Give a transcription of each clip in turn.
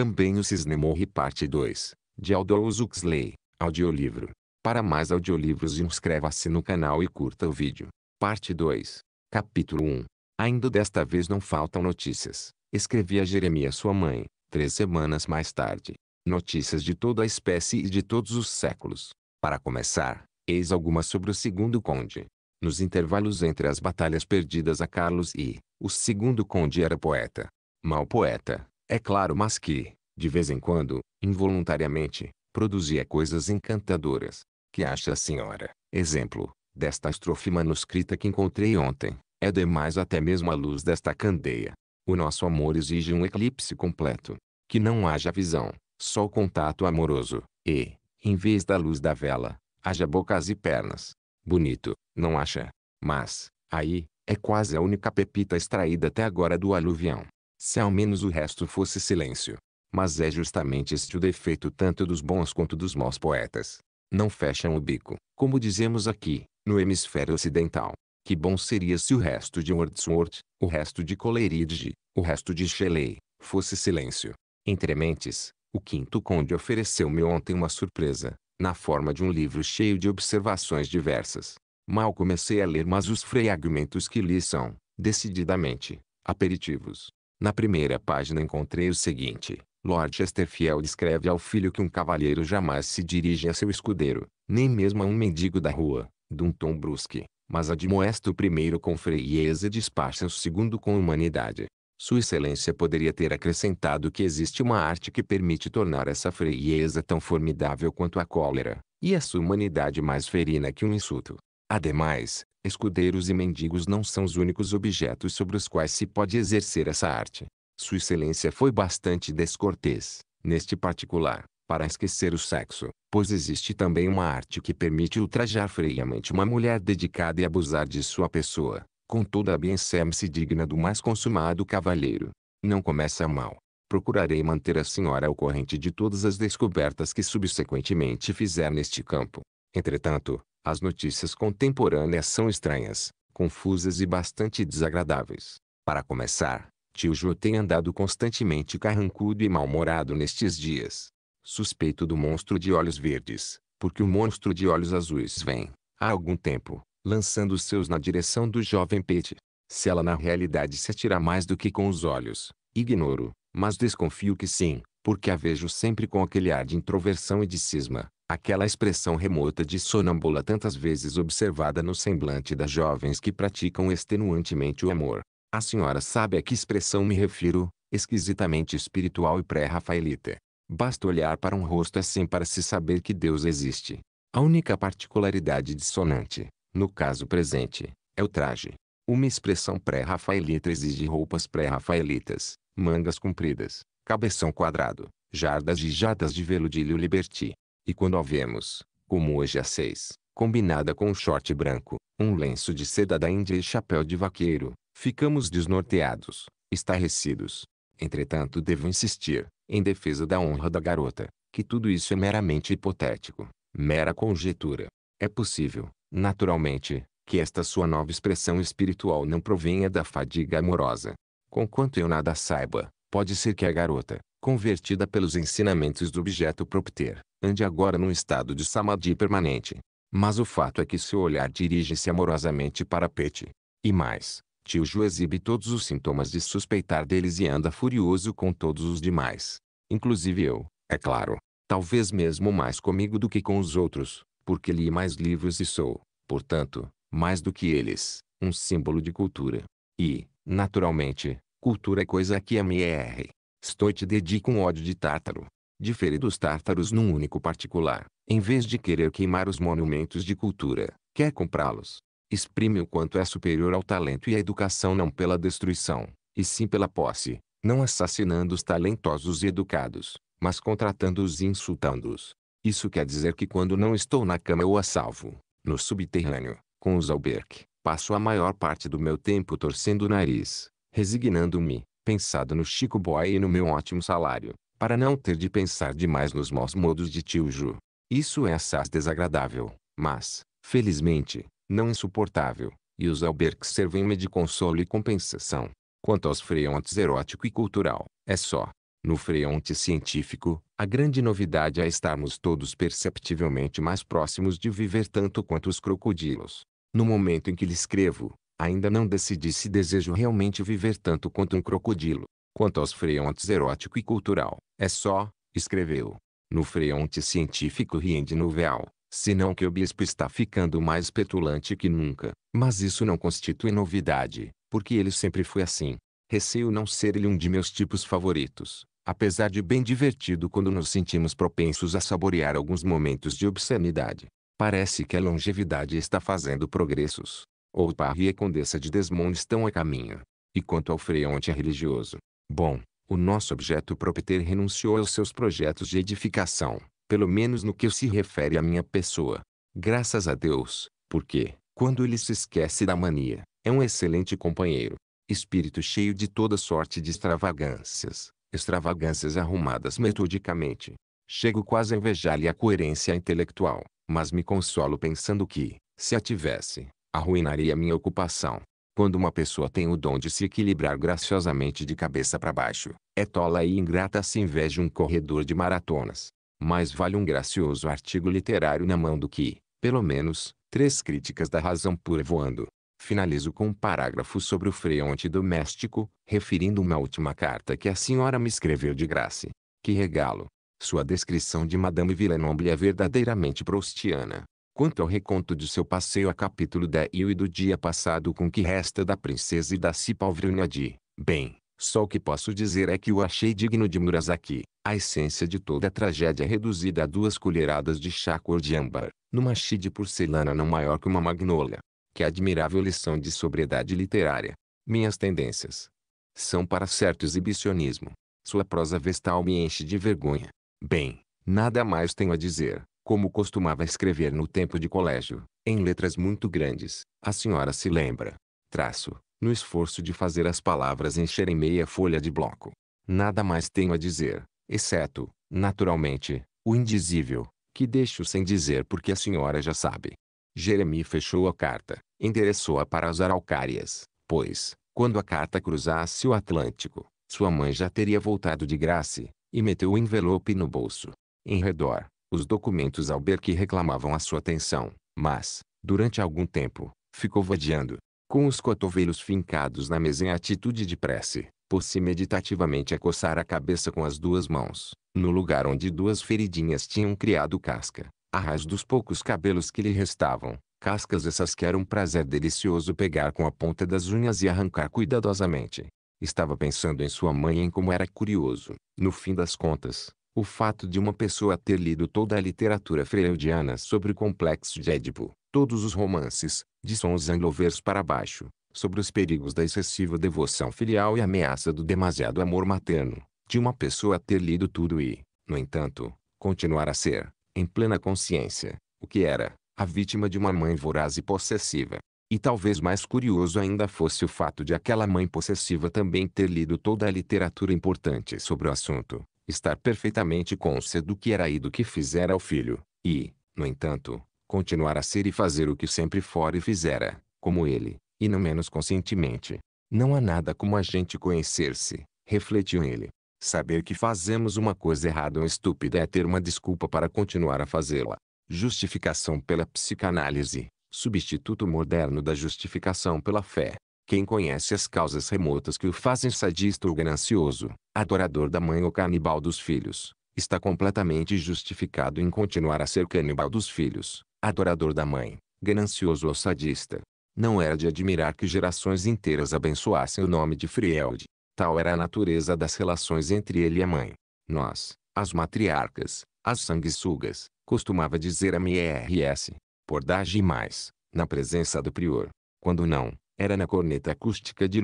Também o Cisne Morre Parte 2, de Aldous Huxley, audiolivro. Para mais audiolivros inscreva-se no canal e curta o vídeo. Parte 2, Capítulo 1. Ainda desta vez não faltam notícias. Escrevi a Jeremias sua mãe, três semanas mais tarde. Notícias de toda a espécie e de todos os séculos. Para começar, eis algumas sobre o segundo conde. Nos intervalos entre as batalhas perdidas a Carlos e o segundo conde era poeta. Mal poeta, é claro mas que, de vez em quando, involuntariamente, produzia é coisas encantadoras. Que acha a senhora? Exemplo, desta estrofe manuscrita que encontrei ontem. É demais até mesmo a luz desta candeia. O nosso amor exige um eclipse completo. Que não haja visão, só o contato amoroso. E, em vez da luz da vela, haja bocas e pernas. Bonito, não acha? Mas, aí, é quase a única pepita extraída até agora do aluvião se ao menos o resto fosse silêncio. Mas é justamente este o defeito tanto dos bons quanto dos maus poetas. Não fecham o bico, como dizemos aqui, no hemisfério ocidental. Que bom seria se o resto de Wordsworth, o resto de Coleridge, o resto de Shelley, fosse silêncio. Entre mentes, o quinto conde ofereceu-me ontem uma surpresa, na forma de um livro cheio de observações diversas. Mal comecei a ler mas os fragmentos que li são, decididamente, aperitivos. Na primeira página encontrei o seguinte. Lord Chesterfield escreve ao filho que um cavalheiro jamais se dirige a seu escudeiro, nem mesmo a um mendigo da rua, de um tom brusque, mas admoesta o primeiro com frieza e despacha o segundo com humanidade. Sua excelência poderia ter acrescentado que existe uma arte que permite tornar essa frieza tão formidável quanto a cólera, e a sua humanidade mais ferina que um insulto. Ademais, escudeiros e mendigos não são os únicos objetos sobre os quais se pode exercer essa arte. Sua excelência foi bastante descortês, neste particular, para esquecer o sexo, pois existe também uma arte que permite ultrajar freiamente uma mulher dedicada e abusar de sua pessoa, com toda a bem-se digna do mais consumado cavalheiro. Não começa mal. Procurarei manter a senhora ao corrente de todas as descobertas que subsequentemente fizer neste campo. Entretanto, as notícias contemporâneas são estranhas, confusas e bastante desagradáveis. Para começar, tio Jô tem andado constantemente carrancudo e mal-humorado nestes dias. Suspeito do monstro de olhos verdes, porque o monstro de olhos azuis vem, há algum tempo, lançando os seus na direção do jovem Pete. Se ela na realidade se atira mais do que com os olhos, ignoro, mas desconfio que sim, porque a vejo sempre com aquele ar de introversão e de cisma, Aquela expressão remota de sonâmbula tantas vezes observada no semblante das jovens que praticam extenuantemente o amor. A senhora sabe a que expressão me refiro, esquisitamente espiritual e pré-rafaelita. Basta olhar para um rosto assim para se saber que Deus existe. A única particularidade dissonante, no caso presente, é o traje. Uma expressão pré-rafaelita exige roupas pré-rafaelitas, mangas compridas, cabeção quadrado, jardas e de velo de liberty. E quando a vemos, como hoje às seis, combinada com um short branco, um lenço de seda da Índia e chapéu de vaqueiro, ficamos desnorteados, estarrecidos. Entretanto devo insistir, em defesa da honra da garota, que tudo isso é meramente hipotético, mera conjetura. É possível, naturalmente, que esta sua nova expressão espiritual não provenha da fadiga amorosa. Conquanto eu nada saiba, pode ser que a garota, convertida pelos ensinamentos do objeto propter, ande agora num estado de samadhi permanente. Mas o fato é que seu olhar dirige-se amorosamente para Pete. E mais, Tio Ju exibe todos os sintomas de suspeitar deles e anda furioso com todos os demais. Inclusive eu, é claro. Talvez mesmo mais comigo do que com os outros, porque li mais livros e sou, portanto, mais do que eles, um símbolo de cultura. E, naturalmente, cultura é coisa que a é MR Estou te dedico um ódio de Tártaro. Difere dos tártaros num único particular, em vez de querer queimar os monumentos de cultura, quer comprá-los. Exprime o quanto é superior ao talento e à educação não pela destruição, e sim pela posse, não assassinando os talentosos e educados, mas contratando-os e insultando-os. Isso quer dizer que quando não estou na cama ou a salvo, no subterrâneo, com os alberque, passo a maior parte do meu tempo torcendo o nariz, resignando-me, pensado no Chico Boy e no meu ótimo salário, para não ter de pensar demais nos maus modos de tio Ju. Isso é assaz desagradável, mas, felizmente, não insuportável, e os albergues servem-me de consolo e compensação. Quanto aos freontes erótico e cultural, é só, no freonte científico, a grande novidade é estarmos todos perceptivelmente mais próximos de viver tanto quanto os crocodilos. No momento em que lhe escrevo, Ainda não decidi se desejo realmente viver tanto quanto um crocodilo. Quanto aos freontes erótico e cultural, é só, escreveu. No freonte científico rende novel, senão que o bispo está ficando mais petulante que nunca. Mas isso não constitui novidade, porque ele sempre foi assim. Receio não ser ele um de meus tipos favoritos, apesar de bem divertido quando nos sentimos propensos a saborear alguns momentos de obscenidade. Parece que a longevidade está fazendo progressos, ou Parry e Condessa de Desmond estão a caminho. E quanto ao Freonte religioso. Bom, o nosso objeto propeter renunciou aos seus projetos de edificação, pelo menos no que se refere à minha pessoa. Graças a Deus, porque, quando ele se esquece da mania, é um excelente companheiro. Espírito cheio de toda sorte de extravagâncias, extravagâncias arrumadas metodicamente. Chego quase a invejar-lhe a coerência intelectual, mas me consolo pensando que, se a tivesse, arruinaria minha ocupação. Quando uma pessoa tem o dom de se equilibrar graciosamente de cabeça para baixo, é tola e ingrata se inveja um corredor de maratonas. Mais vale um gracioso artigo literário na mão do que, pelo menos, três críticas da razão pura voando. Finalizo com um parágrafo sobre o freonte doméstico, referindo-me à última carta que a senhora me escreveu de graça. Que regalo! Sua descrição de Madame Villeneuve é verdadeiramente prostiana quanto ao reconto de seu passeio a capítulo da Il e do dia passado com que resta da princesa e da Cipalvrunadi, bem, só o que posso dizer é que o achei digno de Murasaki, a essência de toda a tragédia reduzida a duas colheradas de chá cor de âmbar, numa chi de porcelana não maior que uma magnólia. Que admirável lição de sobriedade literária. Minhas tendências são para certo exibicionismo. Sua prosa vestal me enche de vergonha. Bem, nada mais tenho a dizer, como costumava escrever no tempo de colégio, em letras muito grandes, a senhora se lembra. Traço, no esforço de fazer as palavras encherem meia folha de bloco. Nada mais tenho a dizer, exceto, naturalmente, o indizível, que deixo sem dizer porque a senhora já sabe. Jeremi fechou a carta, endereçou-a para as araucárias, pois, quando a carta cruzasse o Atlântico, sua mãe já teria voltado de graça, e meteu o envelope no bolso. Em redor, os documentos Alberck reclamavam a sua atenção, mas, durante algum tempo, ficou vadiando, com os cotovelos fincados na mesa em atitude de prece, pôs-se meditativamente a coçar a cabeça com as duas mãos, no lugar onde duas feridinhas tinham criado casca, a raiz dos poucos cabelos que lhe restavam, cascas essas que era um prazer delicioso pegar com a ponta das unhas e arrancar cuidadosamente. Estava pensando em sua mãe e em como era curioso, no fim das contas, o fato de uma pessoa ter lido toda a literatura freudiana sobre o complexo de Édipo, todos os romances, de sons anglovers para baixo, sobre os perigos da excessiva devoção filial e a ameaça do demasiado amor materno, de uma pessoa ter lido tudo e, no entanto, continuar a ser, em plena consciência, o que era, a vítima de uma mãe voraz e possessiva. E talvez mais curioso ainda fosse o fato de aquela mãe possessiva também ter lido toda a literatura importante sobre o assunto, estar perfeitamente consciente do que era e do que fizera o filho, e, no entanto, continuar a ser e fazer o que sempre fora e fizera, como ele, e não menos conscientemente. Não há nada como a gente conhecer-se, refletiu ele. Saber que fazemos uma coisa errada ou estúpida é ter uma desculpa para continuar a fazê-la. Justificação pela psicanálise, substituto moderno da justificação pela fé. Quem conhece as causas remotas que o fazem sadista ou ganancioso, adorador da mãe ou canibal dos filhos, está completamente justificado em continuar a ser canibal dos filhos, adorador da mãe, ganancioso ou sadista. Não era de admirar que gerações inteiras abençoassem o nome de Frield. Tal era a natureza das relações entre ele e a mãe. Nós, as matriarcas, as sanguessugas, costumava dizer a M.E.R.S. por dar mais na presença do prior. Quando não, era na corneta acústica de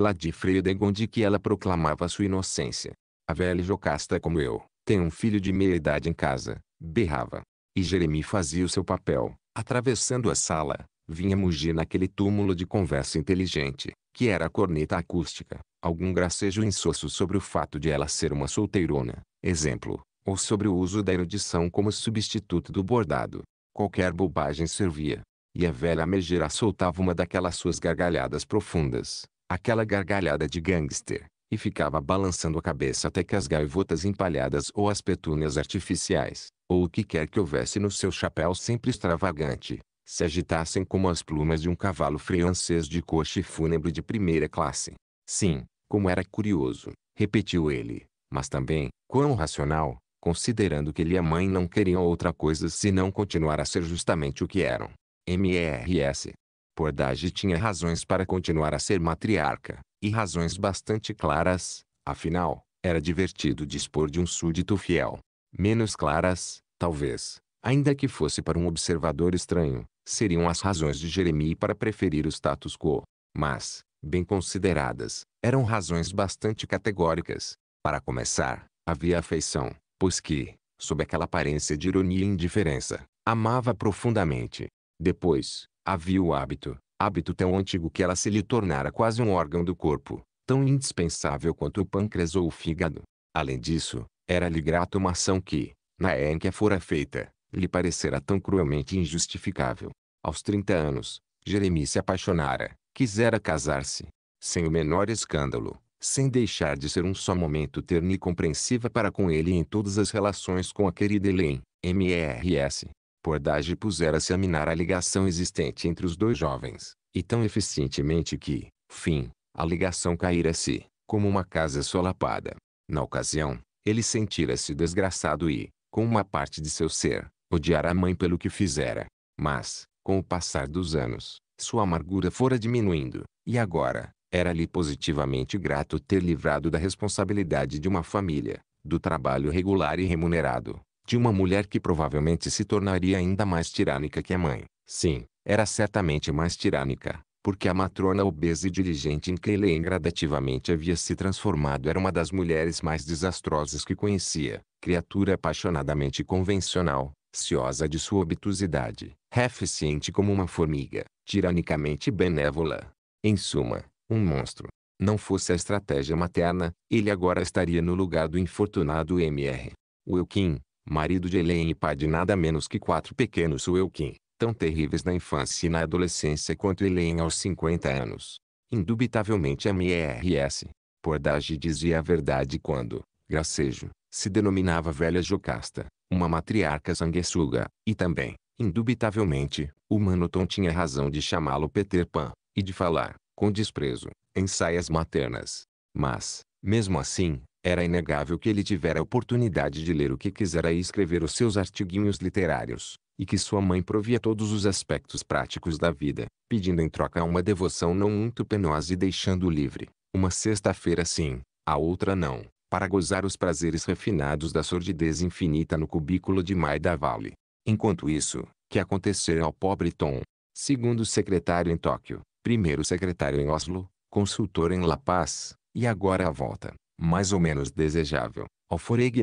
de Gondi que ela proclamava sua inocência. A velha jocasta como eu, tem um filho de meia idade em casa, berrava. E Jeremi fazia o seu papel, atravessando a sala, vinha mugir naquele túmulo de conversa inteligente, que era a corneta acústica, algum gracejo insosso sobre o fato de ela ser uma solteirona, exemplo, ou sobre o uso da erudição como substituto do bordado. Qualquer bobagem servia, e a velha megera soltava uma daquelas suas gargalhadas profundas, aquela gargalhada de gangster, e ficava balançando a cabeça até que as gaivotas empalhadas ou as petúnias artificiais, ou o que quer que houvesse no seu chapéu sempre extravagante, se agitassem como as plumas de um cavalo francês de coche fúnebre de primeira classe. Sim, como era curioso, repetiu ele, mas também, quão racional, considerando que ele e a mãe não queriam outra coisa senão continuar a ser justamente o que eram. MRS. Pordage tinha razões para continuar a ser matriarca, e razões bastante claras, afinal, era divertido dispor de um súdito fiel. Menos claras, talvez, ainda que fosse para um observador estranho, seriam as razões de Jeremi para preferir o status quo. Mas, bem consideradas, eram razões bastante categóricas. Para começar, havia afeição, pois que, sob aquela aparência de ironia e indiferença, amava profundamente. Depois, havia o hábito, hábito tão antigo que ela se lhe tornara quase um órgão do corpo, tão indispensável quanto o pâncreas ou o fígado. Além disso, era-lhe grata uma ação que, na em que fora feita, lhe parecera tão cruelmente injustificável. Aos 30 anos, Jeremi se apaixonara, quisera casar-se, sem o menor escândalo, sem deixar de ser um só momento terno e compreensiva para com ele em todas as relações com a querida Helene, M.E.R.S. Portage pusera-se a minar a ligação existente entre os dois jovens, e tão eficientemente que, fim, a ligação caíra-se, como uma casa solapada. Na ocasião, ele sentira-se desgraçado e, com uma parte de seu ser, odiara a mãe pelo que fizera. Mas, com o passar dos anos, sua amargura fora diminuindo, e agora, era-lhe positivamente grato ter livrado da responsabilidade de uma família, do trabalho regular e remunerado, de uma mulher que provavelmente se tornaria ainda mais tirânica que a mãe. Sim, era certamente mais tirânica, porque a matrona obesa e diligente em que ele gradativamente havia se transformado era uma das mulheres mais desastrosas que conhecia, criatura apaixonadamente convencional, ciosa de sua obtusidade, reficiente como uma formiga, tiranicamente benévola. Em suma, um monstro. Não fosse a estratégia materna, ele agora estaria no lugar do infortunado Mr. Wilkin, marido de Elaine e pai de nada menos que quatro pequenos Suelkin, tão terríveis na infância e na adolescência quanto Elaine aos 50 anos. Indubitavelmente a MRS, Pordage dizia a verdade quando, gracejo, se denominava velha Jocasta, uma matriarca sanguessuga, e também, indubitavelmente, o Manoton tinha razão de chamá-lo Peter Pan, e de falar, com desprezo, em saias maternas. Mas, mesmo assim, era inegável que ele tivera a oportunidade de ler o que quisera e escrever os seus artiguinhos literários, e que sua mãe provia todos os aspectos práticos da vida, pedindo em troca uma devoção não muito penosa e deixando-o livre, uma sexta-feira sim, a outra não, para gozar os prazeres refinados da sordidez infinita no cubículo de Maida Vale. Enquanto isso, que acontecera ao pobre Tom? Segundo secretário em Tóquio, primeiro secretário em Oslo, consultor em La Paz, e agora a volta mais ou menos desejável, ao Foreign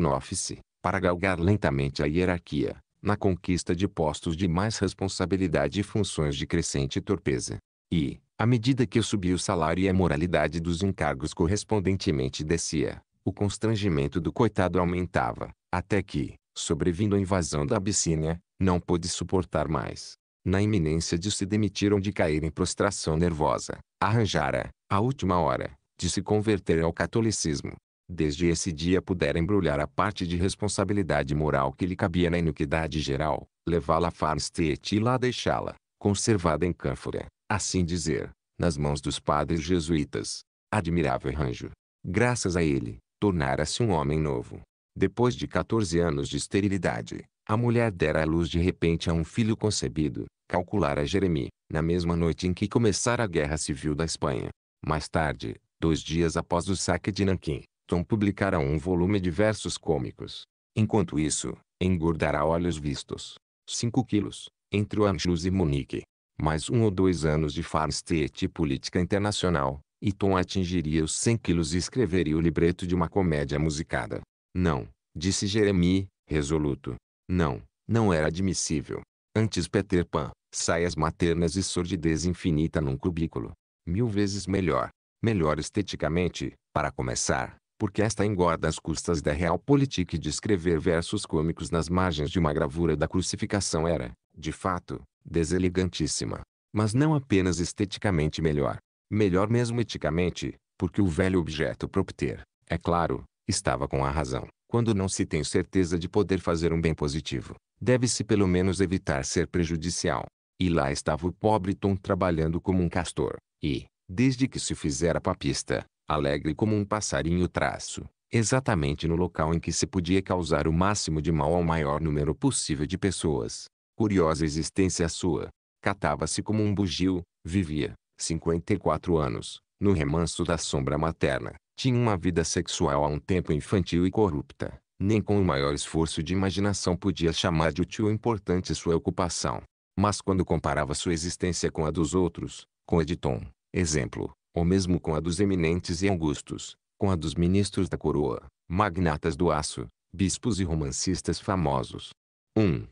para galgar lentamente a hierarquia, na conquista de postos de mais responsabilidade e funções de crescente torpeza. E, à medida que subia o salário e a moralidade dos encargos correspondentemente descia, o constrangimento do coitado aumentava, até que, sobrevindo a invasão da Abissínia, não pôde suportar mais. Na iminência de se ou de cair em prostração nervosa, arranjara, à última hora, de se converter ao catolicismo. Desde esse dia pudera embrulhar a parte de responsabilidade moral que lhe cabia na iniquidade geral, levá-la a Farnstedt e lá deixá-la, conservada em Cânfora, assim dizer, nas mãos dos padres jesuítas. Admirável arranjo. Graças a ele, tornara-se um homem novo. Depois de 14 anos de esterilidade, a mulher dera à luz de repente a um filho concebido, calculara Jeremi, na mesma noite em que começara a Guerra Civil da Espanha. Mais tarde, Dois dias após o saque de Nanquim, Tom publicará um volume de versos cômicos. Enquanto isso, engordará olhos vistos. 5 quilos, entre Anjus e Munique. Mais um ou dois anos de farmstead e política internacional, e Tom atingiria os 100 quilos e escreveria o libreto de uma comédia musicada. Não, disse Jeremy, resoluto. Não, não era admissível. Antes Peter Pan, saias maternas e sordidez infinita num cubículo. Mil vezes melhor melhor esteticamente, para começar, porque esta engorda às custas da realpolitik de escrever versos cômicos nas margens de uma gravura da crucificação era, de fato, deselegantíssima. Mas não apenas esteticamente melhor. Melhor mesmo eticamente, porque o velho objeto propter, é claro, estava com a razão. Quando não se tem certeza de poder fazer um bem positivo, deve-se pelo menos evitar ser prejudicial. E lá estava o pobre Tom trabalhando como um castor. E, desde que se fizera papista, alegre como um passarinho traço, exatamente no local em que se podia causar o máximo de mal ao maior número possível de pessoas. Curiosa existência sua. Catava-se como um bugio, vivia, 54 anos, no remanso da sombra materna. Tinha uma vida sexual a um tempo infantil e corrupta. Nem com o maior esforço de imaginação podia chamar de útil ou importante sua ocupação. Mas quando comparava sua existência com a dos outros, com a de Tom, Exemplo, ou mesmo com a dos eminentes e augustos, com a dos ministros da coroa, magnatas do aço, bispos e romancistas famosos. 1.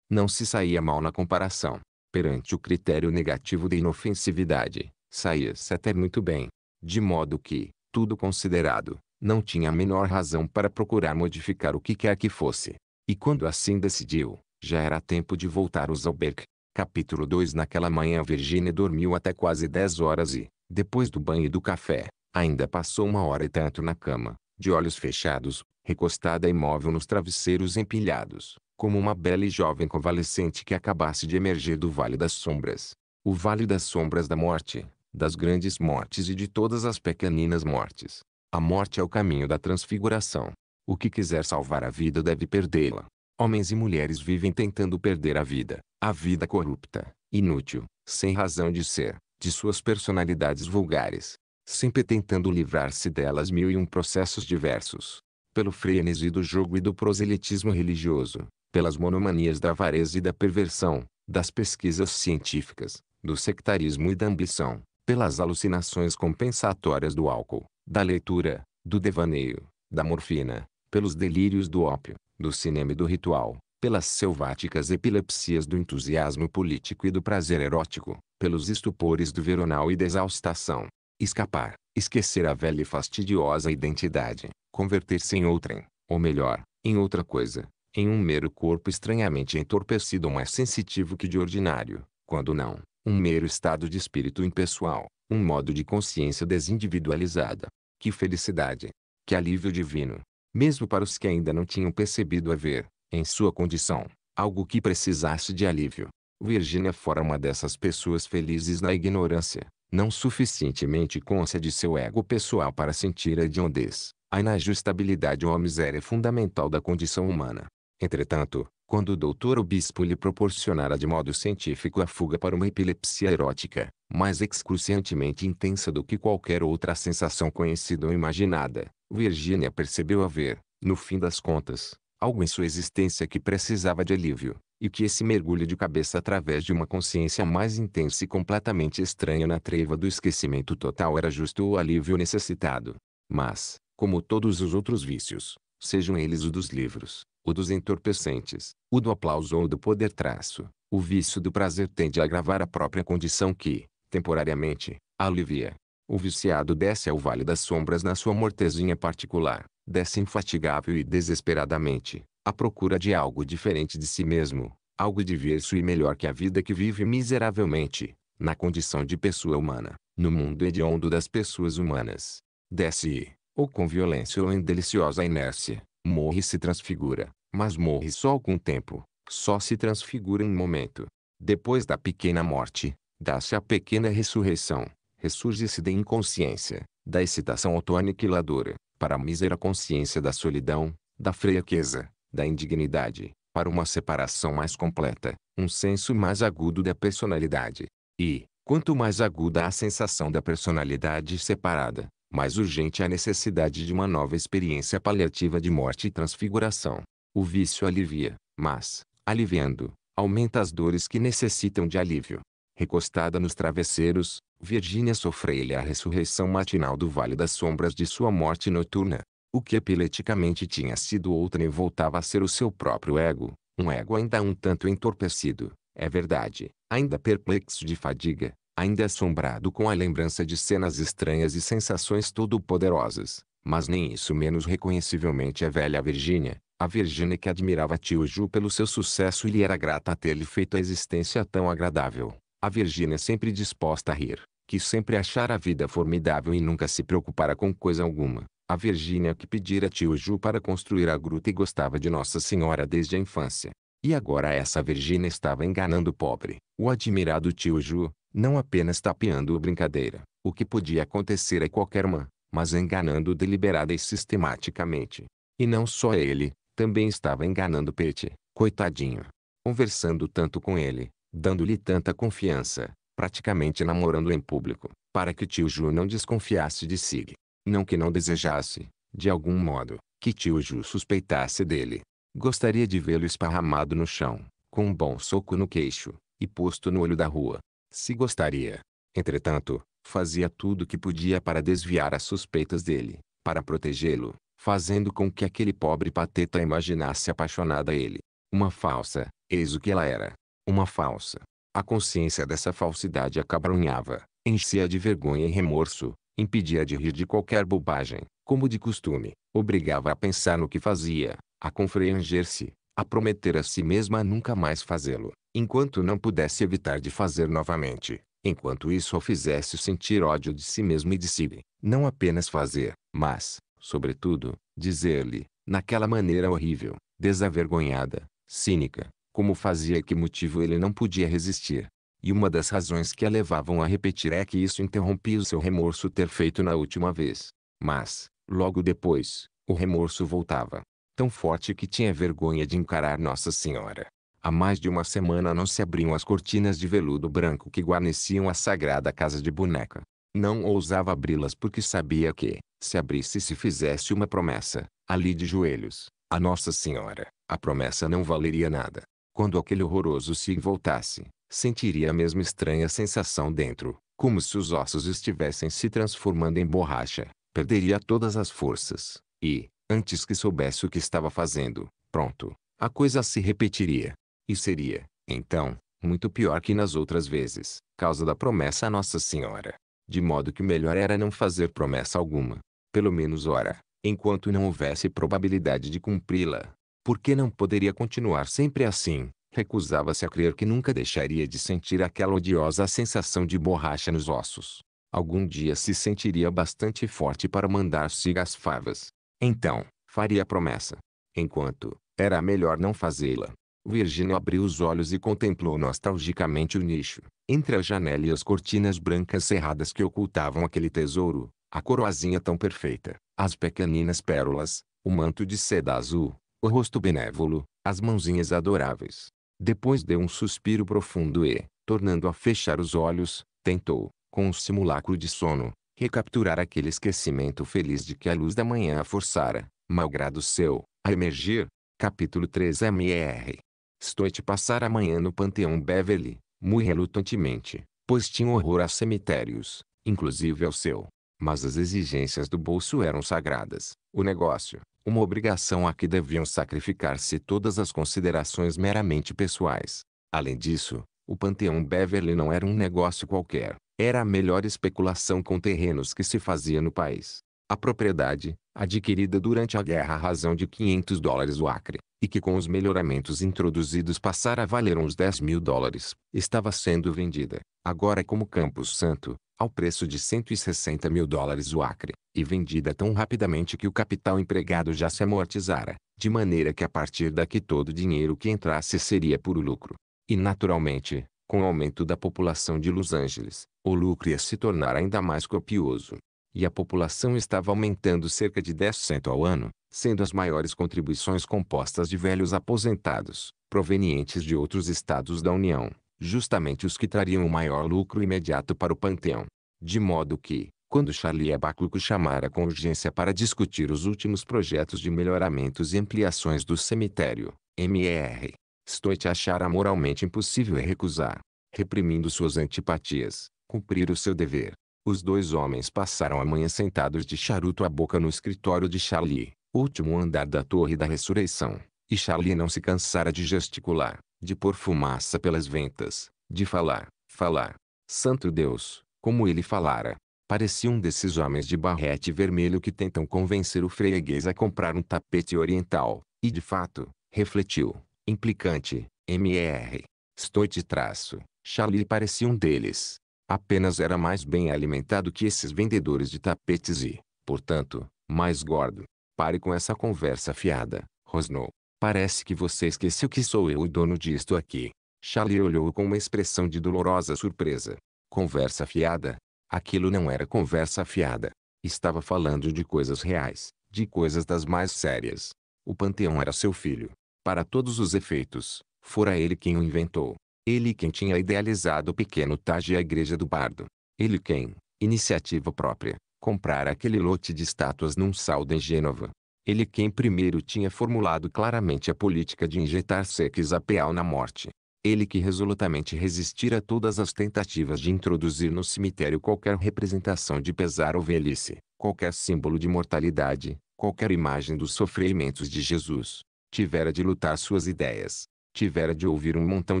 Não se saía mal na comparação. Perante o critério negativo da inofensividade, saía-se até muito bem. De modo que, tudo considerado, não tinha a menor razão para procurar modificar o que quer que fosse. E quando assim decidiu, já era tempo de voltar os Zalberg, Capítulo 2 Naquela manhã Virginia dormiu até quase 10 horas e, depois do banho e do café, ainda passou uma hora e tanto na cama, de olhos fechados, recostada imóvel nos travesseiros empilhados, como uma bela e jovem convalescente que acabasse de emergir do Vale das Sombras. O Vale das Sombras da Morte, das grandes mortes e de todas as pequeninas mortes. A morte é o caminho da transfiguração. O que quiser salvar a vida deve perdê-la. Homens e mulheres vivem tentando perder a vida, a vida corrupta, inútil, sem razão de ser, de suas personalidades vulgares. Sempre tentando livrar-se delas mil e um processos diversos. Pelo frenesi do jogo e do proselitismo religioso, pelas monomanias da avareza e da perversão, das pesquisas científicas, do sectarismo e da ambição, pelas alucinações compensatórias do álcool, da leitura, do devaneio, da morfina, pelos delírios do ópio, do cinema e do ritual, pelas selváticas epilepsias do entusiasmo político e do prazer erótico, pelos estupores do veronal e da exaustação. Escapar, esquecer a velha e fastidiosa identidade, converter-se em outrem, ou melhor, em outra coisa, em um mero corpo estranhamente entorpecido mais sensitivo que de ordinário, quando não, um mero estado de espírito impessoal, um modo de consciência desindividualizada. Que felicidade! Que alívio divino! Mesmo para os que ainda não tinham percebido haver, em sua condição, algo que precisasse de alívio. Virginia fora uma dessas pessoas felizes na ignorância, não suficientemente consciente de seu ego pessoal para sentir a hediondez, a inajustabilidade ou a miséria fundamental da condição humana. Entretanto, quando o doutor obispo lhe proporcionara de modo científico a fuga para uma epilepsia erótica, mais excruciantemente intensa do que qualquer outra sensação conhecida ou imaginada, Virginia percebeu haver, no fim das contas, algo em sua existência que precisava de alívio, e que esse mergulho de cabeça através de uma consciência mais intensa e completamente estranha na treva do esquecimento total era justo o alívio necessitado. Mas, como todos os outros vícios, sejam eles o dos livros, o dos entorpecentes, o do aplauso ou do poder traço, o vício do prazer tende a agravar a própria condição que, temporariamente, alivia. O viciado desce ao vale das sombras na sua mortezinha particular, desce infatigável e desesperadamente, à procura de algo diferente de si mesmo, algo diverso e melhor que a vida que vive miseravelmente, na condição de pessoa humana, no mundo hediondo das pessoas humanas. Desce e, ou com violência ou em deliciosa inércia, morre e se transfigura, mas morre só algum tempo, só se transfigura um momento. Depois da pequena morte, dá-se a pequena ressurreição, ressurge-se da inconsciência, da excitação autônica e ladora, para a mísera consciência da solidão, da fraqueza, da indignidade, para uma separação mais completa, um senso mais agudo da personalidade. E, quanto mais aguda a sensação da personalidade separada, mais urgente a necessidade de uma nova experiência paliativa de morte e transfiguração. O vício alivia, mas, aliviando, aumenta as dores que necessitam de alívio. Recostada nos travesseiros, Virginia sofreu-lhe a ressurreição matinal do Vale das Sombras de sua morte noturna. O que epileticamente tinha sido outrem voltava a ser o seu próprio ego, um ego ainda um tanto entorpecido, é verdade, ainda perplexo de fadiga, ainda assombrado com a lembrança de cenas estranhas e sensações todo-poderosas, mas nem isso menos reconhecivelmente a velha Virgínia, a Virgínia que admirava tio Ju pelo seu sucesso e lhe era grata ter-lhe feito a existência tão agradável. A Virgínia sempre disposta a rir, que sempre achara a vida formidável e nunca se preocupara com coisa alguma. A Virgínia que pedira tio Ju para construir a gruta e gostava de Nossa Senhora desde a infância. E agora essa Virgínia estava enganando o pobre. O admirado tio Ju, não apenas tapeando a brincadeira, o que podia acontecer a qualquer uma, mas enganando deliberada e sistematicamente. E não só ele, também estava enganando Pete, coitadinho. Conversando tanto com ele, dando-lhe tanta confiança, praticamente namorando em público, para que tio Ju não desconfiasse de Sig, Não que não desejasse, de algum modo, que tio Ju suspeitasse dele. Gostaria de vê-lo esparramado no chão, com um bom soco no queixo, e posto no olho da rua. Se gostaria. Entretanto, fazia tudo o que podia para desviar as suspeitas dele, para protegê-lo, fazendo com que aquele pobre pateta imaginasse apaixonada a ele. Uma falsa, eis o que ela era. Uma falsa. A consciência dessa falsidade acabrunhava, enchia de vergonha e remorso, impedia de rir de qualquer bobagem, como de costume, obrigava a pensar no que fazia, a confranger-se, a prometer a si mesma nunca mais fazê-lo, enquanto não pudesse evitar de fazer novamente, enquanto isso o fizesse sentir ódio de si mesmo e de si, não apenas fazer, mas, sobretudo, dizer-lhe, naquela maneira horrível, desavergonhada, cínica, como fazia e que motivo ele não podia resistir. E uma das razões que a levavam a repetir é que isso interrompia o seu remorso ter feito na última vez. Mas, logo depois, o remorso voltava. Tão forte que tinha vergonha de encarar Nossa Senhora. Há mais de uma semana não se abriam as cortinas de veludo branco que guarneciam a sagrada casa de boneca. Não ousava abri-las porque sabia que, se abrisse e se fizesse uma promessa, ali de joelhos, a Nossa Senhora, a promessa não valeria nada. Quando aquele horroroso se voltasse, sentiria a mesma estranha sensação dentro, como se os ossos estivessem se transformando em borracha. Perderia todas as forças, e, antes que soubesse o que estava fazendo, pronto, a coisa se repetiria. E seria, então, muito pior que nas outras vezes, causa da promessa a Nossa Senhora. De modo que o melhor era não fazer promessa alguma, pelo menos ora, enquanto não houvesse probabilidade de cumpri-la porque não poderia continuar sempre assim. Recusava-se a crer que nunca deixaria de sentir aquela odiosa sensação de borracha nos ossos. Algum dia se sentiria bastante forte para mandar sigas favas. Então, faria a promessa. Enquanto, era melhor não fazê-la. Virgínia abriu os olhos e contemplou nostalgicamente o nicho. Entre a janela e as cortinas brancas cerradas que ocultavam aquele tesouro, a coroazinha tão perfeita, as pequeninas pérolas, o manto de seda azul, o rosto benévolo, as mãozinhas adoráveis. Depois deu um suspiro profundo e, tornando a fechar os olhos, tentou, com um simulacro de sono, recapturar aquele esquecimento feliz de que a luz da manhã a forçara, malgrado seu, a emergir. Capítulo 3 MR Stoite passara a manhã no Panteão Beverly, muito relutantemente, pois tinha horror a cemitérios, inclusive ao seu. Mas as exigências do bolso eram sagradas. O negócio, uma obrigação a que deviam sacrificar-se todas as considerações meramente pessoais. Além disso, o Panteão Beverly não era um negócio qualquer, era a melhor especulação com terrenos que se fazia no país. A propriedade, adquirida durante a guerra à razão de 500 dólares o acre, e que com os melhoramentos introduzidos passara a valer uns 10 mil dólares, estava sendo vendida, agora é como Campos Santo, ao preço de 160 mil dólares o acre, e vendida tão rapidamente que o capital empregado já se amortizara, de maneira que a partir daqui todo o dinheiro que entrasse seria puro lucro. E naturalmente, com o aumento da população de Los Angeles, o lucro ia se tornar ainda mais copioso e a população estava aumentando cerca de 10% ao ano, sendo as maiores contribuições compostas de velhos aposentados, provenientes de outros estados da União, justamente os que trariam o maior lucro imediato para o panteão. De modo que, quando Charlie Abacluco chamara com urgência para discutir os últimos projetos de melhoramentos e ampliações do cemitério, M.R. Stoit achara moralmente impossível recusar, reprimindo suas antipatias, cumprir o seu dever. Os dois homens passaram a manhã sentados de charuto à boca no escritório de Charlie, último andar da Torre da Ressurreição. E Charlie não se cansara de gesticular, de pôr fumaça pelas ventas, de falar, falar. Santo Deus, como ele falara. Parecia um desses homens de barrete vermelho que tentam convencer o freguês a comprar um tapete oriental. E de fato, refletiu, implicante, MR. Stoite traço. Charlie parecia um deles. Apenas era mais bem alimentado que esses vendedores de tapetes e, portanto, mais gordo. Pare com essa conversa fiada, rosnou. Parece que você esqueceu que sou eu o dono disto aqui. Charlie olhou com uma expressão de dolorosa surpresa. Conversa fiada? Aquilo não era conversa fiada. Estava falando de coisas reais, de coisas das mais sérias. O panteão era seu filho. Para todos os efeitos, fora ele quem o inventou. Ele quem tinha idealizado o pequeno Taj e a igreja do Bardo. Ele quem, iniciativa própria, comprara aquele lote de estátuas num saldo em Gênova. Ele quem primeiro tinha formulado claramente a política de injetar seques a peal na morte. Ele que resolutamente resistira a todas as tentativas de introduzir no cemitério qualquer representação de pesar ou velhice, qualquer símbolo de mortalidade, qualquer imagem dos sofrimentos de Jesus. Tivera de lutar suas ideias, tivera de ouvir um montão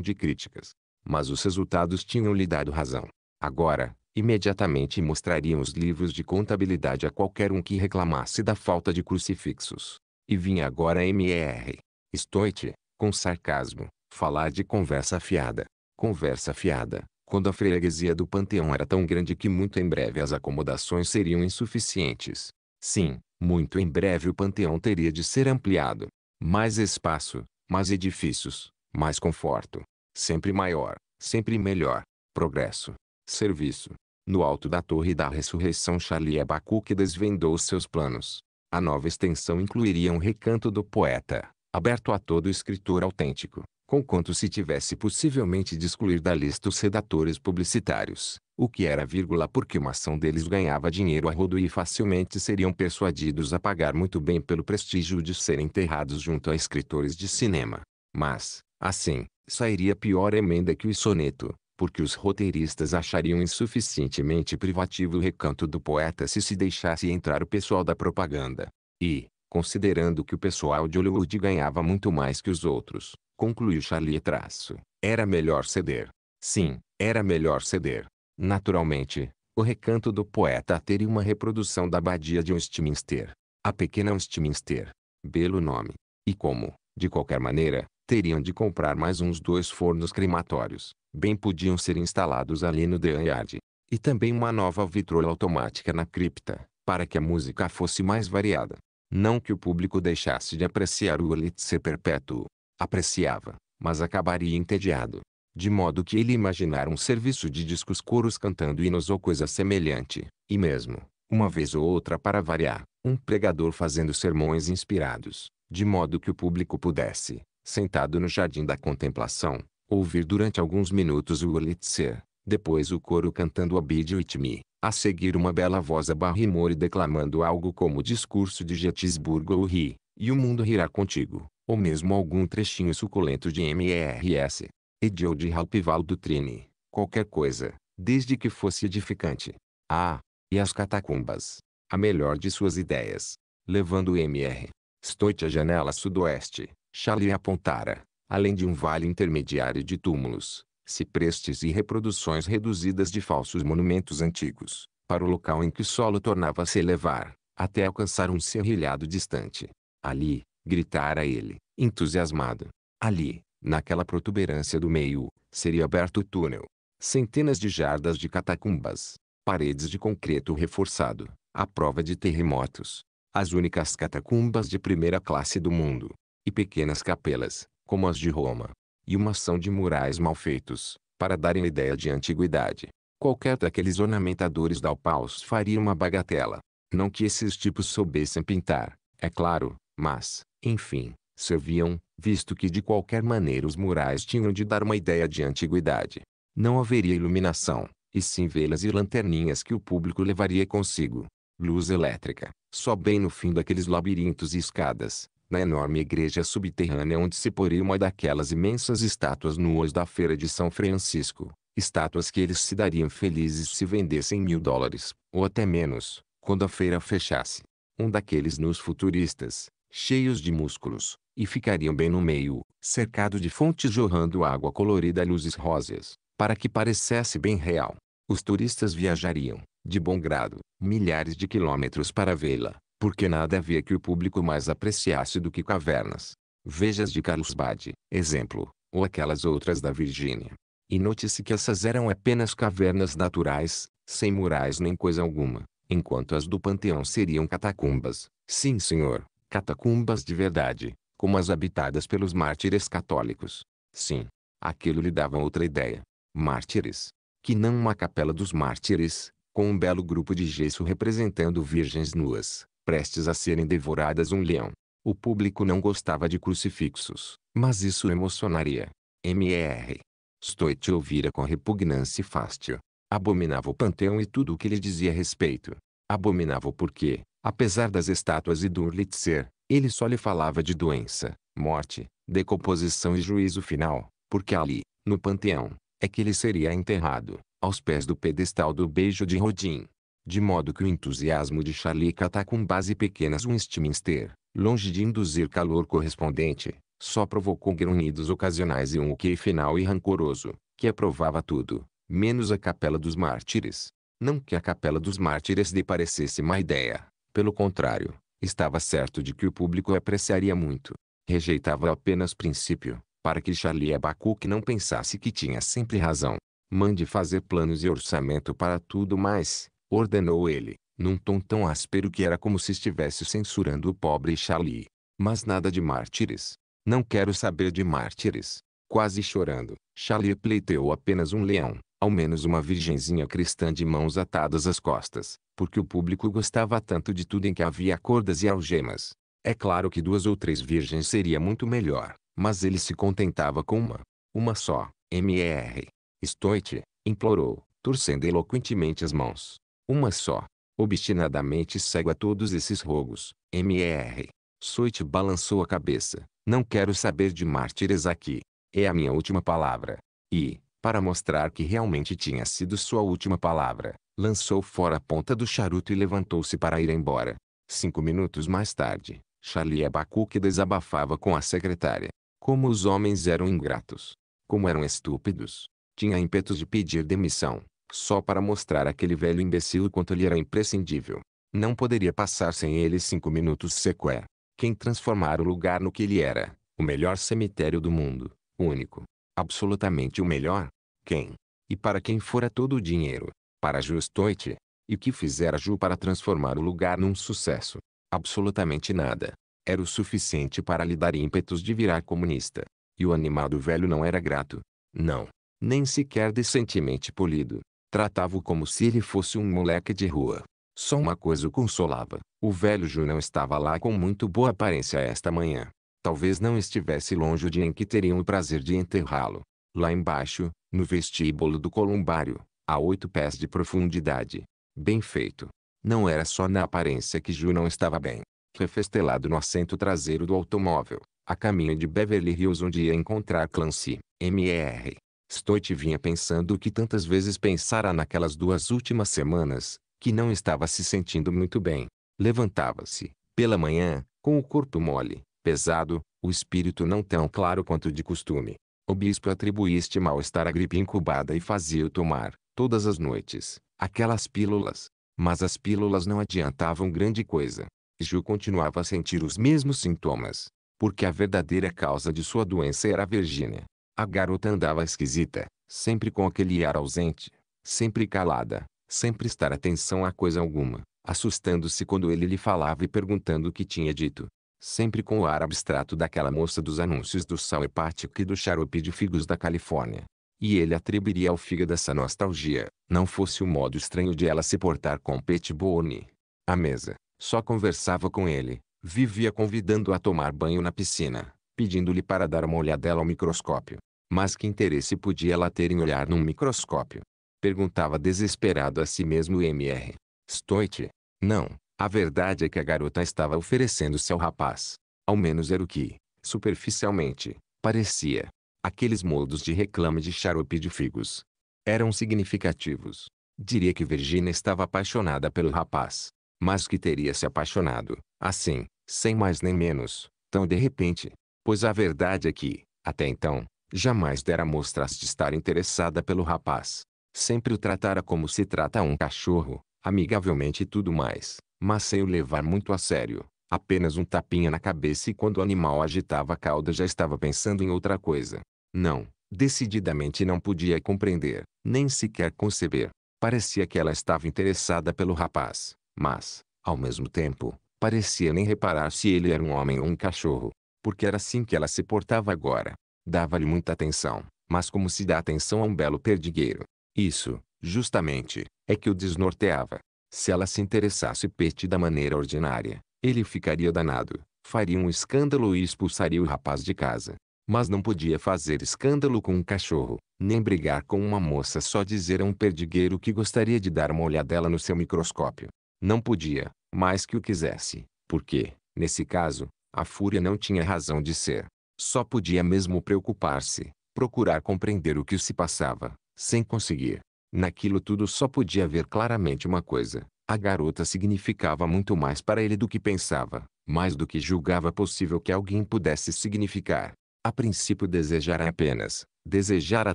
de críticas. Mas os resultados tinham-lhe dado razão. Agora, imediatamente mostrariam os livros de contabilidade a qualquer um que reclamasse da falta de crucifixos. E vinha agora M.E.R. Stoite, com sarcasmo, falar de conversa afiada, Conversa afiada, quando a freguesia do Panteão era tão grande que muito em breve as acomodações seriam insuficientes. Sim, muito em breve o Panteão teria de ser ampliado. Mais espaço, mais edifícios, mais conforto, sempre maior, sempre melhor, progresso, serviço. No alto da torre da ressurreição Charlie Abacuque desvendou seus planos. A nova extensão incluiria um recanto do poeta, aberto a todo escritor autêntico, conquanto se tivesse possivelmente de excluir da lista os redatores publicitários o que era vírgula porque uma ação deles ganhava dinheiro a rodo e facilmente seriam persuadidos a pagar muito bem pelo prestígio de serem enterrados junto a escritores de cinema. Mas, assim, sairia pior emenda que o soneto, porque os roteiristas achariam insuficientemente privativo o recanto do poeta se se deixasse entrar o pessoal da propaganda. E, considerando que o pessoal de Hollywood ganhava muito mais que os outros, concluiu Charlie Traço, era melhor ceder. Sim, era melhor ceder. Naturalmente, o recanto do poeta teria uma reprodução da abadia de Westminster, a pequena Westminster, belo nome, e como, de qualquer maneira, teriam de comprar mais uns dois fornos crematórios, bem podiam ser instalados ali no The Yard, e também uma nova vitrola automática na cripta, para que a música fosse mais variada. Não que o público deixasse de apreciar o Elitzer perpétuo. Apreciava, mas acabaria entediado. De modo que ele imaginar um serviço de discos coros cantando hinos ou coisa semelhante, e mesmo, uma vez ou outra para variar, um pregador fazendo sermões inspirados, de modo que o público pudesse, sentado no jardim da contemplação, ouvir durante alguns minutos o Urlitzer, depois o coro cantando Abide me a seguir uma bela voz a barrymore declamando algo como o discurso de Gettysburg ou Ri, e o mundo rirá contigo, ou mesmo algum trechinho suculento de MRS, Ediel de Ralpivaldo Trini, qualquer coisa, desde que fosse edificante. Ah, e as catacumbas. A melhor de suas ideias. Levando o MR. Stoite à janela sudoeste, Charlie apontara, além de um vale intermediário de túmulos, ciprestes e reproduções reduzidas de falsos monumentos antigos, para o local em que o solo tornava se elevar, até alcançar um serrilhado distante. Ali, gritara ele, entusiasmado. Ali, Naquela protuberância do meio, seria aberto o túnel. Centenas de jardas de catacumbas, paredes de concreto reforçado, à prova de terremotos, as únicas catacumbas de primeira classe do mundo, e pequenas capelas, como as de Roma, e uma ação de murais mal feitos, para darem a ideia de antiguidade. Qualquer daqueles ornamentadores da Alpaus faria uma bagatela. Não que esses tipos soubessem pintar, é claro, mas, enfim, serviam, visto que de qualquer maneira os murais tinham de dar uma ideia de antiguidade. Não haveria iluminação, e sim velas e lanterninhas que o público levaria consigo. Luz elétrica, só bem no fim daqueles labirintos e escadas, na enorme igreja subterrânea onde se poria uma daquelas imensas estátuas nuas da feira de São Francisco, estátuas que eles se dariam felizes se vendessem mil dólares, ou até menos, quando a feira fechasse. Um daqueles nus futuristas, cheios de músculos, e ficariam bem no meio, cercado de fontes jorrando água colorida e luzes róseas, para que parecesse bem real. Os turistas viajariam, de bom grado, milhares de quilômetros para vê-la, porque nada havia que o público mais apreciasse do que cavernas. Vejas de Carlsbad, exemplo, ou aquelas outras da Virgínia. E note-se que essas eram apenas cavernas naturais, sem murais nem coisa alguma, enquanto as do Panteão seriam catacumbas. Sim, senhor, catacumbas de verdade, como as habitadas pelos mártires católicos. Sim, aquilo lhe dava outra ideia. Mártires. Que não uma capela dos mártires, com um belo grupo de gesso representando virgens nuas, prestes a serem devoradas um leão. O público não gostava de crucifixos, mas isso emocionaria. M.R. Stoit ouvira com repugnância e fácil. Abominava o panteão e tudo o que lhe dizia a respeito. Abominava o porquê. Apesar das estátuas e do Urlitzer, ele só lhe falava de doença, morte, decomposição e juízo final, porque ali, no panteão, é que ele seria enterrado, aos pés do pedestal do beijo de Rodin. De modo que o entusiasmo de Charlie com base pequenas Westminster, longe de induzir calor correspondente, só provocou grunhidos ocasionais e um ok final e rancoroso, que aprovava tudo, menos a Capela dos Mártires. Não que a Capela dos Mártires lhe parecesse má ideia, pelo contrário, estava certo de que o público apreciaria muito. Rejeitava apenas princípio, para que Charlie Abacuque não pensasse que tinha sempre razão. Mande fazer planos e orçamento para tudo mais, ordenou ele, num tom tão áspero que era como se estivesse censurando o pobre Charlie. Mas nada de mártires. Não quero saber de mártires. Quase chorando, Charlie pleiteou apenas um leão, ao menos uma virgenzinha cristã de mãos atadas às costas porque o público gostava tanto de tudo em que havia cordas e algemas. É claro que duas ou três virgens seria muito melhor, mas ele se contentava com uma. Uma só, M.R. Stoit, implorou, torcendo eloquentemente as mãos. Uma só. Obstinadamente cego a todos esses rogos, M.E.R. Soit balançou a cabeça. Não quero saber de mártires aqui. É a minha última palavra. E, para mostrar que realmente tinha sido sua última palavra, lançou fora a ponta do charuto e levantou-se para ir embora. Cinco minutos mais tarde, Charlie Abacuque desabafava com a secretária. Como os homens eram ingratos. Como eram estúpidos. Tinha ímpetos de pedir demissão, só para mostrar àquele velho imbecil quanto lhe era imprescindível. Não poderia passar sem ele cinco minutos sequer. Quem transformar o lugar no que ele era, o melhor cemitério do mundo, único, absolutamente o melhor? Quem? E para quem fora todo o dinheiro, para Justoite E que fizera Ju para transformar o lugar num sucesso? Absolutamente nada. Era o suficiente para lhe dar ímpetos de virar comunista. E o animado velho não era grato. Não. Nem sequer decentemente polido. Tratava-o como se ele fosse um moleque de rua. Só uma coisa o consolava. O velho Ju não estava lá com muito boa aparência esta manhã. Talvez não estivesse longe o dia em que teriam o prazer de enterrá-lo. Lá embaixo, no vestíbulo do columbário, a oito pés de profundidade. Bem feito. Não era só na aparência que Ju não estava bem. Refestelado no assento traseiro do automóvel, a caminho de Beverly Hills onde ia encontrar Clancy, Mr. Stoit vinha pensando o que tantas vezes pensara naquelas duas últimas semanas, que não estava se sentindo muito bem. Levantava-se, pela manhã, com o corpo mole, pesado, o espírito não tão claro quanto de costume. O bispo atribuía este mal-estar à gripe incubada e fazia-o tomar, todas as noites, aquelas pílulas. Mas as pílulas não adiantavam grande coisa. Ju continuava a sentir os mesmos sintomas, porque a verdadeira causa de sua doença era a Virgínia. A garota andava esquisita, sempre com aquele ar ausente, sempre calada, sempre estar atenção a coisa alguma, assustando-se quando ele lhe falava e perguntando o que tinha dito. Sempre com o ar abstrato daquela moça dos anúncios do sal hepático e do xarope de figos da Califórnia. E ele atribuiria ao fígado essa nostalgia, não fosse o modo estranho de ela se portar com Pettibone. A mesa, só conversava com ele, vivia convidando a tomar banho na piscina, pedindo-lhe para dar uma olhadela ao microscópio. Mas que interesse podia ela ter em olhar num microscópio? Perguntava desesperado a si mesmo M.R. Stoite. Não, a verdade é que a garota estava oferecendo-se ao rapaz. Ao menos era o que, superficialmente, parecia. Aqueles modos de reclama de xarope de figos. Eram significativos. Diria que Virginia estava apaixonada pelo rapaz. Mas que teria se apaixonado, assim, sem mais nem menos, tão de repente. Pois a verdade é que, até então, jamais dera mostras de estar interessada pelo rapaz. Sempre o tratara como se trata um cachorro, amigavelmente e tudo mais, mas sem o levar muito a sério. Apenas um tapinha na cabeça e quando o animal agitava a cauda já estava pensando em outra coisa. Não, decididamente não podia compreender, nem sequer conceber. Parecia que ela estava interessada pelo rapaz, mas, ao mesmo tempo, parecia nem reparar se ele era um homem ou um cachorro, porque era assim que ela se portava agora. Dava-lhe muita atenção, mas como se dá atenção a um belo perdigueiro. Isso, justamente, é que o desnorteava. Se ela se interessasse Pete da maneira ordinária, ele ficaria danado, faria um escândalo e expulsaria o rapaz de casa. Mas não podia fazer escândalo com um cachorro, nem brigar com uma moça só dizer a um perdigueiro que gostaria de dar uma olhadela no seu microscópio. Não podia, mais que o quisesse, porque, nesse caso, a fúria não tinha razão de ser. Só podia mesmo preocupar-se, procurar compreender o que se passava, sem conseguir. Naquilo tudo só podia ver claramente uma coisa. A garota significava muito mais para ele do que pensava, mais do que julgava possível que alguém pudesse significar. A princípio desejará apenas, desejará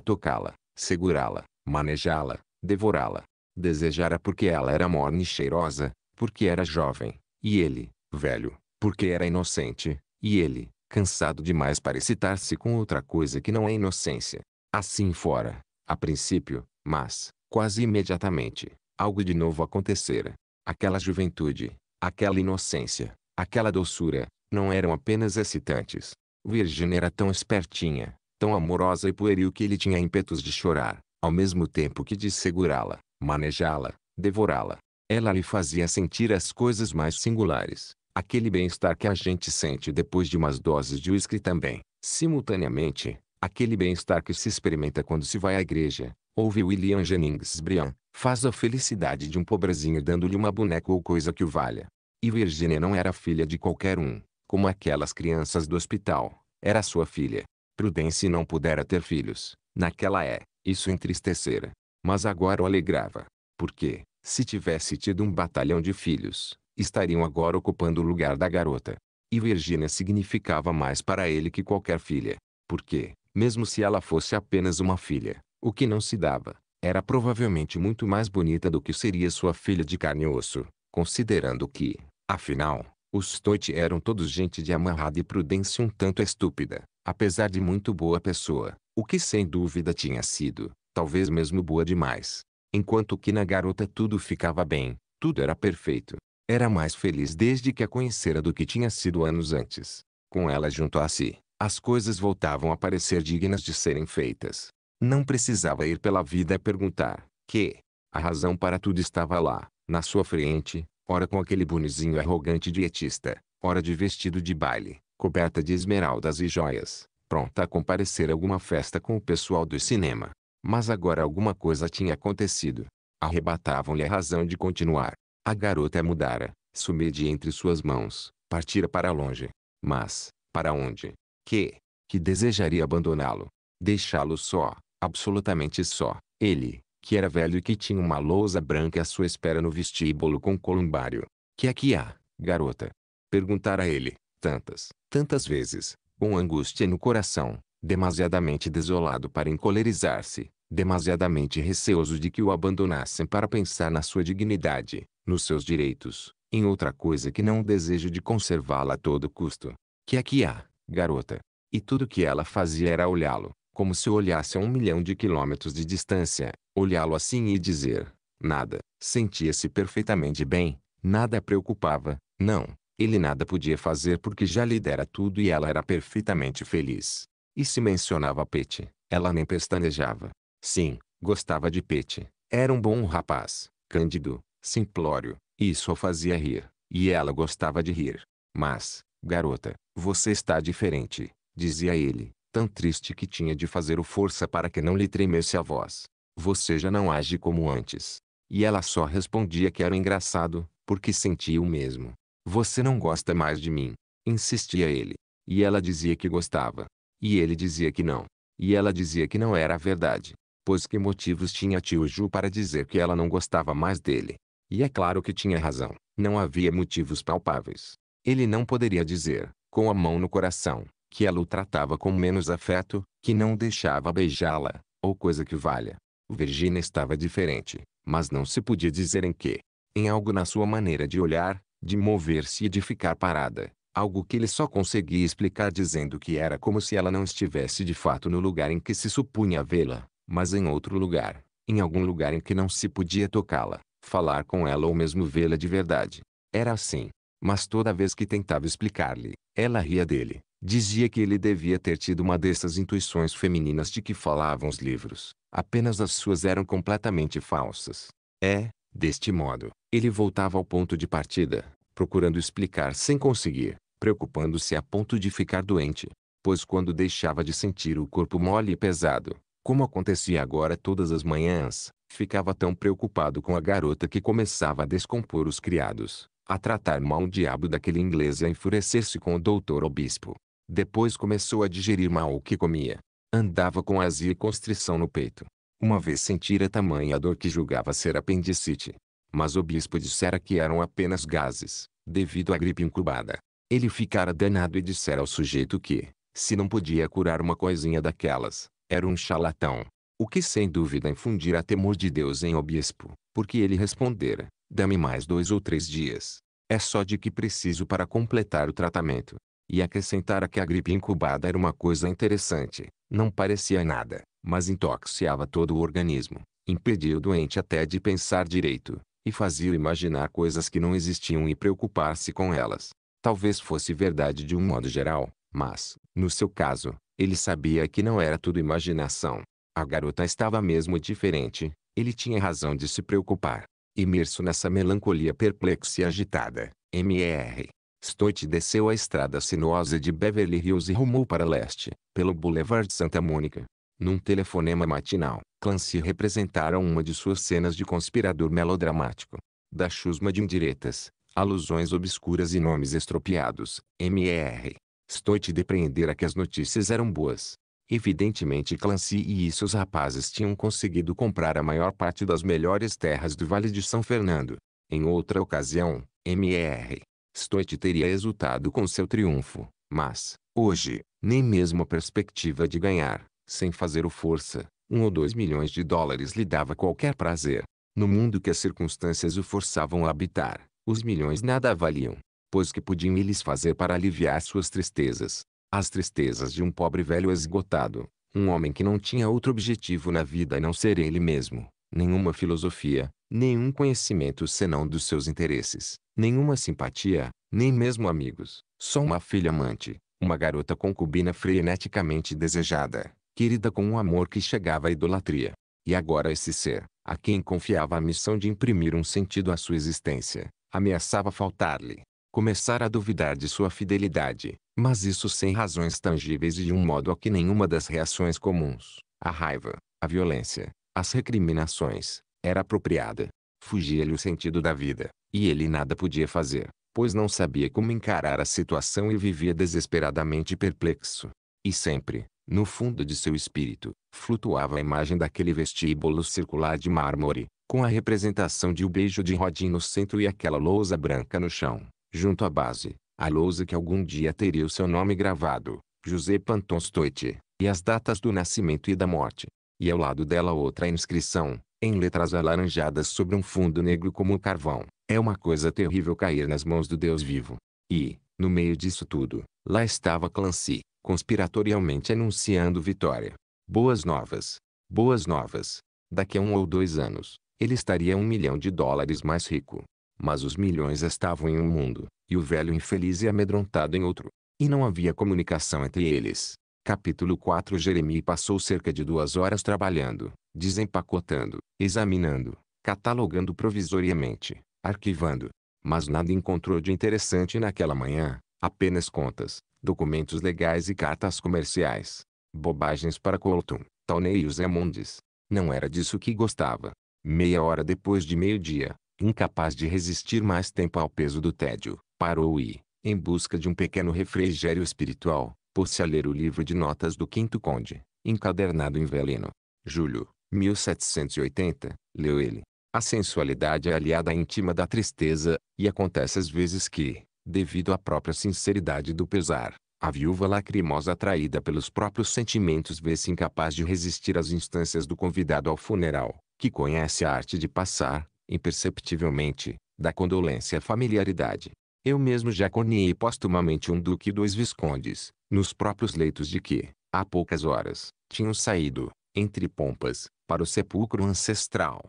tocá-la, segurá-la, manejá-la, devorá-la. Desejara porque ela era morna e cheirosa, porque era jovem, e ele, velho, porque era inocente, e ele, cansado demais para excitar-se com outra coisa que não é inocência. Assim fora, a princípio, mas, quase imediatamente, algo de novo acontecera. Aquela juventude, aquela inocência, aquela doçura, não eram apenas excitantes, Virgínia era tão espertinha, tão amorosa e pueril que ele tinha ímpetos de chorar, ao mesmo tempo que de segurá-la, manejá-la, devorá-la. Ela lhe fazia sentir as coisas mais singulares, aquele bem-estar que a gente sente depois de umas doses de uísque também. Simultaneamente, aquele bem-estar que se experimenta quando se vai à igreja, ouve William Jennings Bryan, faz a felicidade de um pobrezinho dando-lhe uma boneca ou coisa que o valha. E Virgínia não era filha de qualquer um como aquelas crianças do hospital, era sua filha. Prudence não pudera ter filhos, naquela é, isso entristecera. Mas agora o alegrava, porque, se tivesse tido um batalhão de filhos, estariam agora ocupando o lugar da garota. E Virginia significava mais para ele que qualquer filha, porque, mesmo se ela fosse apenas uma filha, o que não se dava, era provavelmente muito mais bonita do que seria sua filha de carne e osso, considerando que, afinal, os Toit eram todos gente de amarrada e prudência um tanto estúpida, apesar de muito boa pessoa, o que sem dúvida tinha sido, talvez mesmo boa demais. Enquanto que na garota tudo ficava bem, tudo era perfeito. Era mais feliz desde que a conhecera do que tinha sido anos antes. Com ela junto a si, as coisas voltavam a parecer dignas de serem feitas. Não precisava ir pela vida a perguntar, que a razão para tudo estava lá, na sua frente, ora com aquele bonezinho arrogante dietista, ora de vestido de baile, coberta de esmeraldas e joias, pronta a comparecer a alguma festa com o pessoal do cinema. Mas agora alguma coisa tinha acontecido. Arrebatavam-lhe a razão de continuar. A garota mudara, sumia de entre suas mãos, partira para longe. Mas, para onde? Que? Que desejaria abandoná-lo. Deixá-lo só, absolutamente só. Ele, que era velho e que tinha uma lousa branca à sua espera no vestíbulo com columbário. Que é que há, garota? Perguntara ele, tantas, tantas vezes, com angústia no coração, demasiadamente desolado para encolerizar-se, demasiadamente receoso de que o abandonassem para pensar na sua dignidade, nos seus direitos, em outra coisa que não o desejo de conservá-la a todo custo. Que é que há, garota? E tudo que ela fazia era olhá-lo, como se olhasse a um milhão de quilômetros de distância, olhá-lo assim e dizer: nada. Sentia-se perfeitamente bem, nada a preocupava, não, ele nada podia fazer porque já lhe dera tudo e ela era perfeitamente feliz. E se mencionava Pete, ela nem pestanejava. Sim, gostava de Pete. Era um bom rapaz, cândido, simplório, e isso o fazia rir. E ela gostava de rir. Mas, garota, você está diferente, dizia ele, tão triste que tinha de fazer o força para que não lhe tremesse a voz. Você já não age como antes. E ela só respondia que era engraçado, porque sentia o mesmo. Você não gosta mais de mim. Insistia ele. E ela dizia que gostava. E ele dizia que não. E ela dizia que não era verdade. Pois que motivos tinha tio Ju para dizer que ela não gostava mais dele? E é claro que tinha razão. Não havia motivos palpáveis. Ele não poderia dizer, com a mão no coração, que ela o tratava com menos afeto, que não deixava beijá-la, ou coisa que valha. Virginia estava diferente, mas não se podia dizer em que. Em algo na sua maneira de olhar, de mover-se e de ficar parada. Algo que ele só conseguia explicar dizendo que era como se ela não estivesse de fato no lugar em que se supunha vê-la, mas em outro lugar, em algum lugar em que não se podia tocá-la, falar com ela ou mesmo vê-la de verdade. Era assim. Mas toda vez que tentava explicar-lhe, ela ria dele, Dizia que ele devia ter tido uma dessas intuições femininas de que falavam os livros. Apenas as suas eram completamente falsas. É, deste modo, ele voltava ao ponto de partida, procurando explicar sem conseguir, preocupando-se a ponto de ficar doente. Pois quando deixava de sentir o corpo mole e pesado, como acontecia agora todas as manhãs, ficava tão preocupado com a garota que começava a descompor os criados, a tratar mal o diabo daquele inglês e a enfurecer-se com o doutor obispo. Depois começou a digerir mal o que comia. Andava com azia e constrição no peito. Uma vez sentira tamanha dor que julgava ser apendicite. Mas o bispo dissera que eram apenas gases, devido à gripe incubada. Ele ficara danado e dissera ao sujeito que, se não podia curar uma coisinha daquelas, era um charlatão. O que sem dúvida infundira temor de Deus em o bispo, porque ele respondera, dá-me mais dois ou três dias. É só de que preciso para completar o tratamento e acrescentara que a gripe incubada era uma coisa interessante. Não parecia nada, mas intoxiava todo o organismo, impedia o doente até de pensar direito, e fazia-o imaginar coisas que não existiam e preocupar-se com elas. Talvez fosse verdade de um modo geral, mas, no seu caso, ele sabia que não era tudo imaginação. A garota estava mesmo diferente, ele tinha razão de se preocupar. Imerso nessa melancolia perplexa e agitada, M.R. Stoit desceu a estrada sinuosa de Beverly Hills e rumou para leste, pelo Boulevard Santa Mônica. Num telefonema matinal, Clancy representara uma de suas cenas de conspirador melodramático. Da chusma de indiretas, alusões obscuras e nomes estropiados, M.R. Stoit depreendera que as notícias eram boas. Evidentemente Clancy e seus rapazes tinham conseguido comprar a maior parte das melhores terras do Vale de São Fernando. Em outra ocasião, M.R. Stoet teria exultado com seu triunfo, mas, hoje, nem mesmo a perspectiva de ganhar, sem fazer o força, um ou dois milhões de dólares lhe dava qualquer prazer. No mundo que as circunstâncias o forçavam a habitar, os milhões nada valiam, pois que podiam eles fazer para aliviar suas tristezas? As tristezas de um pobre velho esgotado, um homem que não tinha outro objetivo na vida a não ser ele mesmo, nenhuma filosofia, nenhum conhecimento senão dos seus interesses, nenhuma simpatia, nem mesmo amigos. Só uma filha amante, uma garota concubina freneticamente desejada, querida com um amor que chegava à idolatria. E agora esse ser, a quem confiava a missão de imprimir um sentido à sua existência, ameaçava faltar-lhe. Começara a duvidar de sua fidelidade, mas isso sem razões tangíveis e de um modo a que nenhuma das reações comuns, a raiva, a violência, as recriminações, era apropriada. Fugia-lhe o sentido da vida, e ele nada podia fazer, pois não sabia como encarar a situação e vivia desesperadamente perplexo. E sempre, no fundo de seu espírito, flutuava a imagem daquele vestíbulo circular de mármore, com a representação de o um beijo de Rodin no centro e aquela lousa branca no chão, junto à base, a lousa que algum dia teria o seu nome gravado, José Panton Stoite, e as datas do nascimento e da morte. E ao lado dela outra inscrição, em letras alaranjadas sobre um fundo negro como o carvão. É uma coisa terrível cair nas mãos do Deus vivo. E, no meio disso tudo, lá estava Clancy, conspiratorialmente anunciando vitória. Boas novas. Boas novas. Daqui a um ou dois anos, ele estaria um milhão de dólares mais rico. Mas os milhões estavam em um mundo, e o velho infeliz e amedrontado em outro. E não havia comunicação entre eles. Capítulo 4 Jeremi passou cerca de duas horas trabalhando, desempacotando, examinando, catalogando provisoriamente, arquivando. Mas nada encontrou de interessante naquela manhã, apenas contas, documentos legais e cartas comerciais. Bobagens para Colton, Taunay e os Mondes. Não era disso que gostava. Meia hora depois de meio-dia, incapaz de resistir mais tempo ao peso do tédio, parou e, em busca de um pequeno refrigério espiritual, pôs-se a ler o livro de notas do Quinto Conde, encadernado em veleno. julho. 1780, leu ele. A sensualidade é aliada íntima da tristeza, e acontece às vezes que, devido à própria sinceridade do pesar, a viúva lacrimosa atraída pelos próprios sentimentos vê-se incapaz de resistir às instâncias do convidado ao funeral, que conhece a arte de passar, imperceptivelmente, da condolência à familiaridade. Eu mesmo já corneei postumamente um duque e dois viscondes, nos próprios leitos de que, há poucas horas, tinham saído, entre pompas, para o sepulcro ancestral.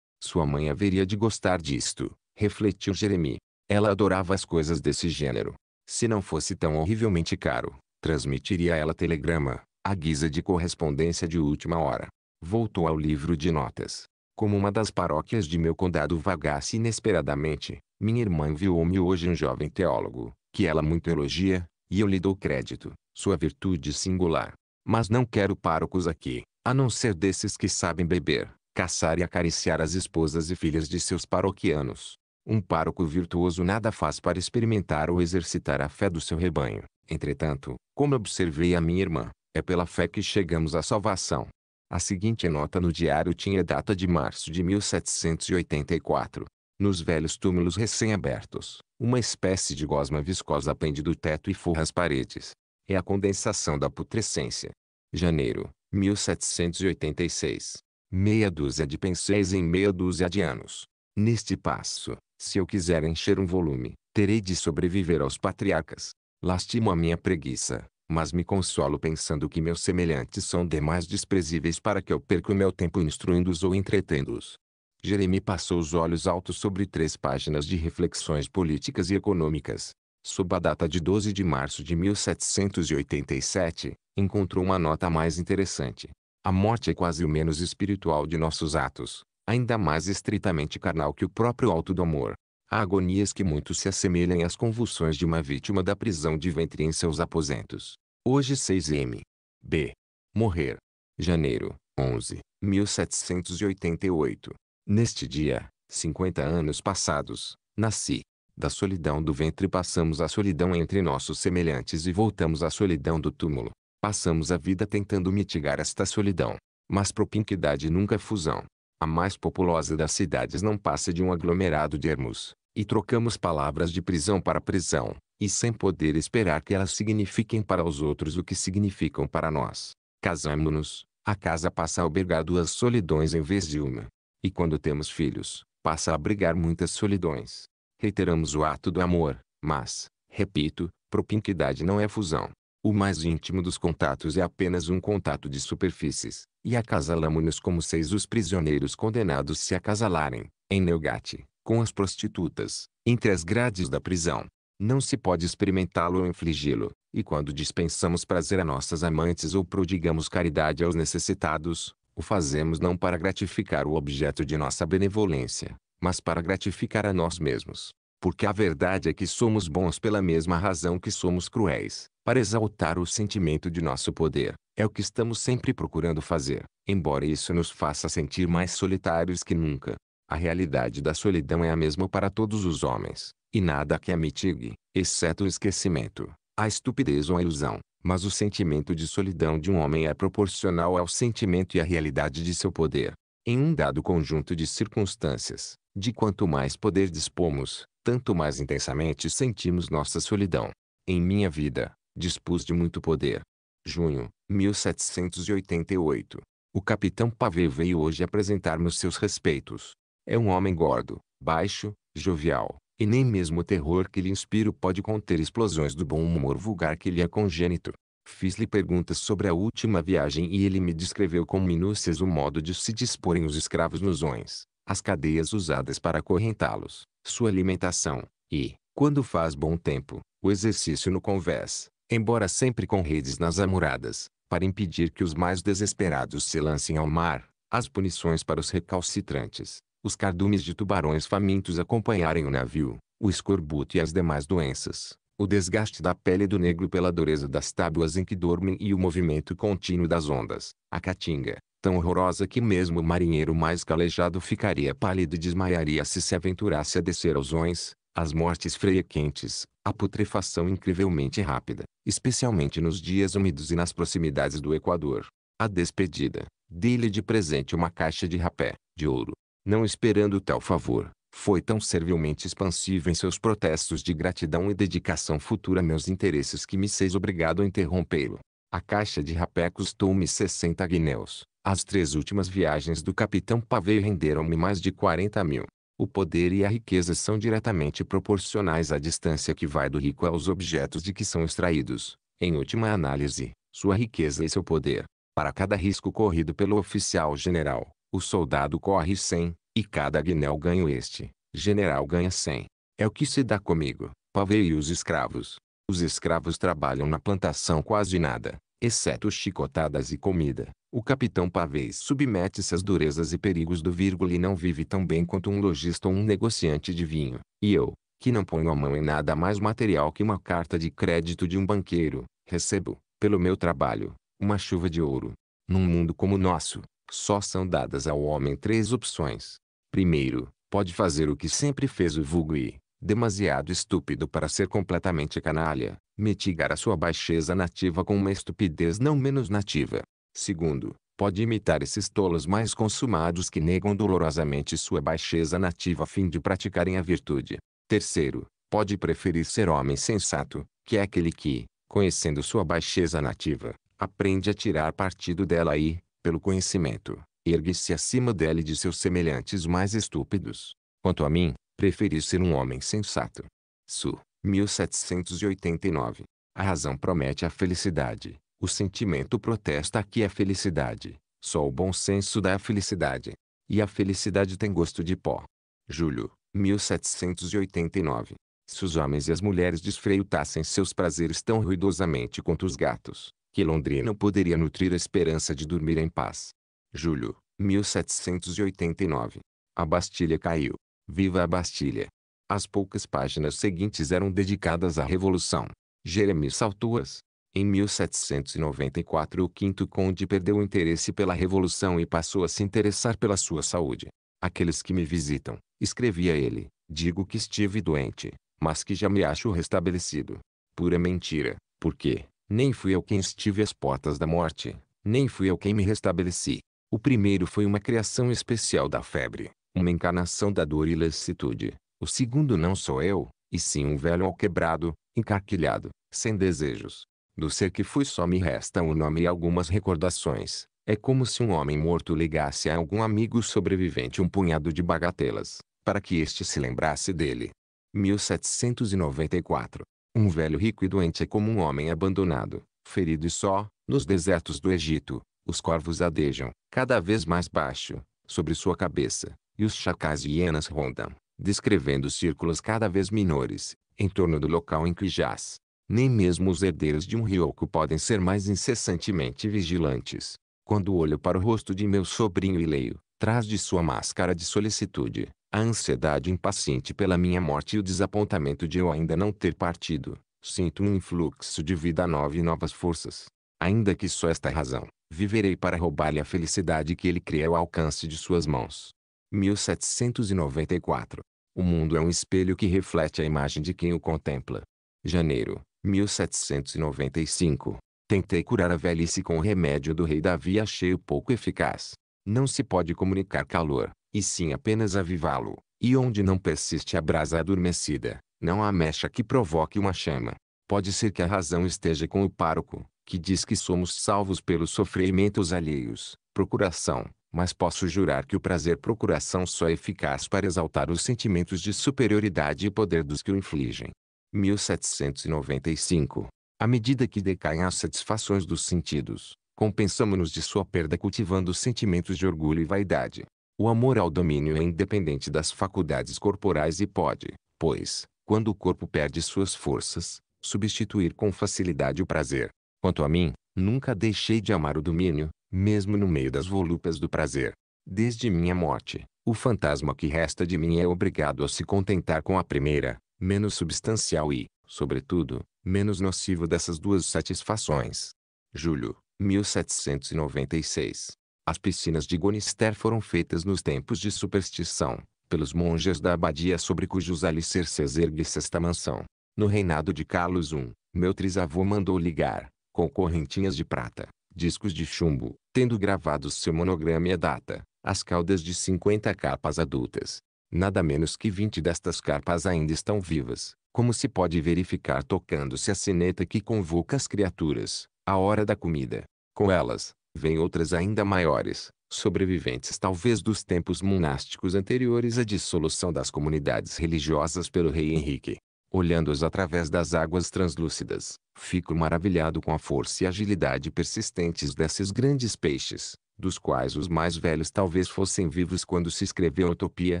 Sua mãe haveria de gostar disto, refletiu Jeremi. Ela adorava as coisas desse gênero. Se não fosse tão horrivelmente caro, transmitiria a ela telegrama, à guisa de correspondência de última hora. Voltou ao livro de notas. Como uma das paróquias de meu condado vagasse inesperadamente, minha irmã enviou-me hoje um jovem teólogo, que ela muito elogia, e eu lhe dou crédito, sua virtude singular. Mas não quero párocos aqui a não ser desses que sabem beber, caçar e acariciar as esposas e filhas de seus paroquianos. Um pároco virtuoso nada faz para experimentar ou exercitar a fé do seu rebanho. Entretanto, como observei a minha irmã, é pela fé que chegamos à salvação. A seguinte nota no diário tinha data de março de 1784. Nos velhos túmulos recém-abertos, uma espécie de gosma viscosa pende do teto e forra as paredes. É a condensação da putrescência. Janeiro, 1786. Meia dúzia de pensões em meia dúzia de anos. Neste passo, se eu quiser encher um volume, terei de sobreviver aos patriarcas. Lastimo a minha preguiça, mas me consolo pensando que meus semelhantes são demais desprezíveis para que eu perca o meu tempo instruindo-os ou entretendo-os. Jeremi passou os olhos altos sobre três páginas de reflexões políticas e econômicas. Sob a data de 12 de março de 1787, encontrou uma nota mais interessante. A morte é quase o menos espiritual de nossos atos, ainda mais estritamente carnal que o próprio alto do amor. Há agonias que muito se assemelham às convulsões de uma vítima da prisão de ventre em seus aposentos. Hoje 6 M. B. Morrer. Janeiro, 11, 1788. Neste dia, 50 anos passados, nasci. Da solidão do ventre passamos à solidão entre nossos semelhantes e voltamos à solidão do túmulo. Passamos a vida tentando mitigar esta solidão. Mas propinquidade nunca é fusão. A mais populosa das cidades não passa de um aglomerado de ermos. E trocamos palavras de prisão para prisão, e sem poder esperar que elas signifiquem para os outros o que significam para nós. Casamo-nos, a casa passa a albergar duas solidões em vez de uma. E quando temos filhos, passa a abrigar muitas solidões. Reiteramos o ato do amor, mas, repito, propinquidade não é fusão. O mais íntimo dos contatos é apenas um contato de superfícies, e acasalamo-nos como seis os prisioneiros condenados se acasalarem, em Neugate, com as prostitutas, entre as grades da prisão. Não se pode experimentá-lo ou infligi-lo, e quando dispensamos prazer a nossas amantes ou prodigamos caridade aos necessitados, o fazemos não para gratificar o objeto de nossa benevolência, mas para gratificar a nós mesmos. Porque a verdade é que somos bons pela mesma razão que somos cruéis para exaltar o sentimento de nosso poder. É o que estamos sempre procurando fazer, embora isso nos faça sentir mais solitários que nunca. A realidade da solidão é a mesma para todos os homens, e nada que a mitigue, exceto o esquecimento, a estupidez ou a ilusão. Mas o sentimento de solidão de um homem é proporcional ao sentimento e à realidade de seu poder. Em um dado conjunto de circunstâncias, de quanto mais poder dispomos, tanto mais intensamente sentimos nossa solidão. Em minha vida, Dispus de muito poder. Junho, 1788. O capitão Pavê veio hoje apresentar os seus respeitos. É um homem gordo, baixo, jovial, e nem mesmo o terror que lhe inspiro pode conter explosões do bom humor vulgar que lhe é congênito. Fiz-lhe perguntas sobre a última viagem e ele me descreveu com minúcias o modo de se disporem os escravos nos nosões, as cadeias usadas para acorrentá-los, sua alimentação, e, quando faz bom tempo, o exercício no convés embora sempre com redes nas amuradas, para impedir que os mais desesperados se lancem ao mar, as punições para os recalcitrantes, os cardumes de tubarões famintos acompanharem o navio, o escorbuto e as demais doenças, o desgaste da pele do negro pela dureza das tábuas em que dormem e o movimento contínuo das ondas, a caatinga, tão horrorosa que mesmo o marinheiro mais calejado ficaria pálido e desmaiaria se se aventurasse a descer aosões, as mortes frequentes, a putrefação incrivelmente rápida, especialmente nos dias úmidos e nas proximidades do Equador. A despedida, dele de presente uma caixa de rapé, de ouro. Não esperando tal favor, foi tão servilmente expansivo em seus protestos de gratidão e dedicação futura a meus interesses que me fez obrigado a interrompê-lo. A caixa de rapé custou-me 60 guineus. As três últimas viagens do capitão Pavei renderam-me mais de 40 mil. O poder e a riqueza são diretamente proporcionais à distância que vai do rico aos objetos de que são extraídos. Em última análise, sua riqueza e seu poder. Para cada risco corrido pelo oficial general, o soldado corre 100, e cada guiné ganho este, general ganha 100. É o que se dá comigo, pavê e os escravos. Os escravos trabalham na plantação quase nada, exceto chicotadas e comida. O capitão pavês submete-se às durezas e perigos do vírgula e não vive tão bem quanto um lojista ou um negociante de vinho. E eu, que não ponho a mão em nada mais material que uma carta de crédito de um banqueiro, recebo, pelo meu trabalho, uma chuva de ouro. Num mundo como o nosso, só são dadas ao homem três opções. Primeiro, pode fazer o que sempre fez o vulgo e, demasiado estúpido para ser completamente canalha, mitigar a sua baixeza nativa com uma estupidez não menos nativa. Segundo, pode imitar esses tolos mais consumados que negam dolorosamente sua baixeza nativa a fim de praticarem a virtude. Terceiro, pode preferir ser homem sensato, que é aquele que, conhecendo sua baixeza nativa, aprende a tirar partido dela e, pelo conhecimento, ergue-se acima dela e de seus semelhantes mais estúpidos. Quanto a mim, preferi ser um homem sensato. Su, 1789. A razão promete a felicidade, o sentimento protesta que é felicidade. Só o bom senso dá a felicidade. E a felicidade tem gosto de pó. Julho, 1789. Se os homens e as mulheres desfreutassem seus prazeres tão ruidosamente quanto os gatos, que Londrina poderia nutrir a esperança de dormir em paz. Julho, 1789. A Bastilha caiu. Viva a Bastilha! As poucas páginas seguintes eram dedicadas à Revolução. Jeremias saltou-as, em 1794 o quinto conde perdeu o interesse pela revolução e passou a se interessar pela sua saúde. Aqueles que me visitam, escrevia ele, digo que estive doente, mas que já me acho restabelecido. Pura mentira, porque, nem fui eu quem estive às portas da morte, nem fui eu quem me restabeleci. O primeiro foi uma criação especial da febre, uma encarnação da dor e lassitude. O segundo não sou eu, e sim um velho alquebrado, encarquilhado, sem desejos, do ser que fui só me restam o nome e algumas recordações. É como se um homem morto ligasse a algum amigo sobrevivente um punhado de bagatelas, para que este se lembrasse dele. 1794. Um velho rico e doente é como um homem abandonado, ferido e só, nos desertos do Egito. Os corvos adejam, cada vez mais baixo, sobre sua cabeça, e os chacais e hienas rondam, descrevendo círculos cada vez menores, em torno do local em que jaz. Nem mesmo os herdeiros de um ryoko podem ser mais incessantemente vigilantes. Quando olho para o rosto de meu sobrinho e leio, trás de sua máscara de solicitude, a ansiedade impaciente pela minha morte e o desapontamento de eu ainda não ter partido, sinto um influxo de vida nova e novas forças. Ainda que só esta razão, viverei para roubar-lhe a felicidade que ele cria ao alcance de suas mãos. 1794. O mundo é um espelho que reflete a imagem de quem o contempla. Janeiro, 1795. Tentei curar a velhice com o remédio do rei Davi e achei-o pouco eficaz. Não se pode comunicar calor, e sim apenas avivá-lo. E onde não persiste a brasa adormecida, não há mecha que provoque uma chama. Pode ser que a razão esteja com o pároco, que diz que somos salvos pelos sofrimentos alheios, procuração, mas posso jurar que o prazer procuração só é eficaz para exaltar os sentimentos de superioridade e poder dos que o infligem. 1795. À medida que decaem as satisfações dos sentidos, compensamos-nos de sua perda cultivando sentimentos de orgulho e vaidade. O amor ao domínio é independente das faculdades corporais e pode, pois, quando o corpo perde suas forças, substituir com facilidade o prazer. Quanto a mim, nunca deixei de amar o domínio, mesmo no meio das volúpias do prazer. Desde minha morte, o fantasma que resta de mim é obrigado a se contentar com a primeira, menos substancial e, sobretudo, menos nocivo dessas duas satisfações. Julho, 1796. As piscinas de Gonister foram feitas nos tempos de superstição, pelos monges da abadia sobre cujos alicerces ergue-se esta mansão. No reinado de Carlos I, meu trisavô mandou ligar, com correntinhas de prata, discos de chumbo, tendo gravado seu monograma e a data, as caudas de 50 capas adultas, Nada menos que vinte destas carpas ainda estão vivas, como se pode verificar tocando-se a sineta que convoca as criaturas, a hora da comida. Com elas, vêm outras ainda maiores, sobreviventes talvez dos tempos monásticos anteriores à dissolução das comunidades religiosas pelo rei Henrique. Olhando-os através das águas translúcidas, fico maravilhado com a força e agilidade persistentes desses grandes peixes, dos quais os mais velhos talvez fossem vivos quando se escreveu a Utopia,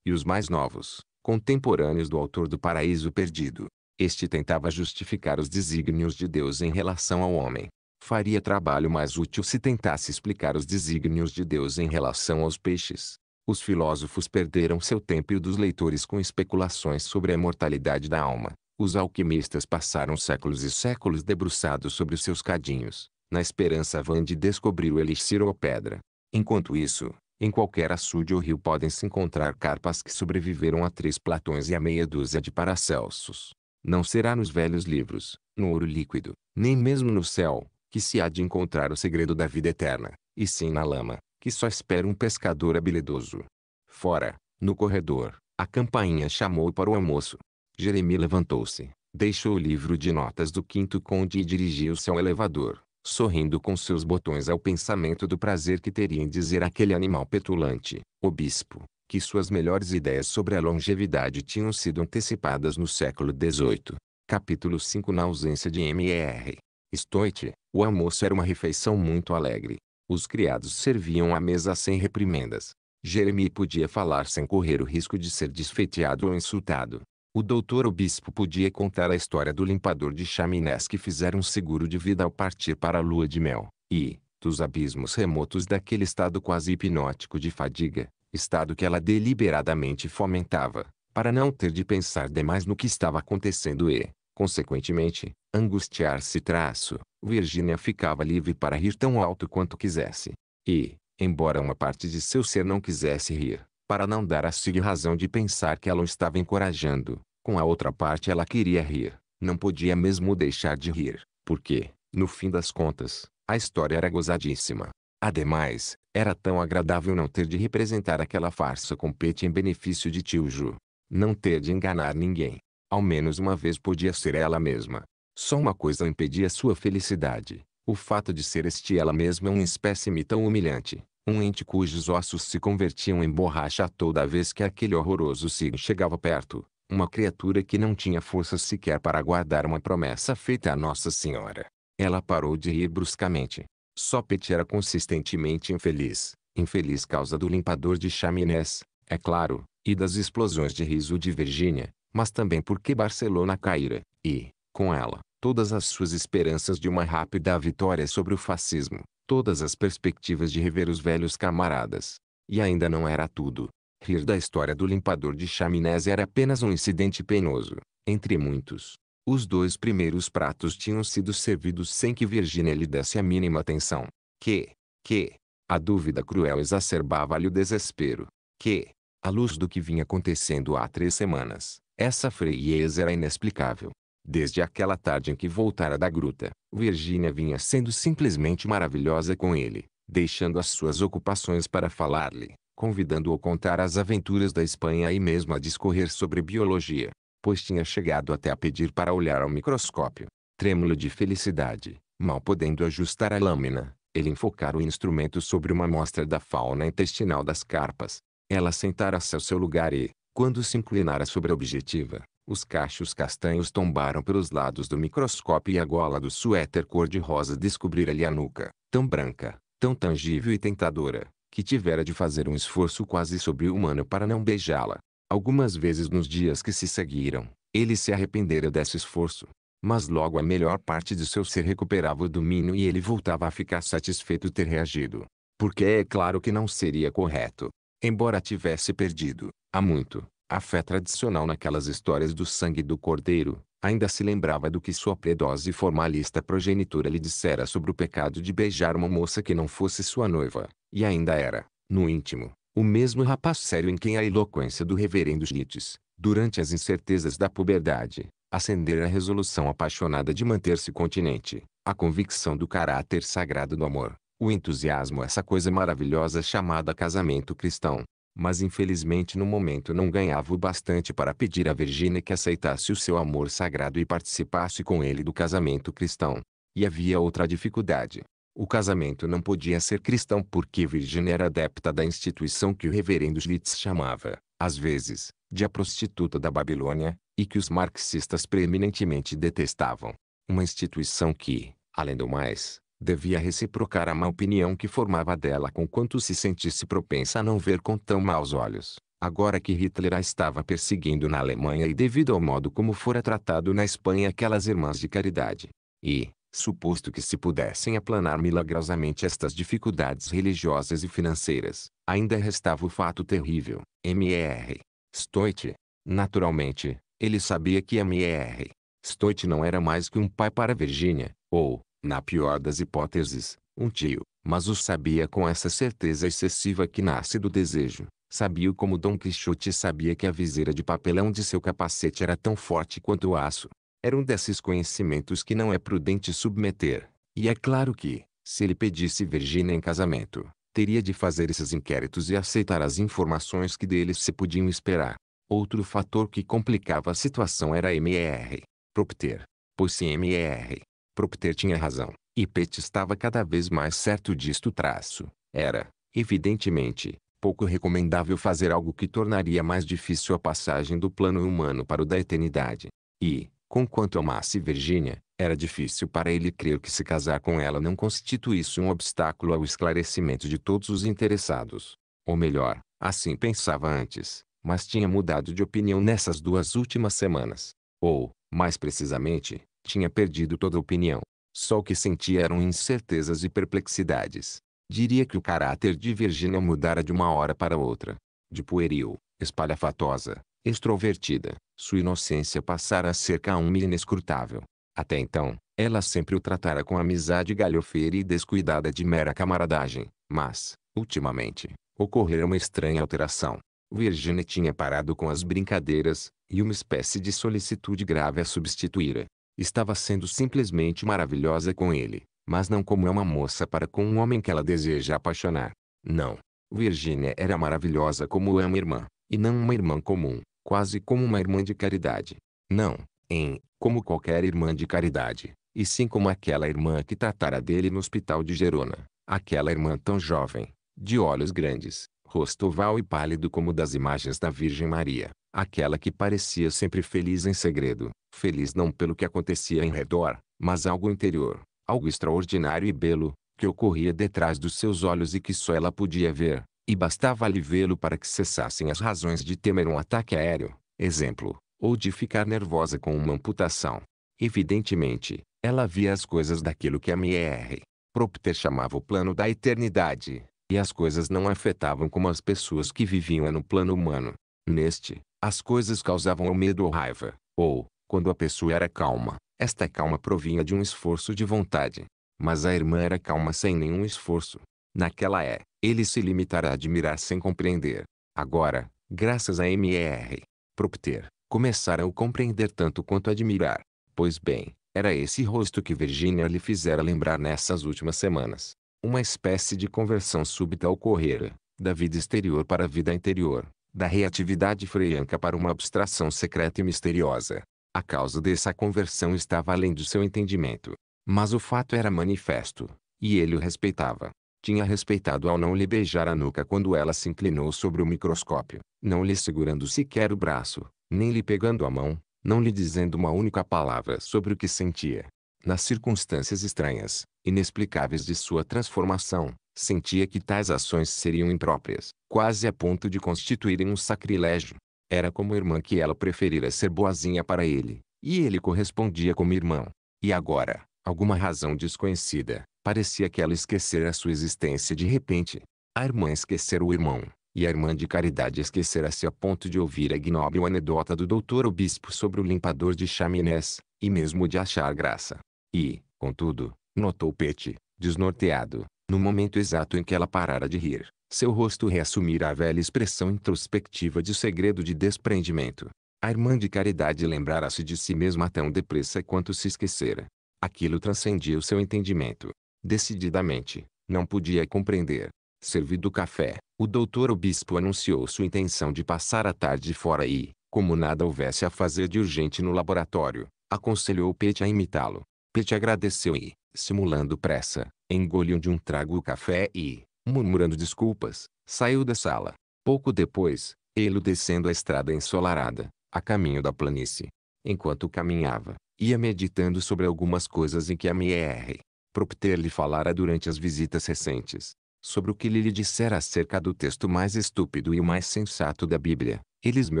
e os mais novos, contemporâneos do autor do Paraíso Perdido. Este tentava justificar os desígnios de Deus em relação ao homem. Faria trabalho mais útil se tentasse explicar os desígnios de Deus em relação aos peixes. Os filósofos perderam seu tempo e o dos leitores com especulações sobre a mortalidade da alma. Os alquimistas passaram séculos e séculos debruçados sobre seus cadinhos, na esperança vã de descobrir o elixir ou a pedra. Enquanto isso, em qualquer açude ou rio podem se encontrar carpas que sobreviveram a três Platões e a meia dúzia de Paracelsos. Não será nos velhos livros, no ouro líquido, nem mesmo no céu, que se há de encontrar o segredo da vida eterna, e sim na lama, que só espera um pescador habilidoso. Fora, no corredor, a campainha chamou para o almoço. Jeremi levantou-se, deixou o livro de notas do quinto conde e dirigiu-se ao elevador sorrindo com seus botões ao pensamento do prazer que teria em dizer aquele animal petulante, o bispo, que suas melhores ideias sobre a longevidade tinham sido antecipadas no século XVIII. Capítulo 5 Na ausência de M.E.R. Stoit, o almoço era uma refeição muito alegre. Os criados serviam à mesa sem reprimendas. Jeremy podia falar sem correr o risco de ser desfeiteado ou insultado. O doutor obispo podia contar a história do limpador de chaminés que fizeram um seguro de vida ao partir para a lua de mel, e, dos abismos remotos daquele estado quase hipnótico de fadiga, estado que ela deliberadamente fomentava, para não ter de pensar demais no que estava acontecendo e, consequentemente, angustiar-se traço, Virginia ficava livre para rir tão alto quanto quisesse. E, embora uma parte de seu ser não quisesse rir, para não dar a Sig razão de pensar que ela o estava encorajando. Com a outra parte ela queria rir, não podia mesmo deixar de rir, porque, no fim das contas, a história era gozadíssima. Ademais, era tão agradável não ter de representar aquela farsa com Pete em benefício de tio Ju. Não ter de enganar ninguém. Ao menos uma vez podia ser ela mesma. Só uma coisa impedia sua felicidade. O fato de ser este ela mesma é um espécime tão humilhante, um ente cujos ossos se convertiam em borracha toda vez que aquele horroroso signo chegava perto. Uma criatura que não tinha força sequer para guardar uma promessa feita à Nossa Senhora. Ela parou de rir bruscamente. Só Sopet era consistentemente infeliz. Infeliz causa do limpador de chaminés, é claro, e das explosões de riso de Virgínia, mas também porque Barcelona caíra, e, com ela, todas as suas esperanças de uma rápida vitória sobre o fascismo todas as perspectivas de rever os velhos camaradas. E ainda não era tudo. Rir da história do limpador de chaminés era apenas um incidente penoso, entre muitos. Os dois primeiros pratos tinham sido servidos sem que Virginia lhe desse a mínima atenção. Que, que, a dúvida cruel exacerbava-lhe o desespero. Que, à luz do que vinha acontecendo há três semanas, essa frieza era inexplicável. Desde aquela tarde em que voltara da gruta, Virginia vinha sendo simplesmente maravilhosa com ele, deixando as suas ocupações para falar-lhe, convidando-o a contar as aventuras da Espanha e mesmo a discorrer sobre biologia, pois tinha chegado até a pedir para olhar ao microscópio. Trêmulo de felicidade, mal podendo ajustar a lâmina, ele enfocar o instrumento sobre uma amostra da fauna intestinal das carpas. Ela sentara-se ao seu lugar e, quando se inclinara sobre a objetiva, os cachos castanhos tombaram pelos lados do microscópio e a gola do suéter cor-de-rosa descobrira-lhe a nuca, tão branca, tão tangível e tentadora, que tivera de fazer um esforço quase sobre-humano para não beijá-la. Algumas vezes nos dias que se seguiram, ele se arrependera desse esforço. Mas logo a melhor parte de seu ser recuperava o domínio e ele voltava a ficar satisfeito ter reagido. Porque é claro que não seria correto. Embora tivesse perdido, há muito, a fé tradicional naquelas histórias do sangue do cordeiro, ainda se lembrava do que sua piedosa e formalista progenitora lhe dissera sobre o pecado de beijar uma moça que não fosse sua noiva, e ainda era, no íntimo, o mesmo rapaz sério em quem a eloquência do reverendo Schlittes, durante as incertezas da puberdade, acendera a resolução apaixonada de manter-se continente, a convicção do caráter sagrado do amor, o entusiasmo essa coisa maravilhosa chamada casamento cristão, mas infelizmente no momento não ganhava o bastante para pedir a Virgínia que aceitasse o seu amor sagrado e participasse com ele do casamento cristão. E havia outra dificuldade. O casamento não podia ser cristão porque Virginia era adepta da instituição que o reverendo Schlitz chamava, às vezes, de a prostituta da Babilônia, e que os marxistas preeminentemente detestavam. Uma instituição que, além do mais, devia reciprocar a má opinião que formava dela com quanto se sentisse propensa a não ver com tão maus olhos. Agora que Hitler a estava perseguindo na Alemanha e devido ao modo como fora tratado na Espanha aquelas irmãs de caridade. E, suposto que se pudessem aplanar milagrosamente estas dificuldades religiosas e financeiras, ainda restava o fato terrível. M.E.R. Stoit. Naturalmente, ele sabia que M.E.R. Stoit não era mais que um pai para Virginia, ou, na pior das hipóteses, um tio, mas o sabia com essa certeza excessiva que nasce do desejo. Sabia como Dom Quixote sabia que a viseira de papelão de seu capacete era tão forte quanto o aço. Era um desses conhecimentos que não é prudente submeter. E é claro que, se ele pedisse Virginia em casamento, teria de fazer esses inquéritos e aceitar as informações que deles se podiam esperar. Outro fator que complicava a situação era MR. Propter. Pois se MR Procter tinha razão, e Pete estava cada vez mais certo disto traço. Era, evidentemente, pouco recomendável fazer algo que tornaria mais difícil a passagem do plano humano para o da eternidade. E, conquanto amasse Virginia, era difícil para ele crer que se casar com ela não constituísse um obstáculo ao esclarecimento de todos os interessados. Ou melhor, assim pensava antes, mas tinha mudado de opinião nessas duas últimas semanas. Ou, mais precisamente, tinha perdido toda opinião. Só o que sentia eram incertezas e perplexidades. Diria que o caráter de Virginia mudara de uma hora para outra. De pueril, espalhafatosa, extrovertida, sua inocência passara a ser calma e inescrutável. Até então, ela sempre o tratara com amizade galhofeira e descuidada de mera camaradagem. Mas, ultimamente, ocorrera uma estranha alteração. Virginia tinha parado com as brincadeiras, e uma espécie de solicitude grave a substituíra estava sendo simplesmente maravilhosa com ele, mas não como é uma moça para com um homem que ela deseja apaixonar. Não. Virginia era maravilhosa como é uma irmã, e não uma irmã comum, quase como uma irmã de caridade. Não, em, como qualquer irmã de caridade, e sim como aquela irmã que tratara dele no hospital de Gerona, aquela irmã tão jovem, de olhos grandes, rosto oval e pálido como das imagens da Virgem Maria, Aquela que parecia sempre feliz em segredo, feliz não pelo que acontecia em redor, mas algo interior, algo extraordinário e belo, que ocorria detrás dos seus olhos e que só ela podia ver, e bastava-lhe vê-lo para que cessassem as razões de temer um ataque aéreo, exemplo, ou de ficar nervosa com uma amputação. Evidentemente, ela via as coisas daquilo que a M.R. Propter chamava o plano da eternidade, e as coisas não afetavam como as pessoas que viviam no plano humano. Neste, as coisas causavam ou medo ou raiva, ou, quando a pessoa era calma, esta calma provinha de um esforço de vontade. Mas a irmã era calma sem nenhum esforço. Naquela é, ele se limitara a admirar sem compreender. Agora, graças a M.R. Propter, começaram a compreender tanto quanto admirar. Pois bem, era esse rosto que Virginia lhe fizera lembrar nessas últimas semanas. Uma espécie de conversão súbita ocorrera, da vida exterior para a vida interior, da reatividade freianca para uma abstração secreta e misteriosa. A causa dessa conversão estava além do seu entendimento. Mas o fato era manifesto, e ele o respeitava. Tinha respeitado ao não lhe beijar a nuca quando ela se inclinou sobre o microscópio, não lhe segurando sequer o braço, nem lhe pegando a mão, não lhe dizendo uma única palavra sobre o que sentia. Nas circunstâncias estranhas, inexplicáveis de sua transformação, sentia que tais ações seriam impróprias, quase a ponto de constituírem um sacrilégio. Era como irmã que ela preferira ser boazinha para ele, e ele correspondia como irmão. E agora, alguma razão desconhecida, parecia que ela esquecera sua existência de repente. A irmã esquecera o irmão, e a irmã de caridade esquecera-se a ponto de ouvir a ignóbil anedota do doutor obispo sobre o limpador de chaminés, e mesmo de achar graça. E, contudo, notou Pete, desnorteado, no momento exato em que ela parara de rir, seu rosto reassumira a velha expressão introspectiva de segredo de desprendimento. A irmã de caridade lembrara-se de si mesma tão depressa quanto se esquecera. Aquilo transcendia o seu entendimento. Decididamente, não podia compreender. Servido o café, o doutor obispo anunciou sua intenção de passar a tarde fora e, como nada houvesse a fazer de urgente no laboratório, aconselhou Pete a imitá-lo. Pete agradeceu e, simulando pressa, engoliu de um trago o café e, murmurando desculpas, saiu da sala. Pouco depois, ele descendo a estrada ensolarada, a caminho da planície. Enquanto caminhava, ia meditando sobre algumas coisas em que a M.E.R. Propter lhe falara durante as visitas recentes. Sobre o que ele lhe dissera acerca do texto mais estúpido e o mais sensato da Bíblia. Eles me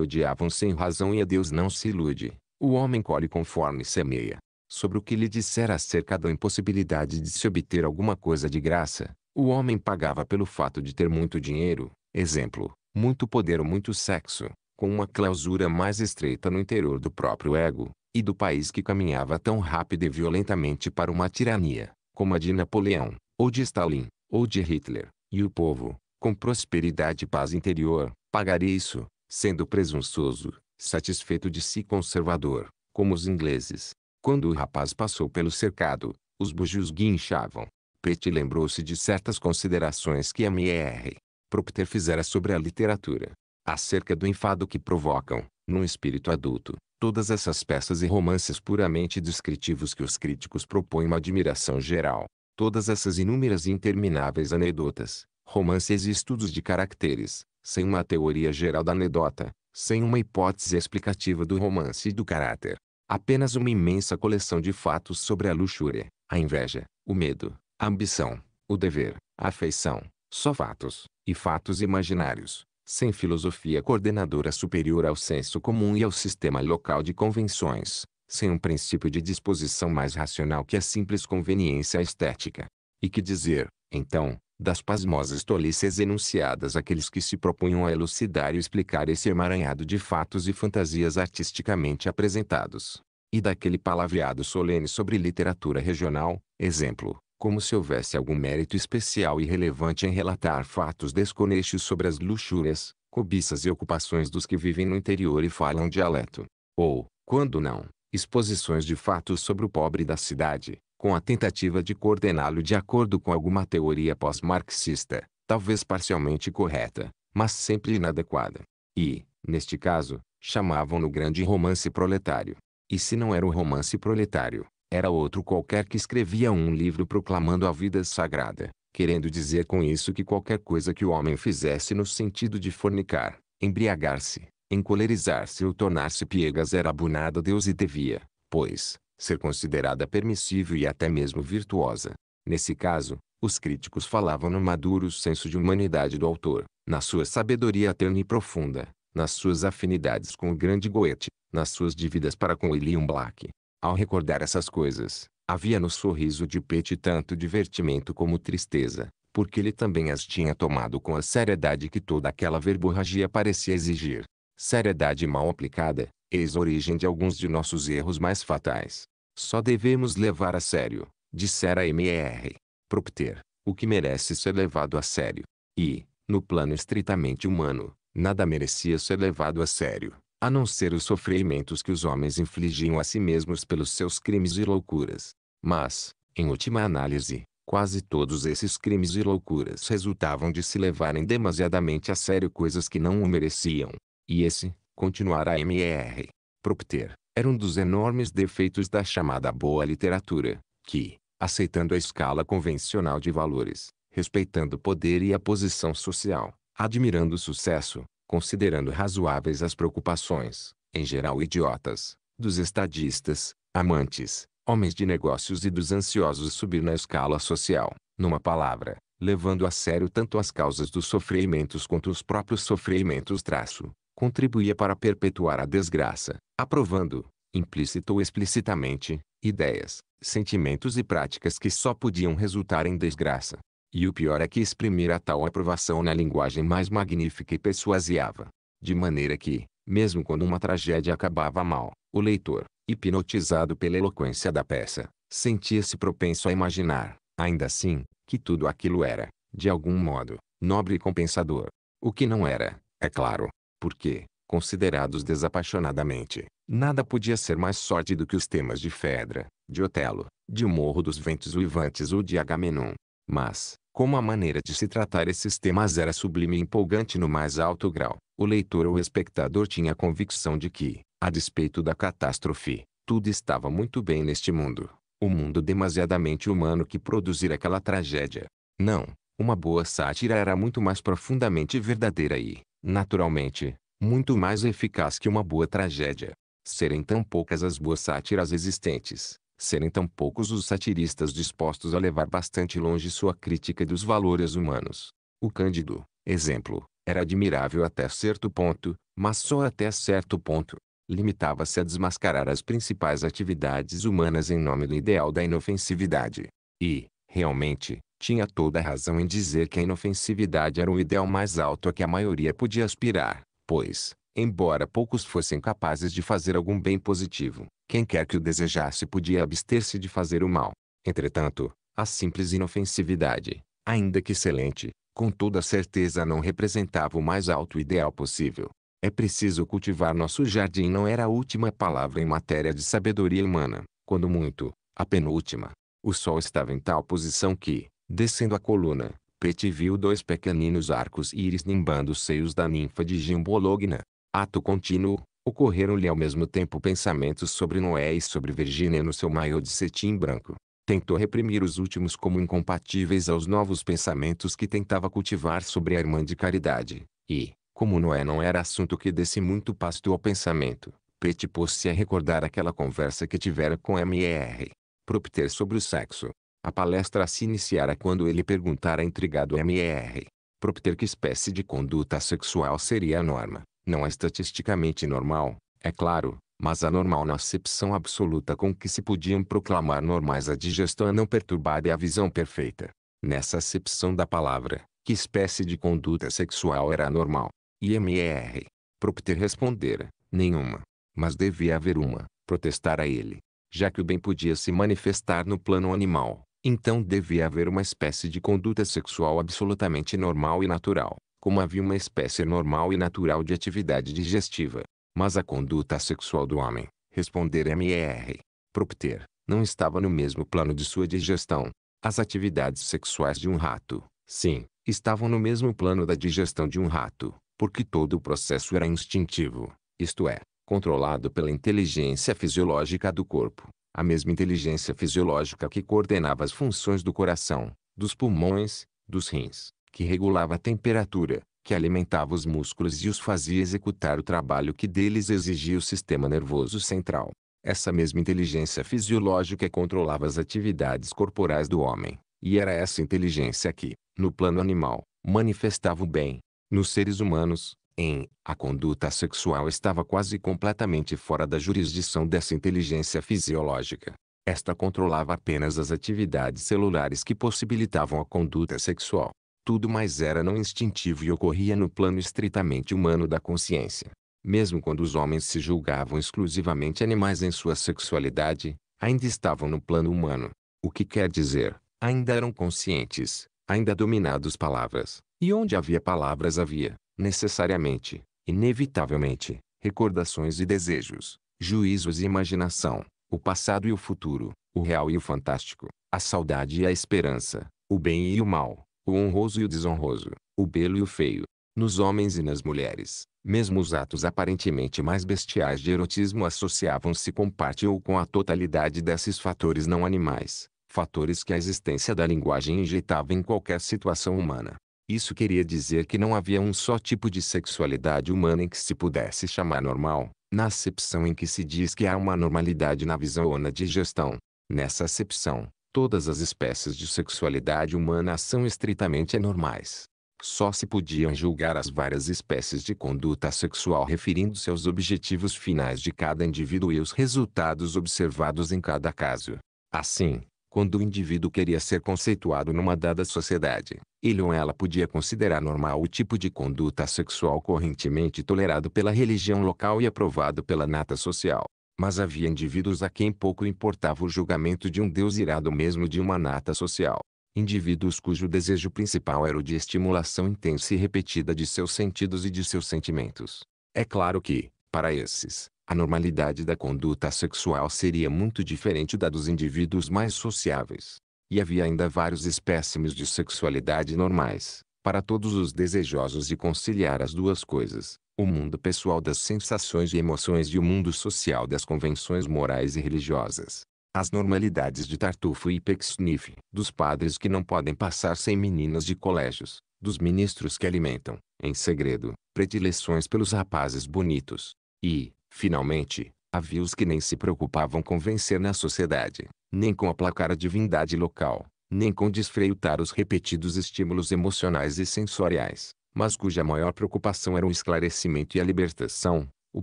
odiavam sem razão e a Deus não se ilude. O homem colhe conforme semeia sobre o que lhe dissera acerca da impossibilidade de se obter alguma coisa de graça, o homem pagava pelo fato de ter muito dinheiro, exemplo, muito poder ou muito sexo, com uma clausura mais estreita no interior do próprio ego, e do país que caminhava tão rápido e violentamente para uma tirania, como a de Napoleão, ou de Stalin, ou de Hitler, e o povo, com prosperidade e paz interior, pagaria isso, sendo presunçoso, satisfeito de si conservador, como os ingleses, quando o rapaz passou pelo cercado, os bujus guinchavam. Petty lembrou-se de certas considerações que M.E.R. Procter fizera sobre a literatura. Acerca do enfado que provocam, num espírito adulto, todas essas peças e romances puramente descritivos que os críticos propõem uma admiração geral. Todas essas inúmeras e intermináveis anedotas, romances e estudos de caracteres, sem uma teoria geral da anedota, sem uma hipótese explicativa do romance e do caráter, apenas uma imensa coleção de fatos sobre a luxúria, a inveja, o medo, a ambição, o dever, a afeição, só fatos, e fatos imaginários, sem filosofia coordenadora superior ao senso comum e ao sistema local de convenções, sem um princípio de disposição mais racional que a simples conveniência estética. E que dizer, então, das pasmosas tolices enunciadas àqueles que se propunham a elucidar e explicar esse emaranhado de fatos e fantasias artisticamente apresentados. E daquele palavreado solene sobre literatura regional, exemplo, como se houvesse algum mérito especial e relevante em relatar fatos desconexos sobre as luxúrias, cobiças e ocupações dos que vivem no interior e falam dialeto. Ou, quando não, exposições de fatos sobre o pobre da cidade, com a tentativa de coordená-lo de acordo com alguma teoria pós-marxista, talvez parcialmente correta, mas sempre inadequada. E, neste caso, chamavam-no grande romance proletário. E se não era o romance proletário, era outro qualquer que escrevia um livro proclamando a vida sagrada, querendo dizer com isso que qualquer coisa que o homem fizesse no sentido de fornicar, embriagar-se, encolerizar-se ou tornar-se piegas era abonado a Deus e devia, pois, ser considerada permissível e até mesmo virtuosa. Nesse caso, os críticos falavam no maduro senso de humanidade do autor, na sua sabedoria terna e profunda, nas suas afinidades com o grande Goethe, nas suas dívidas para com William Black. Ao recordar essas coisas, havia no sorriso de Pete tanto divertimento como tristeza, porque ele também as tinha tomado com a seriedade que toda aquela verborragia parecia exigir. Seriedade mal aplicada, Eis a origem de alguns de nossos erros mais fatais. Só devemos levar a sério, dissera M.R. Propter, o que merece ser levado a sério. E, no plano estritamente humano, nada merecia ser levado a sério, a não ser os sofrimentos que os homens infligiam a si mesmos pelos seus crimes e loucuras. Mas, em última análise, quase todos esses crimes e loucuras resultavam de se levarem demasiadamente a sério coisas que não o mereciam. E esse, continuar a M.R. Procter, era um dos enormes defeitos da chamada boa literatura, que, aceitando a escala convencional de valores, respeitando o poder e a posição social, admirando o sucesso, considerando razoáveis as preocupações, em geral idiotas, dos estadistas, amantes, homens de negócios e dos ansiosos subir na escala social, numa palavra, levando a sério tanto as causas dos sofrimentos quanto os próprios sofrimentos traço, contribuía para perpetuar a desgraça, aprovando, implícita ou explicitamente, ideias, sentimentos e práticas que só podiam resultar em desgraça. E o pior é que exprimir a tal aprovação na linguagem mais magnífica e persuasiava. De maneira que, mesmo quando uma tragédia acabava mal, o leitor, hipnotizado pela eloquência da peça, sentia-se propenso a imaginar, ainda assim, que tudo aquilo era, de algum modo, nobre e compensador. O que não era, é claro, porque, considerados desapaixonadamente, nada podia ser mais sórdido que os temas de Fedra, de Otelo, de Morro dos Ventos Uivantes ou de Agamenon. Mas, como a maneira de se tratar esses temas era sublime e empolgante no mais alto grau, o leitor ou espectador tinha a convicção de que, a despeito da catástrofe, tudo estava muito bem neste mundo. O mundo demasiadamente humano que produzira aquela tragédia. Não, uma boa sátira era muito mais profundamente verdadeira e, naturalmente, muito mais eficaz que uma boa tragédia. Serem tão poucas as boas sátiras existentes, serem tão poucos os satiristas dispostos a levar bastante longe sua crítica dos valores humanos. O Cândido, exemplo, era admirável até certo ponto, mas só até certo ponto. Limitava-se a desmascarar as principais atividades humanas em nome do ideal da inofensividade. E, realmente, tinha toda a razão em dizer que a inofensividade era o ideal mais alto a que a maioria podia aspirar, pois, embora poucos fossem capazes de fazer algum bem positivo, quem quer que o desejasse podia abster-se de fazer o mal. Entretanto, a simples inofensividade, ainda que excelente, com toda certeza não representava o mais alto ideal possível. É preciso cultivar nosso jardim não era a última palavra em matéria de sabedoria humana, quando muito, a penúltima. O sol estava em tal posição que, Descendo a coluna, Pet viu dois pequeninos arcos íris nimbando os seios da ninfa de Gimbologna. Ato contínuo, ocorreram-lhe ao mesmo tempo pensamentos sobre Noé e sobre Virgínia no seu maiô de cetim branco. Tentou reprimir os últimos como incompatíveis aos novos pensamentos que tentava cultivar sobre a irmã de caridade. E, como Noé não era assunto que desse muito pasto ao pensamento, Petty pôs-se a recordar aquela conversa que tivera com M.E.R. Propter sobre o sexo. A palestra se iniciará é quando ele perguntar a intrigado MR. Propter que espécie de conduta sexual seria a norma. Não é estatisticamente normal, é claro, mas anormal na acepção absoluta com que se podiam proclamar normais a digestão é não perturbada e a visão perfeita. Nessa acepção da palavra, que espécie de conduta sexual era anormal? IMR. Propter respondera, nenhuma. Mas devia haver uma, protestara ele, já que o bem podia se manifestar no plano animal, então devia haver uma espécie de conduta sexual absolutamente normal e natural, como havia uma espécie normal e natural de atividade digestiva. Mas a conduta sexual do homem, responder M.R. Propter, não estava no mesmo plano de sua digestão. As atividades sexuais de um rato, sim, estavam no mesmo plano da digestão de um rato, porque todo o processo era instintivo, isto é, controlado pela inteligência fisiológica do corpo. A mesma inteligência fisiológica que coordenava as funções do coração, dos pulmões, dos rins, que regulava a temperatura, que alimentava os músculos e os fazia executar o trabalho que deles exigia o sistema nervoso central. Essa mesma inteligência fisiológica controlava as atividades corporais do homem, e era essa inteligência que, no plano animal, manifestava o bem. Nos seres humanos, em a conduta sexual estava quase completamente fora da jurisdição dessa inteligência fisiológica. Esta controlava apenas as atividades celulares que possibilitavam a conduta sexual. Tudo mais era não instintivo e ocorria no plano estritamente humano da consciência. Mesmo quando os homens se julgavam exclusivamente animais em sua sexualidade, ainda estavam no plano humano. O que quer dizer, ainda eram conscientes, ainda dominados palavras, e onde havia palavras havia necessariamente, inevitavelmente, recordações e desejos, juízos e imaginação, o passado e o futuro, o real e o fantástico, a saudade e a esperança, o bem e o mal, o honroso e o desonroso, o belo e o feio. Nos homens e nas mulheres, mesmo os atos aparentemente mais bestiais de erotismo associavam-se com parte ou com a totalidade desses fatores não animais, fatores que a existência da linguagem injetava em qualquer situação humana. Isso queria dizer que não havia um só tipo de sexualidade humana em que se pudesse chamar normal, na acepção em que se diz que há uma normalidade na visão ou na digestão. Nessa acepção, todas as espécies de sexualidade humana são estritamente anormais. Só se podiam julgar as várias espécies de conduta sexual referindo-se aos objetivos finais de cada indivíduo e os resultados observados em cada caso. Assim, quando o indivíduo queria ser conceituado numa dada sociedade, ele ou ela podia considerar normal o tipo de conduta sexual correntemente tolerado pela religião local e aprovado pela nata social. Mas havia indivíduos a quem pouco importava o julgamento de um deus irado mesmo de uma nata social. Indivíduos cujo desejo principal era o de estimulação intensa e repetida de seus sentidos e de seus sentimentos. É claro que, para esses, a normalidade da conduta sexual seria muito diferente da dos indivíduos mais sociáveis. E havia ainda vários espécimes de sexualidade normais, para todos os desejosos de conciliar as duas coisas, o mundo pessoal das sensações e emoções e o mundo social das convenções morais e religiosas. As normalidades de Tartufo e Pecksniff, dos padres que não podem passar sem meninas de colégios, dos ministros que alimentam, em segredo, predileções pelos rapazes bonitos, e, Finalmente, havia os que nem se preocupavam com vencer na sociedade, nem com aplacar a divindade local, nem com desfreutar os repetidos estímulos emocionais e sensoriais, mas cuja maior preocupação era o esclarecimento e a libertação, o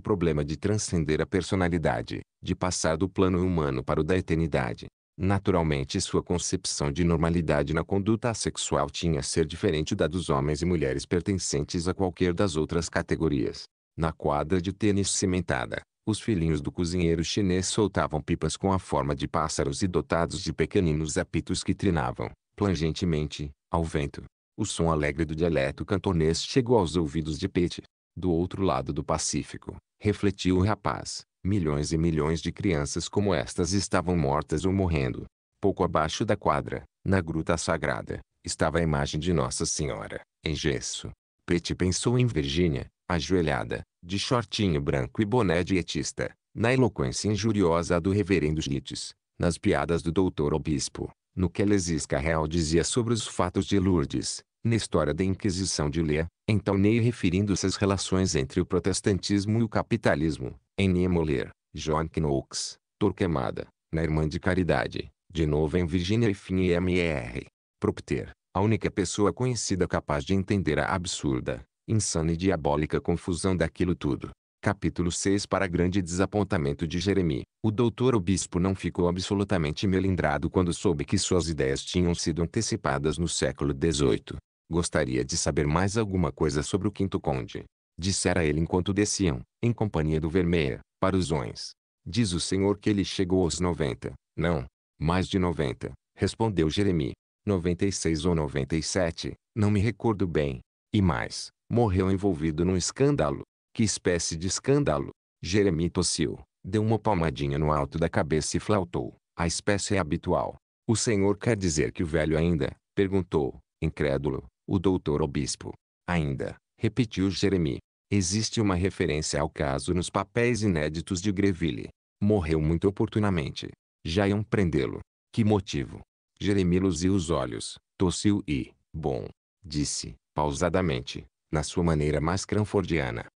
problema de transcender a personalidade, de passar do plano humano para o da eternidade. Naturalmente sua concepção de normalidade na conduta sexual tinha a ser diferente da dos homens e mulheres pertencentes a qualquer das outras categorias. Na quadra de tênis cimentada, os filhinhos do cozinheiro chinês soltavam pipas com a forma de pássaros e dotados de pequeninos apitos que trinavam, plangentemente, ao vento. O som alegre do dialeto cantonês chegou aos ouvidos de Pete. Do outro lado do Pacífico, refletiu o rapaz, milhões e milhões de crianças como estas estavam mortas ou morrendo. Pouco abaixo da quadra, na gruta sagrada, estava a imagem de Nossa Senhora, em gesso, pensou em Virgínia, ajoelhada, de shortinho branco e boné dietista, na eloquência injuriosa do reverendo Gites, nas piadas do doutor obispo, no que Lesis Carrel dizia sobre os fatos de Lourdes, na história da Inquisição de Lea, em então Ney referindo-se às relações entre o protestantismo e o capitalismo, em Niemoller, John Knox, Torquemada, na Irmã de Caridade, de novo em Virginia e fim e M.R. Propter, a única pessoa conhecida capaz de entender a absurda, insana e diabólica confusão daquilo tudo. Capítulo 6 Para grande desapontamento de Jeremi, o doutor obispo não ficou absolutamente melindrado quando soube que suas ideias tinham sido antecipadas no século XVIII. Gostaria de saber mais alguma coisa sobre o quinto conde. Dissera ele enquanto desciam, em companhia do Vermeia, para os osões. Diz o senhor que ele chegou aos noventa. Não, mais de noventa, respondeu Jeremi, 96 ou 97, não me recordo bem. E mais, morreu envolvido num escândalo. Que espécie de escândalo? Jeremi tossiu, deu uma palmadinha no alto da cabeça e flautou. A espécie é habitual. O senhor quer dizer que o velho ainda? Perguntou, incrédulo, o doutor obispo. Ainda, repetiu Jeremi. Existe uma referência ao caso nos papéis inéditos de Greville. Morreu muito oportunamente. Já iam prendê-lo. Que motivo? Jeremi luziu os olhos, tossiu e, bom, disse, pausadamente, na sua maneira mais cranfordiana.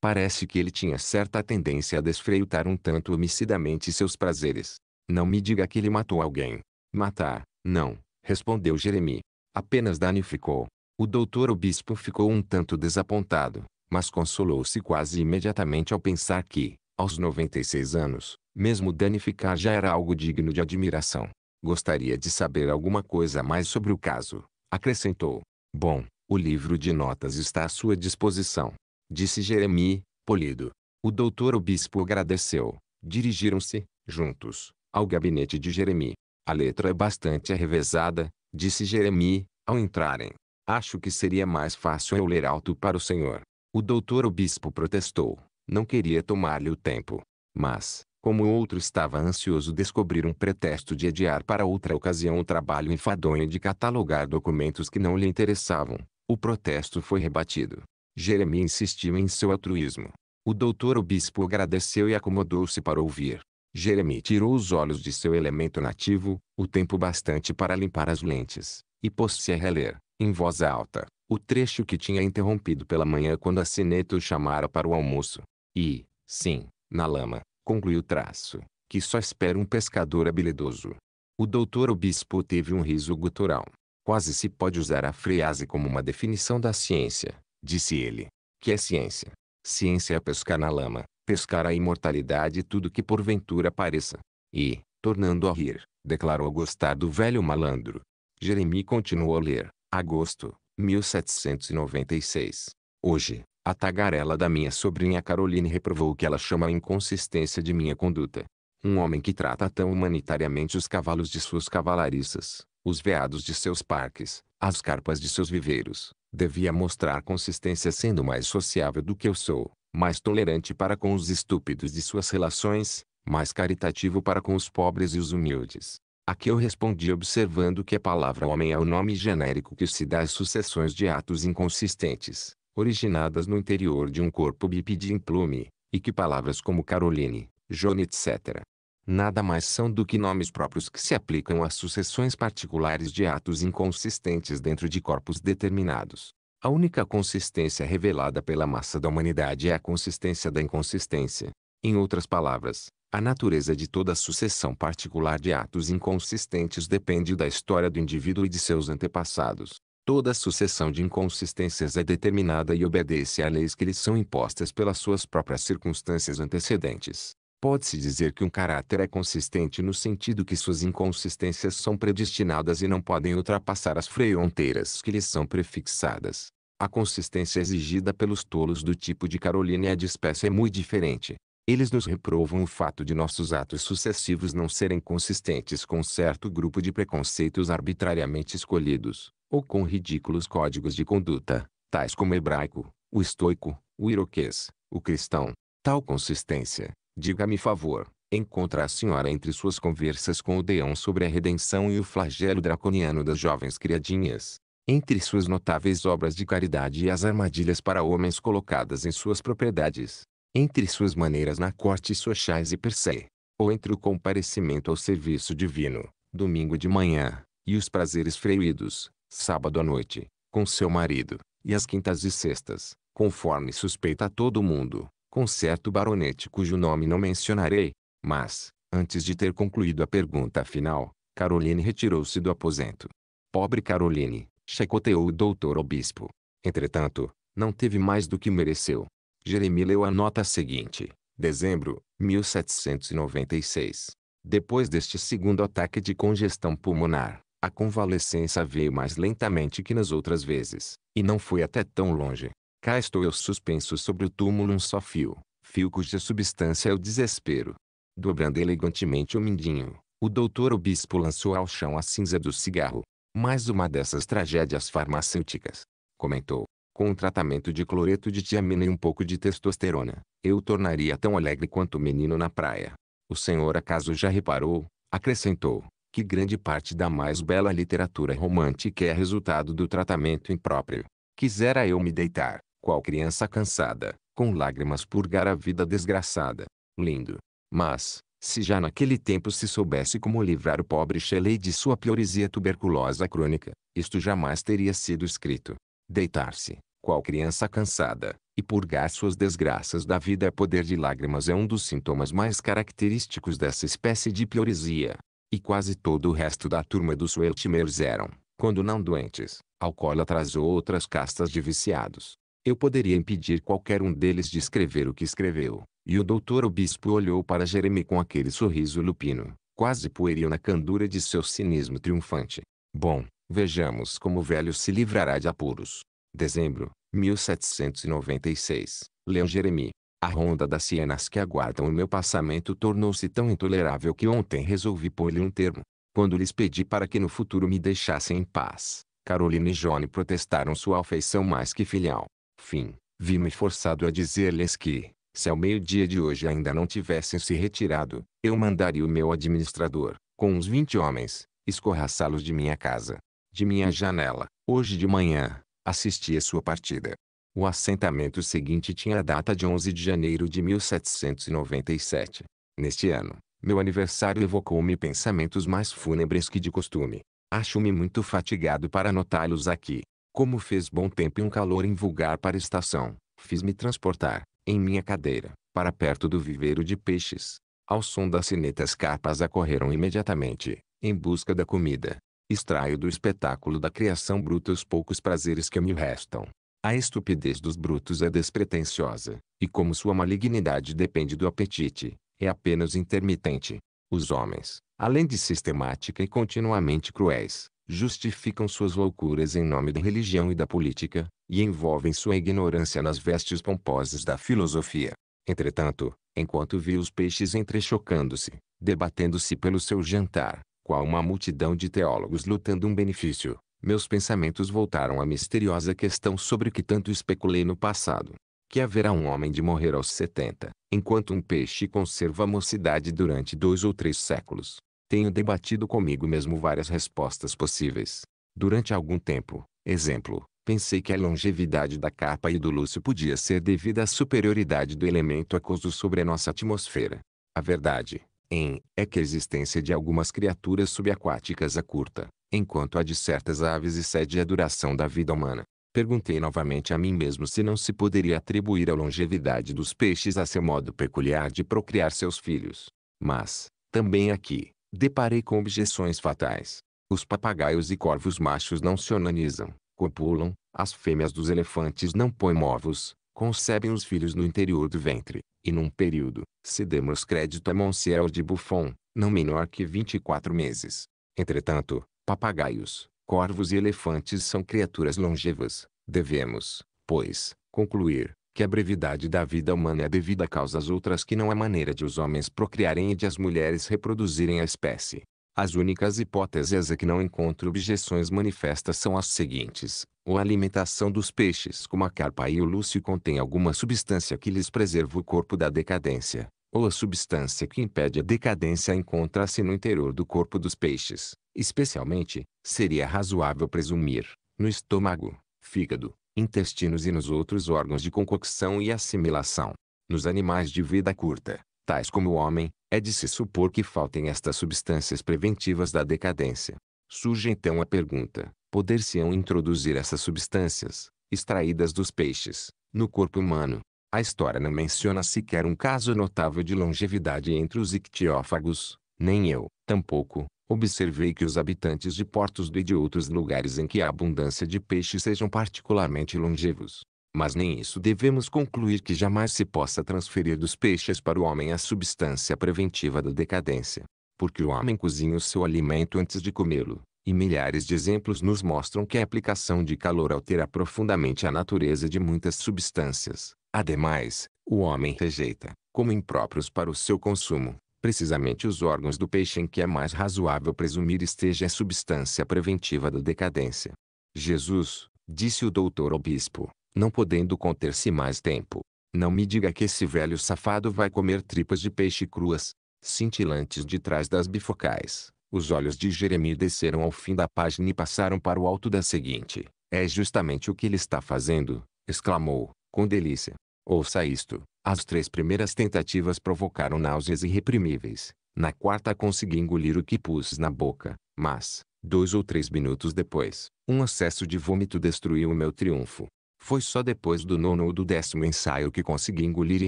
Parece que ele tinha certa tendência a desfreitar um tanto homicidamente seus prazeres. Não me diga que ele matou alguém. Matar, não, respondeu Jeremi. Apenas danificou. O doutor obispo ficou um tanto desapontado, mas consolou-se quase imediatamente ao pensar que, aos 96 anos, mesmo danificar já era algo digno de admiração. Gostaria de saber alguma coisa mais sobre o caso, acrescentou. Bom, o livro de notas está à sua disposição, disse Jeremi, polido. O doutor obispo agradeceu. Dirigiram-se, juntos, ao gabinete de Jeremi. A letra é bastante arrevesada, disse Jeremi, ao entrarem. Acho que seria mais fácil eu ler alto para o senhor. O doutor obispo protestou. Não queria tomar-lhe o tempo. Mas, como o outro estava ansioso descobrir um pretexto de adiar para outra ocasião o trabalho enfadonho de catalogar documentos que não lhe interessavam, o protesto foi rebatido. Jeremias insistiu em seu altruísmo. O doutor obispo agradeceu e acomodou-se para ouvir. Jeremias tirou os olhos de seu elemento nativo, o tempo bastante para limpar as lentes, e pôs-se a reler, em voz alta, o trecho que tinha interrompido pela manhã quando a Sineta o chamara para o almoço. E, sim, na lama, concluiu traço, que só espera um pescador habilidoso. O doutor obispo teve um riso gutural. Quase se pode usar a frase como uma definição da ciência, disse ele. Que é ciência? Ciência é pescar na lama, pescar a imortalidade e tudo que porventura apareça. E, tornando a rir, declarou gostar do velho malandro. Jeremi continuou a ler, agosto, 1796. Hoje, a tagarela da minha sobrinha Caroline reprovou o que ela chama a inconsistência de minha conduta. Um homem que trata tão humanitariamente os cavalos de suas cavalariças, os veados de seus parques, as carpas de seus viveiros, devia mostrar consistência sendo mais sociável do que eu sou, mais tolerante para com os estúpidos de suas relações, mais caritativo para com os pobres e os humildes. A que eu respondi observando que a palavra homem é o nome genérico que se dá às sucessões de atos inconsistentes, originadas no interior de um corpo bípede em plume, e que palavras como Caroline, Joan etc. Nada mais são do que nomes próprios que se aplicam a sucessões particulares de atos inconsistentes dentro de corpos determinados. A única consistência revelada pela massa da humanidade é a consistência da inconsistência. Em outras palavras, a natureza de toda sucessão particular de atos inconsistentes depende da história do indivíduo e de seus antepassados. Toda sucessão de inconsistências é determinada e obedece a leis que lhes são impostas pelas suas próprias circunstâncias antecedentes. Pode-se dizer que um caráter é consistente no sentido que suas inconsistências são predestinadas e não podem ultrapassar as fronteiras que lhes são prefixadas. A consistência exigida pelos tolos do tipo de Carolina e a é de espécie é muito diferente. Eles nos reprovam o fato de nossos atos sucessivos não serem consistentes com um certo grupo de preconceitos arbitrariamente escolhidos ou com ridículos códigos de conduta, tais como o hebraico, o estoico, o iroquês, o cristão. Tal consistência, diga-me favor, encontra a senhora entre suas conversas com o Deão sobre a redenção e o flagelo draconiano das jovens criadinhas. Entre suas notáveis obras de caridade e as armadilhas para homens colocadas em suas propriedades. Entre suas maneiras na corte sociais e per se. Ou entre o comparecimento ao serviço divino, domingo de manhã, e os prazeres freuídos, sábado à noite, com seu marido, e às quintas e sextas, conforme suspeita todo mundo, com certo baronete cujo nome não mencionarei. Mas, antes de ter concluído a pergunta final, Caroline retirou-se do aposento. Pobre Caroline, chacoteou o doutor obispo. Entretanto, não teve mais do que mereceu. Jeremi leu a nota seguinte, dezembro, 1796. Depois deste segundo ataque de congestão pulmonar, a convalescença veio mais lentamente que nas outras vezes, e não foi até tão longe. Cá estou eu suspenso sobre o túmulo um só fio, fio cuja substância é o desespero. Dobrando elegantemente o mindinho, o doutor obispo lançou ao chão a cinza do cigarro. Mais uma dessas tragédias farmacêuticas, comentou. Com um tratamento de cloreto de tiamina e um pouco de testosterona, eu tornaria tão alegre quanto o menino na praia. O senhor acaso já reparou, acrescentou, que grande parte da mais bela literatura romântica é resultado do tratamento impróprio. Quisera eu me deitar, qual criança cansada, com lágrimas purgar a vida desgraçada. Lindo. Mas, se já naquele tempo se soubesse como livrar o pobre Shelley de sua pioresia tuberculosa crônica, isto jamais teria sido escrito. Deitar-se, qual criança cansada, e purgar suas desgraças da vida a é poder de lágrimas é um dos sintomas mais característicos dessa espécie de pioresia. E quase todo o resto da turma dos Weltmers eram, quando não doentes, alcoólatras ou outras castas de viciados. Eu poderia impedir qualquer um deles de escrever o que escreveu. E o doutor obispo olhou para Jeremy com aquele sorriso lupino, quase pueril na candura de seu cinismo triunfante. Bom, vejamos como o velho se livrará de apuros. Dezembro, 1796. Leão Jeremy. A ronda das cienas que aguardam o meu passamento tornou-se tão intolerável que ontem resolvi pôr-lhe um termo. Quando lhes pedi para que no futuro me deixassem em paz, Carolina e Johnny protestaram sua afeição mais que filial. Fim, vi-me forçado a dizer-lhes que, se ao meio-dia de hoje ainda não tivessem se retirado, eu mandaria o meu administrador, com uns vinte homens, escorraçá-los de minha casa. De minha janela, hoje de manhã, assisti a sua partida. O assentamento seguinte tinha a data de 11 de janeiro de 1797. Neste ano, meu aniversário evocou-me pensamentos mais fúnebres que de costume. Acho-me muito fatigado para anotá-los aqui. Como fez bom tempo e um calor invulgar para a estação, fiz-me transportar, em minha cadeira, para perto do viveiro de peixes. Ao som das sinetas capas acorreram imediatamente, em busca da comida. Extraio do espetáculo da criação bruta os poucos prazeres que me restam. A estupidez dos brutos é despretensiosa, e como sua malignidade depende do apetite, é apenas intermitente. Os homens, além de sistemática e continuamente cruéis, justificam suas loucuras em nome da religião e da política, e envolvem sua ignorância nas vestes pomposas da filosofia. Entretanto, enquanto vi os peixes entrechocando-se, debatendo-se pelo seu jantar, qual uma multidão de teólogos lutando um benefício, meus pensamentos voltaram à misteriosa questão sobre que tanto especulei no passado. Que haverá um homem de morrer aos 70, enquanto um peixe conserva a mocidade durante dois ou três séculos. Tenho debatido comigo mesmo várias respostas possíveis. Durante algum tempo, exemplo, pensei que a longevidade da capa e do lúcio podia ser devida à superioridade do elemento aquoso sobre a nossa atmosfera. A verdade, em, é que a existência de algumas criaturas subaquáticas é curta, enquanto a de certas aves excede a duração da vida humana. Perguntei novamente a mim mesmo se não se poderia atribuir a longevidade dos peixes a seu modo peculiar de procriar seus filhos. Mas, também aqui, deparei com objeções fatais. Os papagaios e corvos machos não se onanizam, copulam, as fêmeas dos elefantes não põem ovos, concebem os filhos no interior do ventre, e num período, se demos crédito a Monsieur de Buffon, não menor que 24 meses. Entretanto, Papagaios, corvos e elefantes são criaturas longevas. Devemos, pois, concluir que a brevidade da vida humana é devida a causas outras que não a maneira de os homens procriarem e de as mulheres reproduzirem a espécie. As únicas hipóteses a que não encontro objeções manifestas são as seguintes. Ou a alimentação dos peixes como a carpa e o lúcio contém alguma substância que lhes preserva o corpo da decadência, ou a substância que impede a decadência encontra-se no interior do corpo dos peixes. Especialmente, seria razoável presumir, no estômago, fígado, intestinos e nos outros órgãos de concocção e assimilação. Nos animais de vida curta, tais como o homem, é de se supor que faltem estas substâncias preventivas da decadência. Surge então a pergunta: poder-se-ão introduzir essas substâncias, extraídas dos peixes, no corpo humano? A história não menciona sequer um caso notável de longevidade entre os ictiófagos, nem eu, tampouco, Observei que os habitantes de portos e de outros lugares em que há abundância de peixe sejam particularmente longevos. Mas nem isso devemos concluir que jamais se possa transferir dos peixes para o homem a substância preventiva da decadência. Porque o homem cozinha o seu alimento antes de comê-lo, e milhares de exemplos nos mostram que a aplicação de calor altera profundamente a natureza de muitas substâncias. Ademais, o homem rejeita, como impróprios para o seu consumo, precisamente os órgãos do peixe em que é mais razoável presumir esteja a substância preventiva da decadência. Jesus, disse o doutor ao bispo, não podendo conter-se mais tempo, não me diga que esse velho safado vai comer tripas de peixe cruas, cintilantes de trás das bifocais. Os olhos de Jeremias desceram ao fim da página e passaram para o alto da seguinte. É justamente o que ele está fazendo, exclamou, com delícia. Ouça isto. As três primeiras tentativas provocaram náuseas irreprimíveis. Na quarta consegui engolir o que pus na boca, mas, dois ou três minutos depois, um acesso de vômito destruiu o meu triunfo. Foi só depois do nono ou do décimo ensaio que consegui engolir e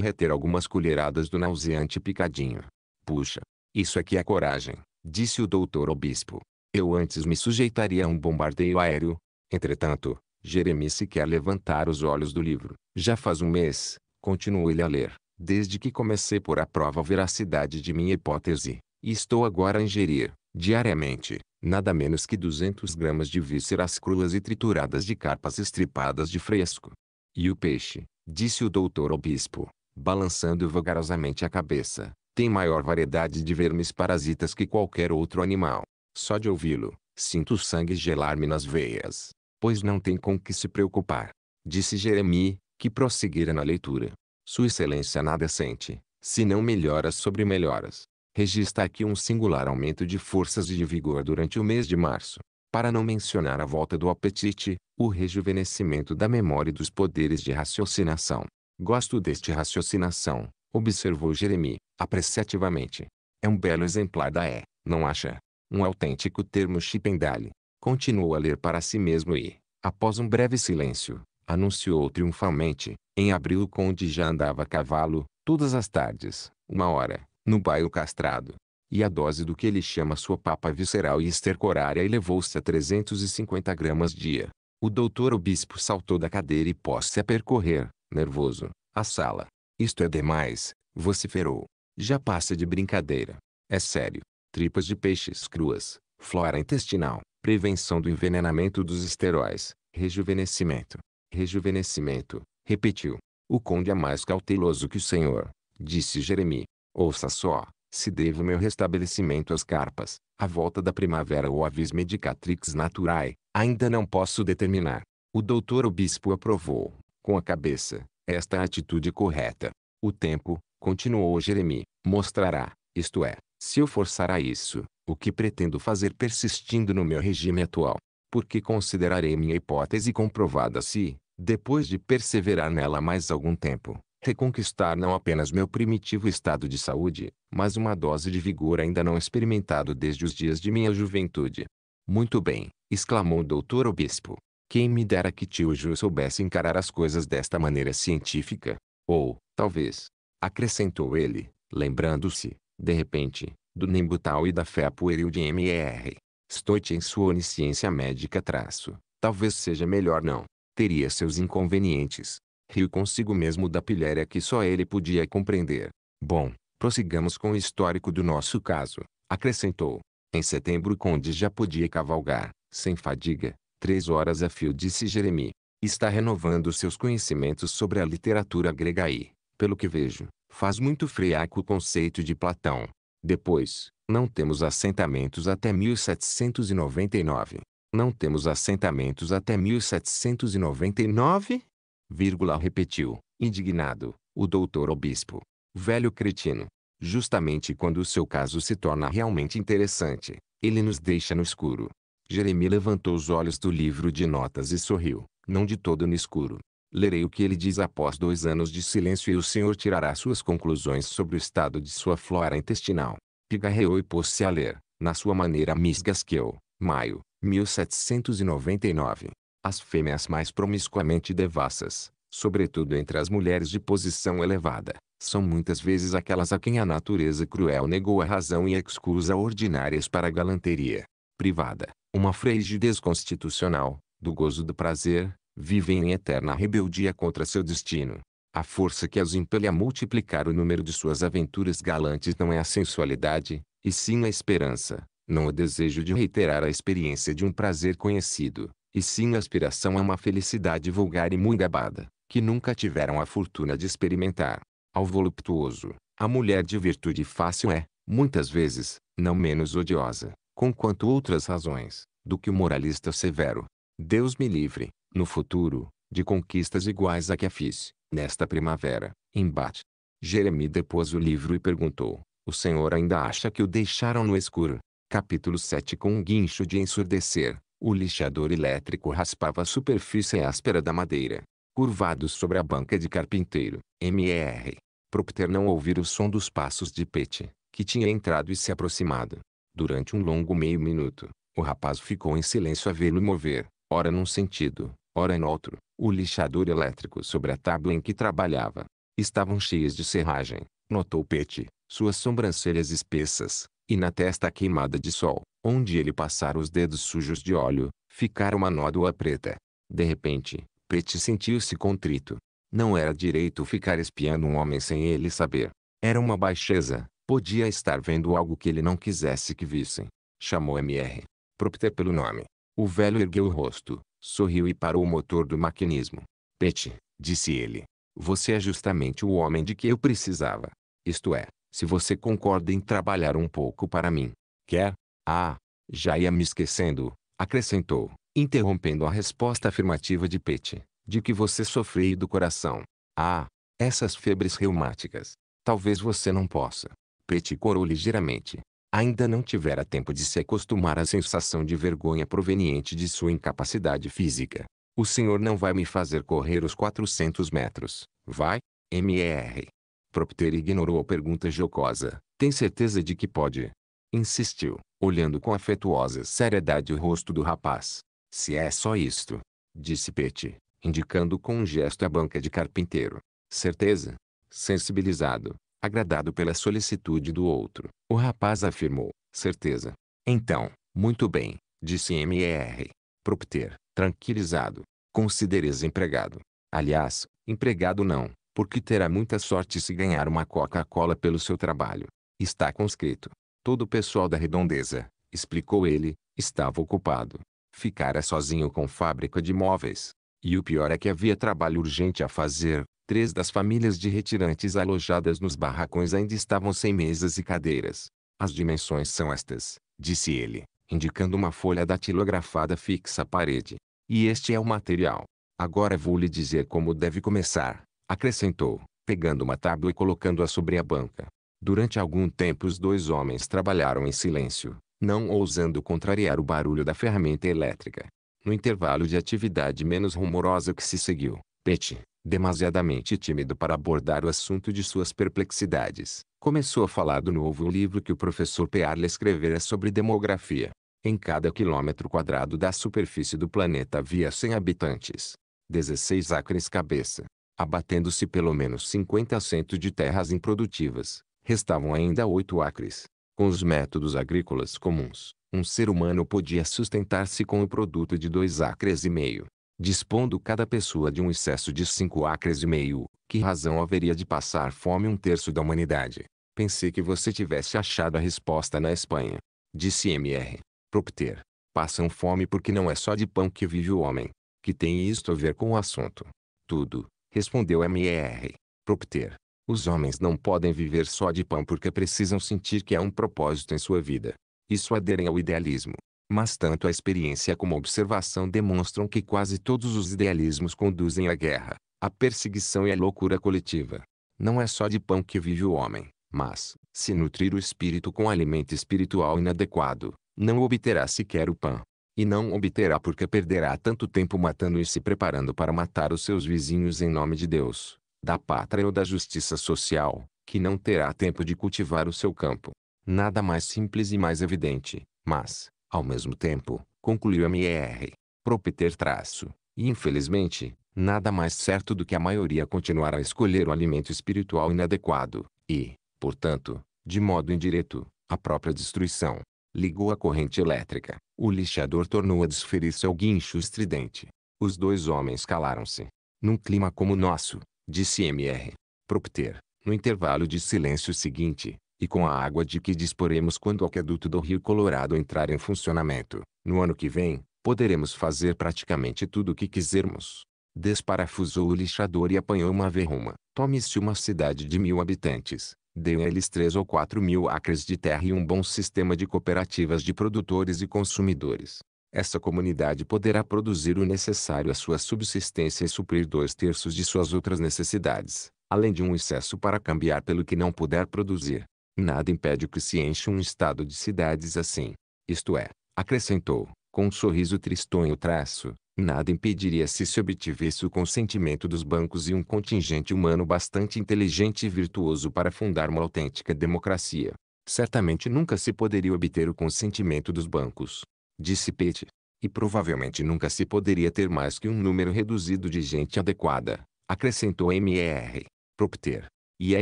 reter algumas colheradas do nauseante picadinho. Puxa, isso aqui é coragem, disse o doutor obispo. Eu antes me sujeitaria a um bombardeio aéreo. Entretanto, Jeremias quer levantar os olhos do livro. Já faz um mês, continuou ele a ler, desde que comecei por a prova a veracidade de minha hipótese, e estou agora a ingerir, diariamente, nada menos que 200 gramas de vísceras cruas e trituradas de carpas estripadas de fresco. E o peixe, disse o doutor obispo, balançando vagarosamente a cabeça, tem maior variedade de vermes parasitas que qualquer outro animal. Só de ouvi-lo, sinto o sangue gelar-me nas veias pois não tem com que se preocupar. Disse Jeremi, que prosseguira na leitura. Sua excelência nada sente, se não melhoras sobre melhoras. Regista aqui um singular aumento de forças e de vigor durante o mês de março. Para não mencionar a volta do apetite, o rejuvenescimento da memória e dos poderes de raciocinação. Gosto deste raciocinação, observou Jeremi, apreciativamente. É um belo exemplar da E, não acha? Um autêntico termo Chipendale. Continuou a ler para si mesmo e, após um breve silêncio, anunciou triunfalmente, em abril o conde já andava a cavalo, todas as tardes, uma hora, no bairro castrado. E a dose do que ele chama sua papa visceral e estercorária elevou-se a 350 gramas dia. O doutor obispo saltou da cadeira e pôs-se a percorrer, nervoso, a sala. Isto é demais, vociferou. Já passa de brincadeira. É sério. Tripas de peixes cruas, flora intestinal, prevenção do envenenamento dos esteróis, rejuvenescimento. Rejuvenescimento, repetiu. O conde é mais cauteloso que o senhor, disse Jeremi. Ouça só, se devo meu restabelecimento às carpas, à volta da primavera ou à vis medicatrix naturae, ainda não posso determinar. O doutor obispo aprovou, com a cabeça, esta atitude correta. O tempo, continuou Jeremi, mostrará, isto é, se eu forçar a isso, o que pretendo fazer persistindo no meu regime atual, porque considerarei minha hipótese comprovada se, depois de perseverar nela mais algum tempo, reconquistar não apenas meu primitivo estado de saúde, mas uma dose de vigor ainda não experimentado desde os dias de minha juventude. Muito bem, exclamou o doutor Obispo. Quem me dera que tio Ju soubesse encarar as coisas desta maneira científica? Ou, talvez, acrescentou ele, lembrando-se, de repente, do Nembutal e da fé pueril de M.R. Stoit em sua onisciência médica traço, talvez seja melhor não. Teria seus inconvenientes. Riu consigo mesmo da pilhéria que só ele podia compreender. Bom, prossigamos com o histórico do nosso caso, acrescentou. Em setembro conde já podia cavalgar, sem fadiga, três horas a fio disse Jeremi. Está renovando seus conhecimentos sobre a literatura grega e, pelo que vejo, faz muito frear o conceito de Platão. Depois, não temos assentamentos até 1799. Não temos assentamentos até 1799? Vírgula repetiu, indignado, o doutor obispo. Velho cretino. Justamente quando o seu caso se torna realmente interessante, ele nos deixa no escuro. Jeremias levantou os olhos do livro de notas e sorriu, não de todo no escuro. Lerei o que ele diz após dois anos de silêncio e o senhor tirará suas conclusões sobre o estado de sua flora intestinal. Pigarreou e pôs-se a ler, na sua maneira misgasqueu, maio, 1799. As fêmeas mais promiscuamente devassas, sobretudo entre as mulheres de posição elevada, são muitas vezes aquelas a quem a natureza cruel negou a razão e excusa ordinárias para a galanteria privada, uma frege desconstitucional, do gozo do prazer, vivem em eterna rebeldia contra seu destino. A força que as impele a multiplicar o número de suas aventuras galantes não é a sensualidade, e sim a esperança, não o desejo de reiterar a experiência de um prazer conhecido, e sim a aspiração a uma felicidade vulgar e muito gabada, que nunca tiveram a fortuna de experimentar. Ao voluptuoso, a mulher de virtude fácil é, muitas vezes, não menos odiosa, conquanto outras razões, do que o moralista severo, Deus me livre, no futuro, de conquistas iguais à que a fiz, nesta primavera. Embate. Jeremi depôs o livro e perguntou, o Senhor ainda acha que o deixaram no escuro? Capítulo 7 Com um guincho de ensurdecer, o lixador elétrico raspava a superfície áspera da madeira. Curvados sobre a banca de carpinteiro, M.R. Procter não ouvira o som dos passos de Pete, que tinha entrado e se aproximado. Durante um longo meio minuto, o rapaz ficou em silêncio a vê-lo mover ora num sentido, ora em outro. O lixador elétrico sobre a tábua em que trabalhava. Estavam cheias de serragem, notou Pete, suas sobrancelhas espessas, e na testa queimada de sol, onde ele passara os dedos sujos de óleo, ficara uma nódoa preta. De repente, Pete sentiu-se contrito. Não era direito ficar espiando um homem sem ele saber. Era uma baixeza. Podia estar vendo algo que ele não quisesse que vissem. Chamou Mr. Procter pelo nome. O velho ergueu o rosto, sorriu e parou o motor do maquinismo. Pete, disse ele, você é justamente o homem de que eu precisava. Isto é, se você concorda em trabalhar um pouco para mim. Quer? Ah, já ia me esquecendo, acrescentou, interrompendo a resposta afirmativa de Pete, de que você sofreu do coração. Ah, essas febres reumáticas. Talvez você não possa. Pete corou ligeiramente ainda não tivera tempo de se acostumar à sensação de vergonha proveniente de sua incapacidade física. O senhor não vai me fazer correr os 400 metros, vai, MR? Propter ignorou a pergunta jocosa. Tem certeza de que pode? Insistiu, olhando com afetuosa seriedade o rosto do rapaz. Se é só isto, disse Pete, indicando com um gesto a banca de carpinteiro. Certeza? Sensibilizado, agradado pela solicitude do outro. O rapaz afirmou, certeza. Então, muito bem, disse M.E.R. Propter, tranquilizado. Consideres empregado. Aliás, empregado não, porque terá muita sorte se ganhar uma Coca-Cola pelo seu trabalho. Está conscrito. Todo o pessoal da redondeza, explicou ele, estava ocupado. Ficara sozinho com fábrica de móveis. E o pior é que havia trabalho urgente a fazer, Três das famílias de retirantes alojadas nos barracões ainda estavam sem mesas e cadeiras. As dimensões são estas, disse ele, indicando uma folha datilografada fixa à parede. E este é o material. Agora vou lhe dizer como deve começar, acrescentou, pegando uma tábua e colocando-a sobre a banca. Durante algum tempo os dois homens trabalharam em silêncio, não ousando contrariar o barulho da ferramenta elétrica. No intervalo de atividade menos rumorosa que se seguiu, Pete, demasiadamente tímido para abordar o assunto de suas perplexidades, começou a falar do novo livro que o professor Pearl escrevera sobre demografia. Em cada quilômetro quadrado da superfície do planeta havia 100 habitantes. 16 acres cabeça. Abatendo-se pelo menos 50% de terras improdutivas, restavam ainda 8 acres. Com os métodos agrícolas comuns, um ser humano podia sustentar-se com o produto de dois acres e meio dispondo cada pessoa de um excesso de cinco acres e meio, que razão haveria de passar fome um terço da humanidade? Pensei que você tivesse achado a resposta na Espanha. Disse M.R. Propter. Passam fome porque não é só de pão que vive o homem. Que tem isto a ver com o assunto? Tudo, respondeu M.R. Propter. Os homens não podem viver só de pão porque precisam sentir que há um propósito em sua vida. Isso aderem ao idealismo mas tanto a experiência como a observação demonstram que quase todos os idealismos conduzem à guerra, à perseguição e à loucura coletiva. Não é só de pão que vive o homem, mas, se nutrir o espírito com alimento espiritual inadequado, não obterá sequer o pão. E não obterá porque perderá tanto tempo matando e se preparando para matar os seus vizinhos em nome de Deus, da pátria ou da justiça social, que não terá tempo de cultivar o seu campo. Nada mais simples e mais evidente, mas, ao mesmo tempo, concluiu M.R. Propter traço, infelizmente, nada mais certo do que a maioria continuar a escolher o alimento espiritual inadequado, e, portanto, de modo indireto, a própria destruição. Ligou a corrente elétrica. O lixador tornou a desferir seu guincho estridente. Os dois homens calaram-se. Num clima como o nosso, disse M.R. Propter, no intervalo de silêncio seguinte, e com a água de que disporemos quando o aqueduto do Rio Colorado entrar em funcionamento, no ano que vem, poderemos fazer praticamente tudo o que quisermos. Desparafusou o lixador e apanhou uma verruma. Tome-se uma cidade de mil habitantes, dê a eles três ou quatro mil acres de terra e um bom sistema de cooperativas de produtores e consumidores. Essa comunidade poderá produzir o necessário à sua subsistência e suprir dois terços de suas outras necessidades, além de um excesso para cambiar pelo que não puder produzir. Nada impede que se encha um estado de cidades assim. Isto é, acrescentou, com um sorriso tristonho traço, nada impediria se se obtivesse o consentimento dos bancos e um contingente humano bastante inteligente e virtuoso para fundar uma autêntica democracia. Certamente nunca se poderia obter o consentimento dos bancos, disse Pete, e provavelmente nunca se poderia ter mais que um número reduzido de gente adequada, acrescentou M.R. Propter. E é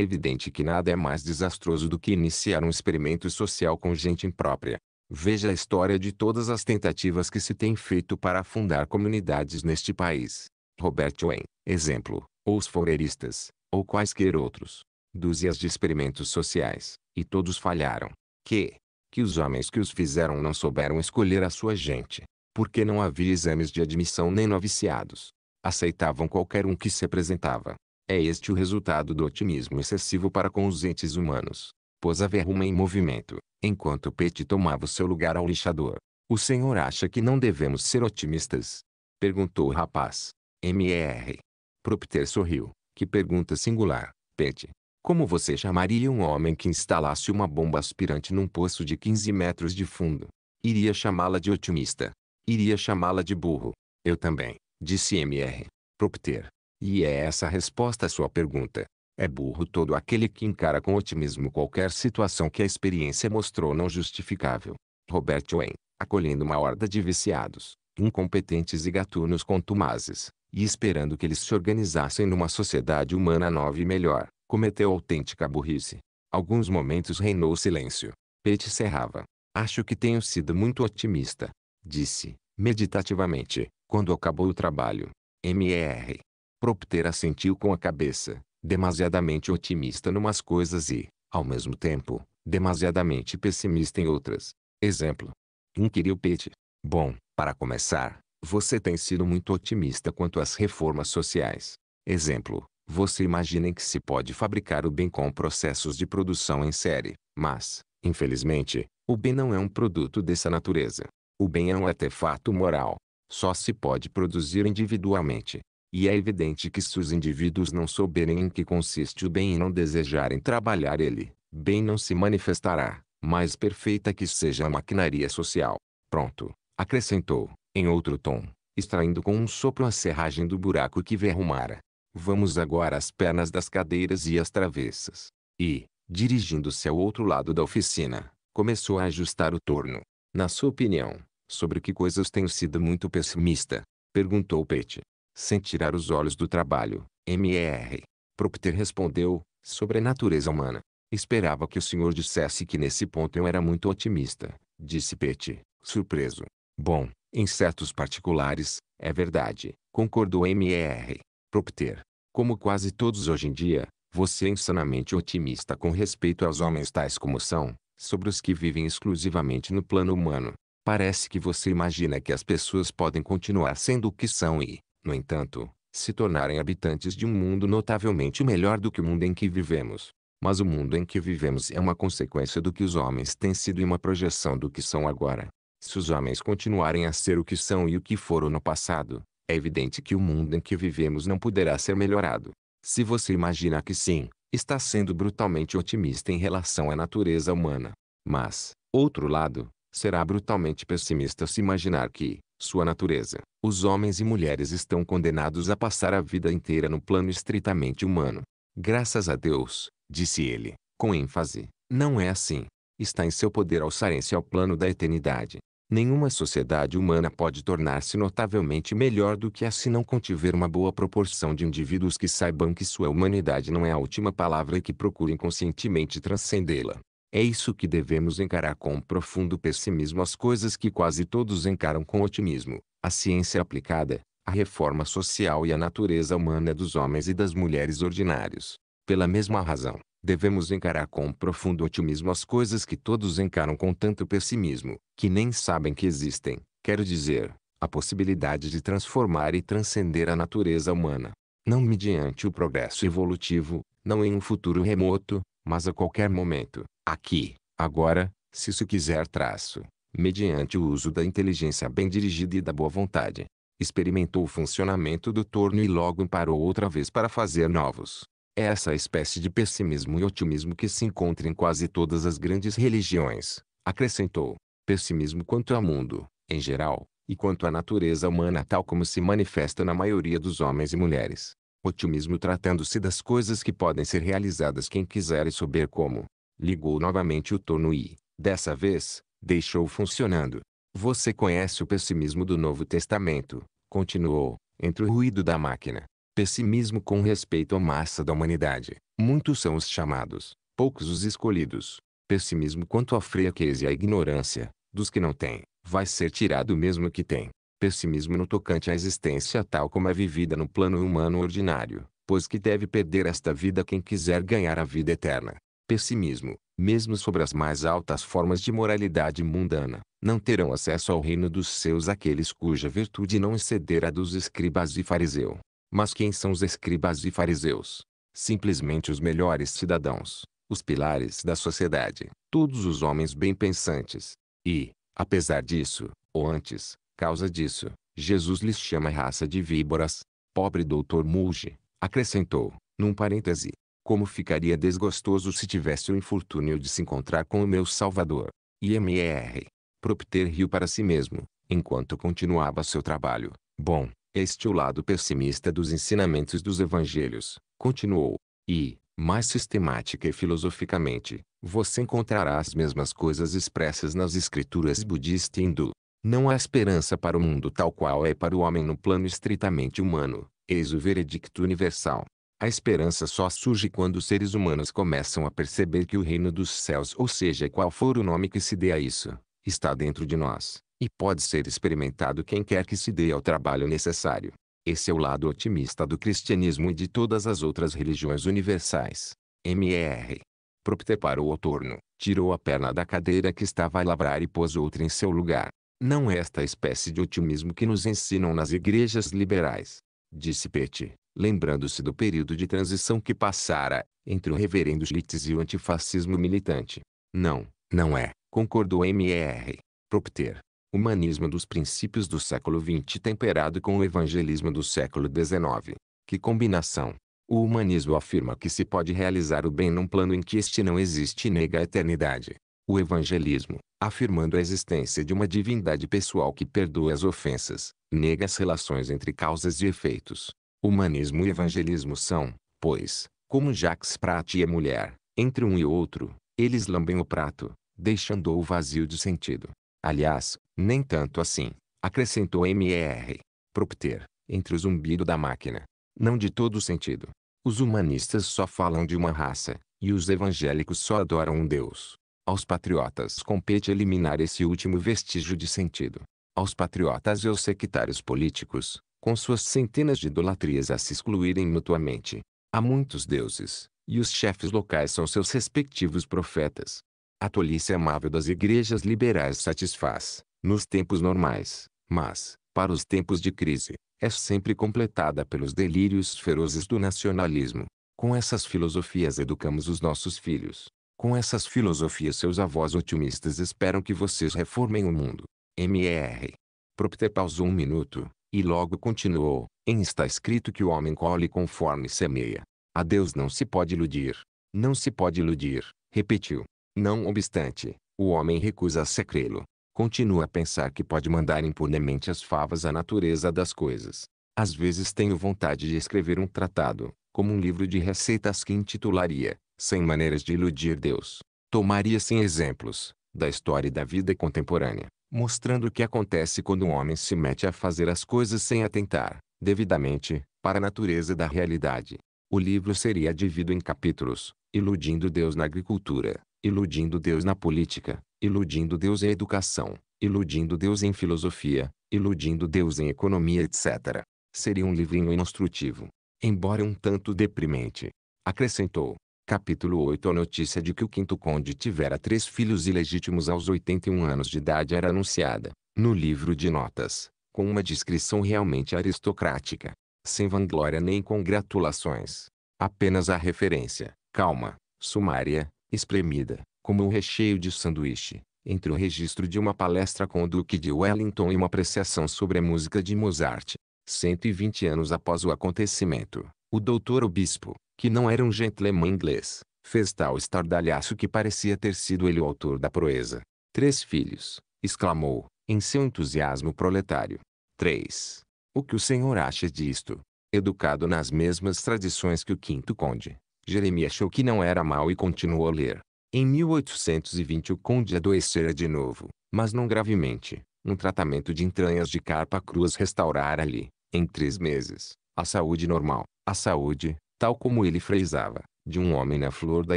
evidente que nada é mais desastroso do que iniciar um experimento social com gente imprópria. Veja a história de todas as tentativas que se tem feito para afundar comunidades neste país. Robert Owen, exemplo, ou os foreiristas, ou quaisquer outros. Dúzias de experimentos sociais, e todos falharam. Que? Que os homens que os fizeram não souberam escolher a sua gente. Porque não havia exames de admissão nem noviciados. Aceitavam qualquer um que se apresentava. É este o resultado do otimismo excessivo para com os entes humanos. Pôs a verruma em movimento, enquanto Pete tomava seu lugar ao lixador. O senhor acha que não devemos ser otimistas? Perguntou o rapaz. M.R. Propter sorriu. Que pergunta singular, Pete. Como você chamaria um homem que instalasse uma bomba aspirante num poço de 15 metros de fundo? Iria chamá-la de otimista. Iria chamá-la de burro. Eu também, disse M.R. Propter. E é essa a resposta à sua pergunta. É burro todo aquele que encara com otimismo qualquer situação que a experiência mostrou não justificável. Robert Owen, acolhendo uma horda de viciados, incompetentes e gatunos contumazes, e esperando que eles se organizassem numa sociedade humana nova e melhor, cometeu autêntica burrice. Alguns momentos reinou silêncio. Pete cerrava. Acho que tenho sido muito otimista. Disse, meditativamente, quando acabou o trabalho. M.E.R. Propter assentiu com a cabeça, demasiadamente otimista numas coisas e, ao mesmo tempo, demasiadamente pessimista em outras. Exemplo. Inquiriu Pete. Bom, para começar, você tem sido muito otimista quanto às reformas sociais. Exemplo. Você imagina que se pode fabricar o bem com processos de produção em série, mas, infelizmente, o bem não é um produto dessa natureza. O bem é um artefato moral. Só se pode produzir individualmente e é evidente que se os indivíduos não souberem em que consiste o bem e não desejarem trabalhar ele, bem não se manifestará, mais perfeita que seja a maquinaria social. Pronto, acrescentou, em outro tom, extraindo com um sopro a serragem do buraco que verrumara. Vamos agora às pernas das cadeiras e às travessas. E, dirigindo-se ao outro lado da oficina, começou a ajustar o torno. Na sua opinião, sobre que coisas tenho sido muito pessimista? Perguntou Pete sem tirar os olhos do trabalho. M.R. Procter respondeu, sobre a natureza humana. Esperava que o senhor dissesse que nesse ponto eu era muito otimista, disse Pete, surpreso. Bom, em certos particulares, é verdade, concordou M.R. Procter. Como quase todos hoje em dia, você é insanamente otimista com respeito aos homens tais como são, sobre os que vivem exclusivamente no plano humano. Parece que você imagina que as pessoas podem continuar sendo o que são e, no entanto, se tornarem habitantes de um mundo notavelmente melhor do que o mundo em que vivemos. Mas o mundo em que vivemos é uma consequência do que os homens têm sido e uma projeção do que são agora. Se os homens continuarem a ser o que são e o que foram no passado, é evidente que o mundo em que vivemos não poderá ser melhorado. Se você imagina que sim, está sendo brutalmente otimista em relação à natureza humana. Mas, outro lado, será brutalmente pessimista se imaginar que, sua natureza. Os homens e mulheres estão condenados a passar a vida inteira no plano estritamente humano. Graças a Deus, disse ele, com ênfase, não é assim. Está em seu poder alçarem-se ao plano da eternidade. Nenhuma sociedade humana pode tornar-se notavelmente melhor do que a se não contiver uma boa proporção de indivíduos que saibam que sua humanidade não é a última palavra e que procurem conscientemente transcendê-la. É isso que devemos encarar com um profundo pessimismo as coisas que quase todos encaram com otimismo. A ciência aplicada, a reforma social e a natureza humana dos homens e das mulheres ordinários. Pela mesma razão, devemos encarar com um profundo otimismo as coisas que todos encaram com tanto pessimismo, que nem sabem que existem, quero dizer, a possibilidade de transformar e transcender a natureza humana. Não mediante o progresso evolutivo, não em um futuro remoto, mas a qualquer momento. Aqui, agora, se isso quiser traço, mediante o uso da inteligência bem dirigida e da boa vontade, experimentou o funcionamento do torno e logo parou outra vez para fazer novos. É essa espécie de pessimismo e otimismo que se encontra em quase todas as grandes religiões, acrescentou. Pessimismo quanto ao mundo, em geral, e quanto à natureza humana tal como se manifesta na maioria dos homens e mulheres. Otimismo tratando-se das coisas que podem ser realizadas quem quiser e souber como. Ligou novamente o torno e, dessa vez, deixou funcionando. Você conhece o pessimismo do Novo Testamento, continuou, entre o ruído da máquina. Pessimismo com respeito à massa da humanidade. Muitos são os chamados, poucos os escolhidos. Pessimismo quanto à fraqueza e à ignorância, dos que não têm, vai ser tirado o mesmo que tem. Pessimismo no tocante à existência tal como é vivida no plano humano ordinário, pois que deve perder esta vida quem quiser ganhar a vida eterna pessimismo, mesmo sobre as mais altas formas de moralidade mundana, não terão acesso ao reino dos seus aqueles cuja virtude não exceder a dos escribas e fariseu. Mas quem são os escribas e fariseus? Simplesmente os melhores cidadãos, os pilares da sociedade, todos os homens bem pensantes. E, apesar disso, ou antes, causa disso, Jesus lhes chama raça de víboras. Pobre doutor Mulge, acrescentou, num parêntese, como ficaria desgostoso se tivesse o infortúnio de se encontrar com o meu Salvador. IMR. Propter riu para si mesmo, enquanto continuava seu trabalho. Bom, este é o lado pessimista dos ensinamentos dos evangelhos, continuou. E, mais sistemática e filosoficamente, você encontrará as mesmas coisas expressas nas escrituras budista e hindu. Não há esperança para o mundo tal qual é para o homem no plano estritamente humano, eis o veredicto universal. A esperança só surge quando os seres humanos começam a perceber que o reino dos céus, ou seja, qual for o nome que se dê a isso, está dentro de nós, e pode ser experimentado quem quer que se dê ao trabalho necessário. Esse é o lado otimista do cristianismo e de todas as outras religiões universais. M.R. Propter parou o torno, tirou a perna da cadeira que estava a labrar e pôs outra em seu lugar. Não é esta espécie de otimismo que nos ensinam nas igrejas liberais. Disse Pete lembrando-se do período de transição que passara, entre o reverendo Schlitz e o antifascismo militante. Não, não é, concordou M.E.R. Procter. Humanismo dos princípios do século XX temperado com o evangelismo do século XIX. Que combinação! O humanismo afirma que se pode realizar o bem num plano em que este não existe e nega a eternidade. O evangelismo, afirmando a existência de uma divindade pessoal que perdoa as ofensas, nega as relações entre causas e efeitos. Humanismo e evangelismo são, pois, como Jacques Prat e é a mulher, entre um e outro, eles lambem o prato, deixando-o vazio de sentido. Aliás, nem tanto assim, acrescentou M.R. Propter, entre o zumbido da máquina. Não de todo sentido. Os humanistas só falam de uma raça, e os evangélicos só adoram um Deus. Aos patriotas compete eliminar esse último vestígio de sentido. Aos patriotas e aos sectários políticos, com suas centenas de idolatrias a se excluírem mutuamente. Há muitos deuses, e os chefes locais são seus respectivos profetas. A tolice amável das igrejas liberais satisfaz, nos tempos normais, mas, para os tempos de crise, é sempre completada pelos delírios ferozes do nacionalismo. Com essas filosofias educamos os nossos filhos. Com essas filosofias seus avós otimistas esperam que vocês reformem o mundo. M.E.R. Propter pausou um minuto, e logo continuou: Em está escrito que o homem colhe conforme semeia. A Deus não se pode iludir. Não se pode iludir, repetiu. Não obstante, o homem recusa-se crê-lo. Continua a pensar que pode mandar impunemente as favas à natureza das coisas. Às vezes tenho vontade de escrever um tratado, como um livro de receitas que intitularia, Sem Maneiras de Iludir Deus. Tomaria sem exemplos, da história e da vida contemporânea, mostrando o que acontece quando um homem se mete a fazer as coisas sem atentar, devidamente, para a natureza da realidade. O livro seria dividido em capítulos, iludindo Deus na agricultura, iludindo Deus na política, iludindo Deus em educação, iludindo Deus em filosofia, iludindo Deus em economia etc. Seria um livrinho instrutivo, embora um tanto deprimente. Acrescentou, Capítulo 8 A notícia de que o quinto conde tivera três filhos ilegítimos aos 81 anos de idade era anunciada, no livro de notas, com uma descrição realmente aristocrática, sem vanglória nem congratulações. Apenas a referência, calma, sumária, espremida, como um recheio de sanduíche, entre o registro de uma palestra com o Duque de Wellington e uma apreciação sobre a música de Mozart. 120 anos após o acontecimento, o doutor obispo, que não era um gentleman inglês, fez tal estardalhaço que parecia ter sido ele o autor da proeza. Três filhos, exclamou, em seu entusiasmo proletário. três O que o senhor acha disto? Educado nas mesmas tradições que o quinto conde, Jeremias achou que não era mal e continuou a ler. Em 1820 o conde adoecera de novo, mas não gravemente. Um tratamento de entranhas de carpa cruas restaurara-lhe, em três meses, a saúde normal. A saúde, tal como ele frisava, de um homem na flor da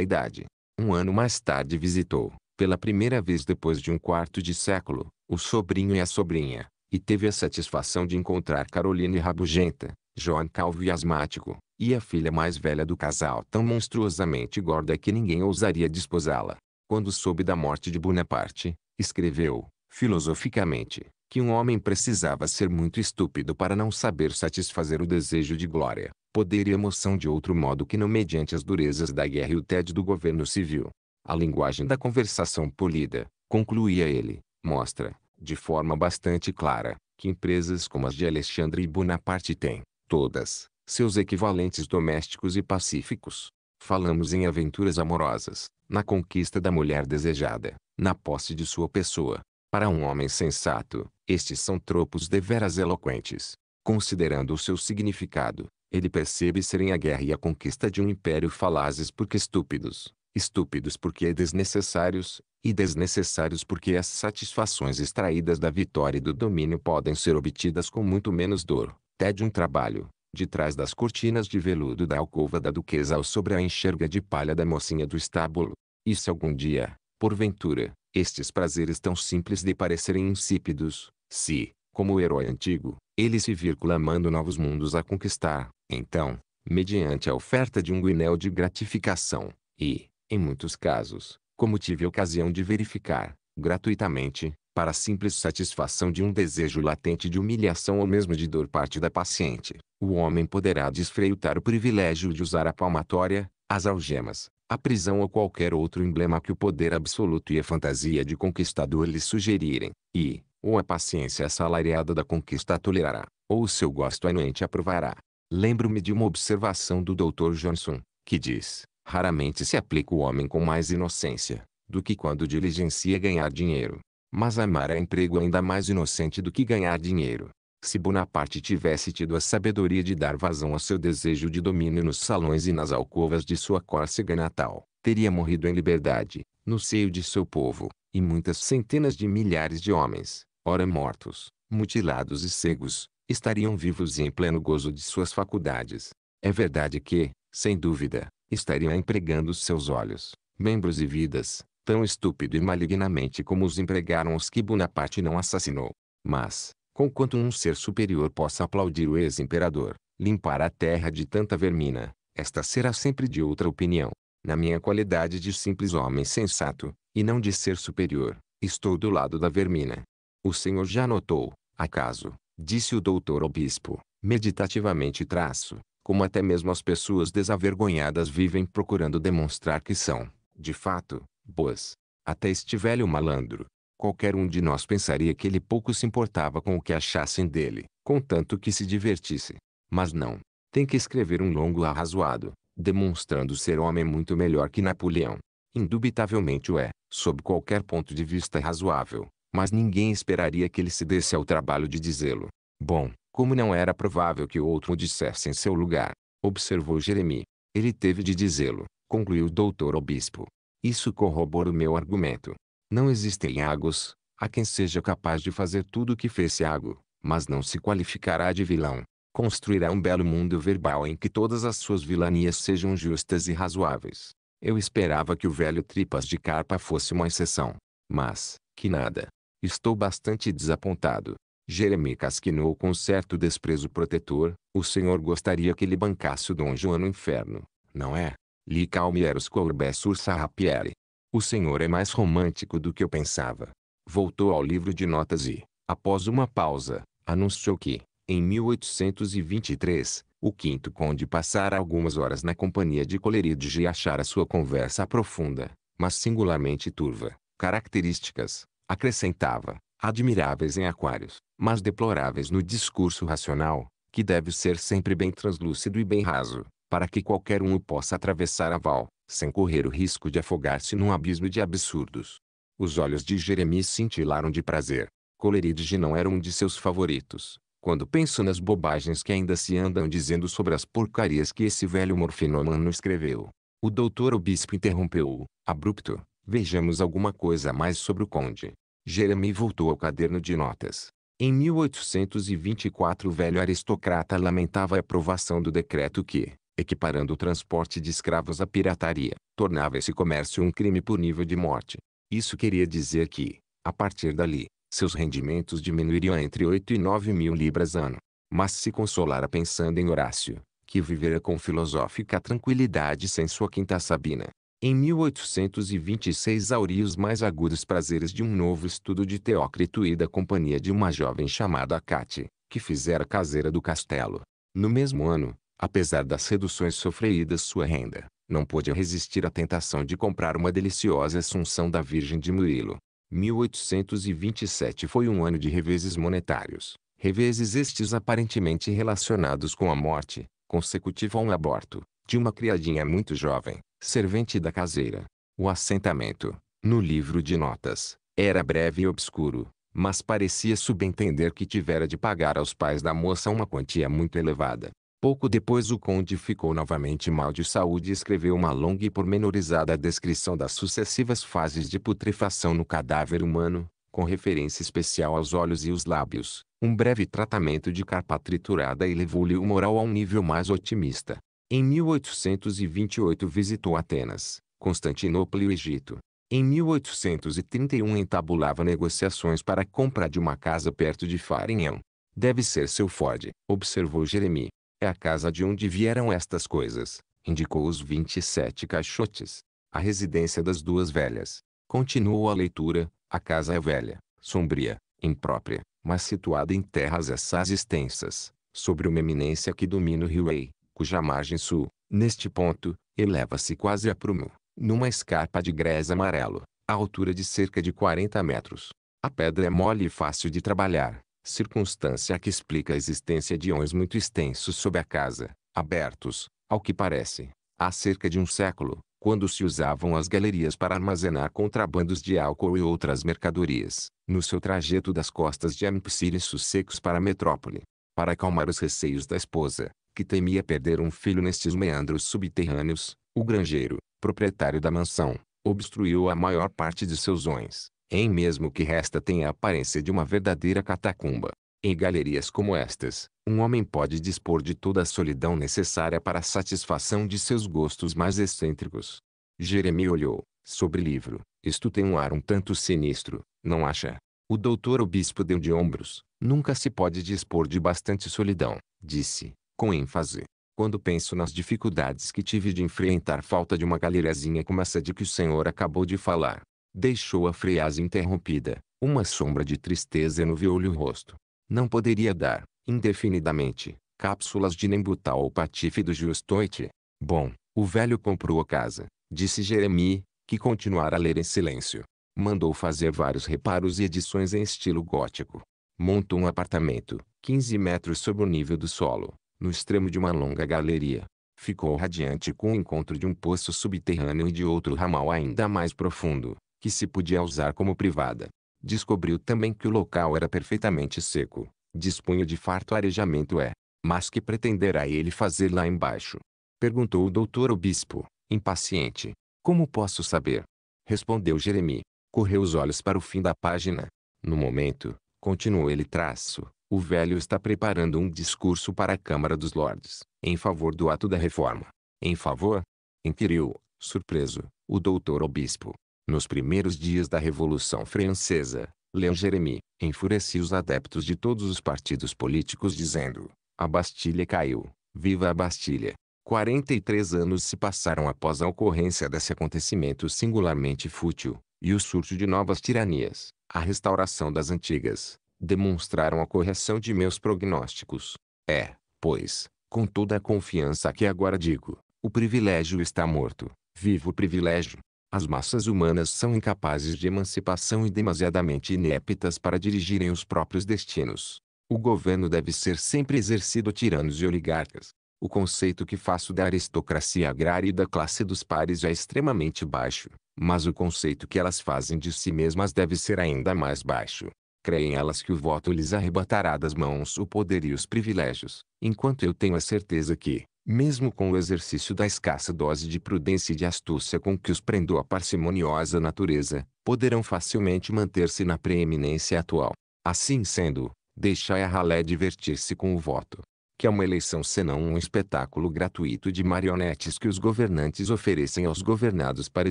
idade. Um ano mais tarde visitou, pela primeira vez depois de um quarto de século, o sobrinho e a sobrinha, e teve a satisfação de encontrar Caroline Rabugenta, John calvo e asmático, e a filha mais velha do casal tão monstruosamente gorda que ninguém ousaria desposá-la. Quando soube da morte de Bonaparte, escreveu, filosoficamente, que um homem precisava ser muito estúpido para não saber satisfazer o desejo de glória, poder e emoção de outro modo que não mediante as durezas da guerra e o tédio do governo civil. A linguagem da conversação polida, concluía ele, mostra, de forma bastante clara, que empresas como as de Alexandre e Bonaparte têm, todas, seus equivalentes domésticos e pacíficos. Falamos em aventuras amorosas, na conquista da mulher desejada, na posse de sua pessoa. Para um homem sensato, estes são tropos deveras eloquentes. Considerando o seu significado, ele percebe serem a guerra e a conquista de um império falazes porque estúpidos, estúpidos porque é desnecessários, e desnecessários porque as satisfações extraídas da vitória e do domínio podem ser obtidas com muito menos dor, tede um trabalho, de trás das cortinas de veludo da alcova da duquesa ou sobre a enxerga de palha da mocinha do estábulo. E se algum dia, porventura, estes prazeres tão simples de parecerem insípidos, se, como o herói antigo, ele se vir clamando novos mundos a conquistar, então, mediante a oferta de um guinéu de gratificação, e, em muitos casos, como tive ocasião de verificar, gratuitamente, para simples satisfação de um desejo latente de humilhação ou mesmo de dor parte da paciente, o homem poderá desfreutar o privilégio de usar a palmatória, as algemas, a prisão ou qualquer outro emblema que o poder absoluto e a fantasia de conquistador lhe sugerirem, e, ou a paciência assalariada da conquista tolerará, ou o seu gosto anuente aprovará. Lembro-me de uma observação do Dr. Johnson, que diz, raramente se aplica o homem com mais inocência, do que quando diligencia ganhar dinheiro. Mas amar é emprego ainda mais inocente do que ganhar dinheiro. Se Bonaparte tivesse tido a sabedoria de dar vazão ao seu desejo de domínio nos salões e nas alcovas de sua Córcega natal, teria morrido em liberdade, no seio de seu povo, e muitas centenas de milhares de homens, ora mortos, mutilados e cegos, estariam vivos e em pleno gozo de suas faculdades. É verdade que, sem dúvida, estariam empregando seus olhos, membros e vidas, tão estúpido e malignamente como os empregaram os que Bonaparte não assassinou. Mas, conquanto um ser superior possa aplaudir o ex-imperador, limpar a terra de tanta vermina, esta será sempre de outra opinião. Na minha qualidade de simples homem sensato, e não de ser superior, estou do lado da vermina. O senhor já notou, acaso, disse o doutor obispo, meditativamente traço, como até mesmo as pessoas desavergonhadas vivem procurando demonstrar que são, de fato, boas. Até este velho malandro, qualquer um de nós pensaria que ele pouco se importava com o que achassem dele, contanto que se divertisse. Mas não, tem que escrever um longo arrazoado, demonstrando ser homem muito melhor que Napoleão. Indubitavelmente o é, sob qualquer ponto de vista razoável, mas ninguém esperaria que ele se desse ao trabalho de dizê-lo. Bom, como não era provável que outro o dissesse em seu lugar, observou Jeremi. Ele teve de dizê-lo, concluiu o doutor obispo. Isso corrobora o meu argumento. Não existem agos a quem seja capaz de fazer tudo o que fez Iago, mas não se qualificará de vilão. Construirá um belo mundo verbal em que todas as suas vilanias sejam justas e razoáveis. Eu esperava que o velho Tripas de Carpa fosse uma exceção. Mas, que nada. Estou bastante desapontado. Jeremy casquinou com certo desprezo protetor. O senhor gostaria que lhe bancasse o Dom João no inferno, não é? Li calmieros courbé sur rapiere. O senhor é mais romântico do que eu pensava. Voltou ao livro de notas e, após uma pausa, anunciou que, em 1823, o quinto conde passara algumas horas na companhia de Coleridge e achara sua conversa profunda, mas singularmente turva, características, Acrescentava, admiráveis em Aquários, mas deploráveis no discurso racional, que deve ser sempre bem translúcido e bem raso, para que qualquer um o possa atravessar a val, sem correr o risco de afogar-se num abismo de absurdos. Os olhos de Jeremias cintilaram de prazer. Coleridge não era um de seus favoritos, quando penso nas bobagens que ainda se andam dizendo sobre as porcarias que esse velho morfinômano escreveu. O doutor obispo bispo interrompeu-o, abrupto, Vejamos alguma coisa mais sobre o conde. Jeremy voltou ao caderno de notas. Em 1824 o velho aristocrata lamentava a aprovação do decreto que, equiparando o transporte de escravos à pirataria, tornava esse comércio um crime punível de morte. Isso queria dizer que, a partir dali, seus rendimentos diminuiriam entre 8 e 9 mil libras ano. Mas se consolara pensando em Horácio, que vivera com filosófica tranquilidade sem sua quinta sabina, em 1826 auria os mais agudos prazeres de um novo estudo de Teócrito e da companhia de uma jovem chamada Cate, que fizera caseira do castelo. No mesmo ano, apesar das reduções sofridas sua renda, não pôde resistir à tentação de comprar uma deliciosa Assunção da Virgem de Murilo. 1827 foi um ano de reveses monetários, reveses estes aparentemente relacionados com a morte, consecutiva a um aborto, de uma criadinha muito jovem, servente da caseira. O assentamento, no livro de notas, era breve e obscuro, mas parecia subentender que tivera de pagar aos pais da moça uma quantia muito elevada. Pouco depois o conde ficou novamente mal de saúde e escreveu uma longa e pormenorizada descrição das sucessivas fases de putrefação no cadáver humano, com referência especial aos olhos e os lábios. Um breve tratamento de carpa triturada elevou-lhe o moral a um nível mais otimista. Em 1828 visitou Atenas, Constantinopla e o Egito. Em 1831 entabulava negociações para a compra de uma casa perto de Farinhão. Deve ser seu Ford, observou Jeremi. É a casa de onde vieram estas coisas, indicou os 27 caixotes. A residência das duas velhas. Continuou a leitura, a casa é velha, sombria, imprópria, mas situada em terras assaz extensas, sobre uma eminência que domina o rio Ei cuja margem sul, neste ponto, eleva-se quase a prumo, numa escarpa de grés amarelo, à altura de cerca de 40 metros. A pedra é mole e fácil de trabalhar, circunstância que explica a existência de íons muito extensos sob a casa, abertos, ao que parece, há cerca de um século, quando se usavam as galerias para armazenar contrabandos de álcool e outras mercadorias, no seu trajeto das costas de Ampsíris sossecos para a metrópole. Para acalmar os receios da esposa, que temia perder um filho nestes meandros subterrâneos, o granjeiro, proprietário da mansão, obstruiu a maior parte de seus zões, em mesmo que resta tenha a aparência de uma verdadeira catacumba. Em galerias como estas, um homem pode dispor de toda a solidão necessária para a satisfação de seus gostos mais excêntricos. Jeremias olhou, sobre livro, isto tem um ar um tanto sinistro, não acha? O doutor obispo deu de ombros, nunca se pode dispor de bastante solidão, disse, com ênfase. Quando penso nas dificuldades que tive de enfrentar falta de uma galerezinha como essa de que o senhor acabou de falar. Deixou a frase interrompida. Uma sombra de tristeza enuviou-lhe o rosto. Não poderia dar, indefinidamente, cápsulas de Nembutal ou Patife do Justoite. Bom, o velho comprou a casa, disse Jeremi, que continuara a ler em silêncio. Mandou fazer vários reparos e edições em estilo gótico. Montou um apartamento, 15 metros sob o nível do solo, no extremo de uma longa galeria. Ficou radiante com o encontro de um poço subterrâneo e de outro ramal ainda mais profundo, que se podia usar como privada. Descobriu também que o local era perfeitamente seco, dispunha de farto arejamento é, mas que pretenderá ele fazer lá embaixo? Perguntou o doutor obispo, impaciente. Como posso saber? Respondeu Jeremi. Correu os olhos para o fim da página. No momento, continuou ele traço, o velho está preparando um discurso para a Câmara dos Lordes, em favor do ato da reforma. Em favor? Inquiriu, surpreso, o doutor obispo. Nos primeiros dias da Revolução Francesa, Leão Jeremy, enfurecia os adeptos de todos os partidos políticos dizendo, a Bastilha caiu, viva a Bastilha. 43 anos se passaram após a ocorrência desse acontecimento singularmente fútil, e o surto de novas tiranias, a restauração das antigas, demonstraram a correção de meus prognósticos. É, pois, com toda a confiança que agora digo, o privilégio está morto, vivo o privilégio. As massas humanas são incapazes de emancipação e demasiadamente ineptas para dirigirem os próprios destinos. O governo deve ser sempre exercido a tiranos e oligarcas. O conceito que faço da aristocracia agrária e da classe dos pares é extremamente baixo, mas o conceito que elas fazem de si mesmas deve ser ainda mais baixo. Creem elas que o voto lhes arrebatará das mãos o poder e os privilégios, enquanto eu tenho a certeza que, mesmo com o exercício da escassa dose de prudência e de astúcia com que os prendeu a parcimoniosa natureza, poderão facilmente manter-se na preeminência atual. Assim sendo, deixai a ralé divertir-se com o voto, que é uma eleição senão um espetáculo gratuito de marionetes que os governantes oferecem aos governados para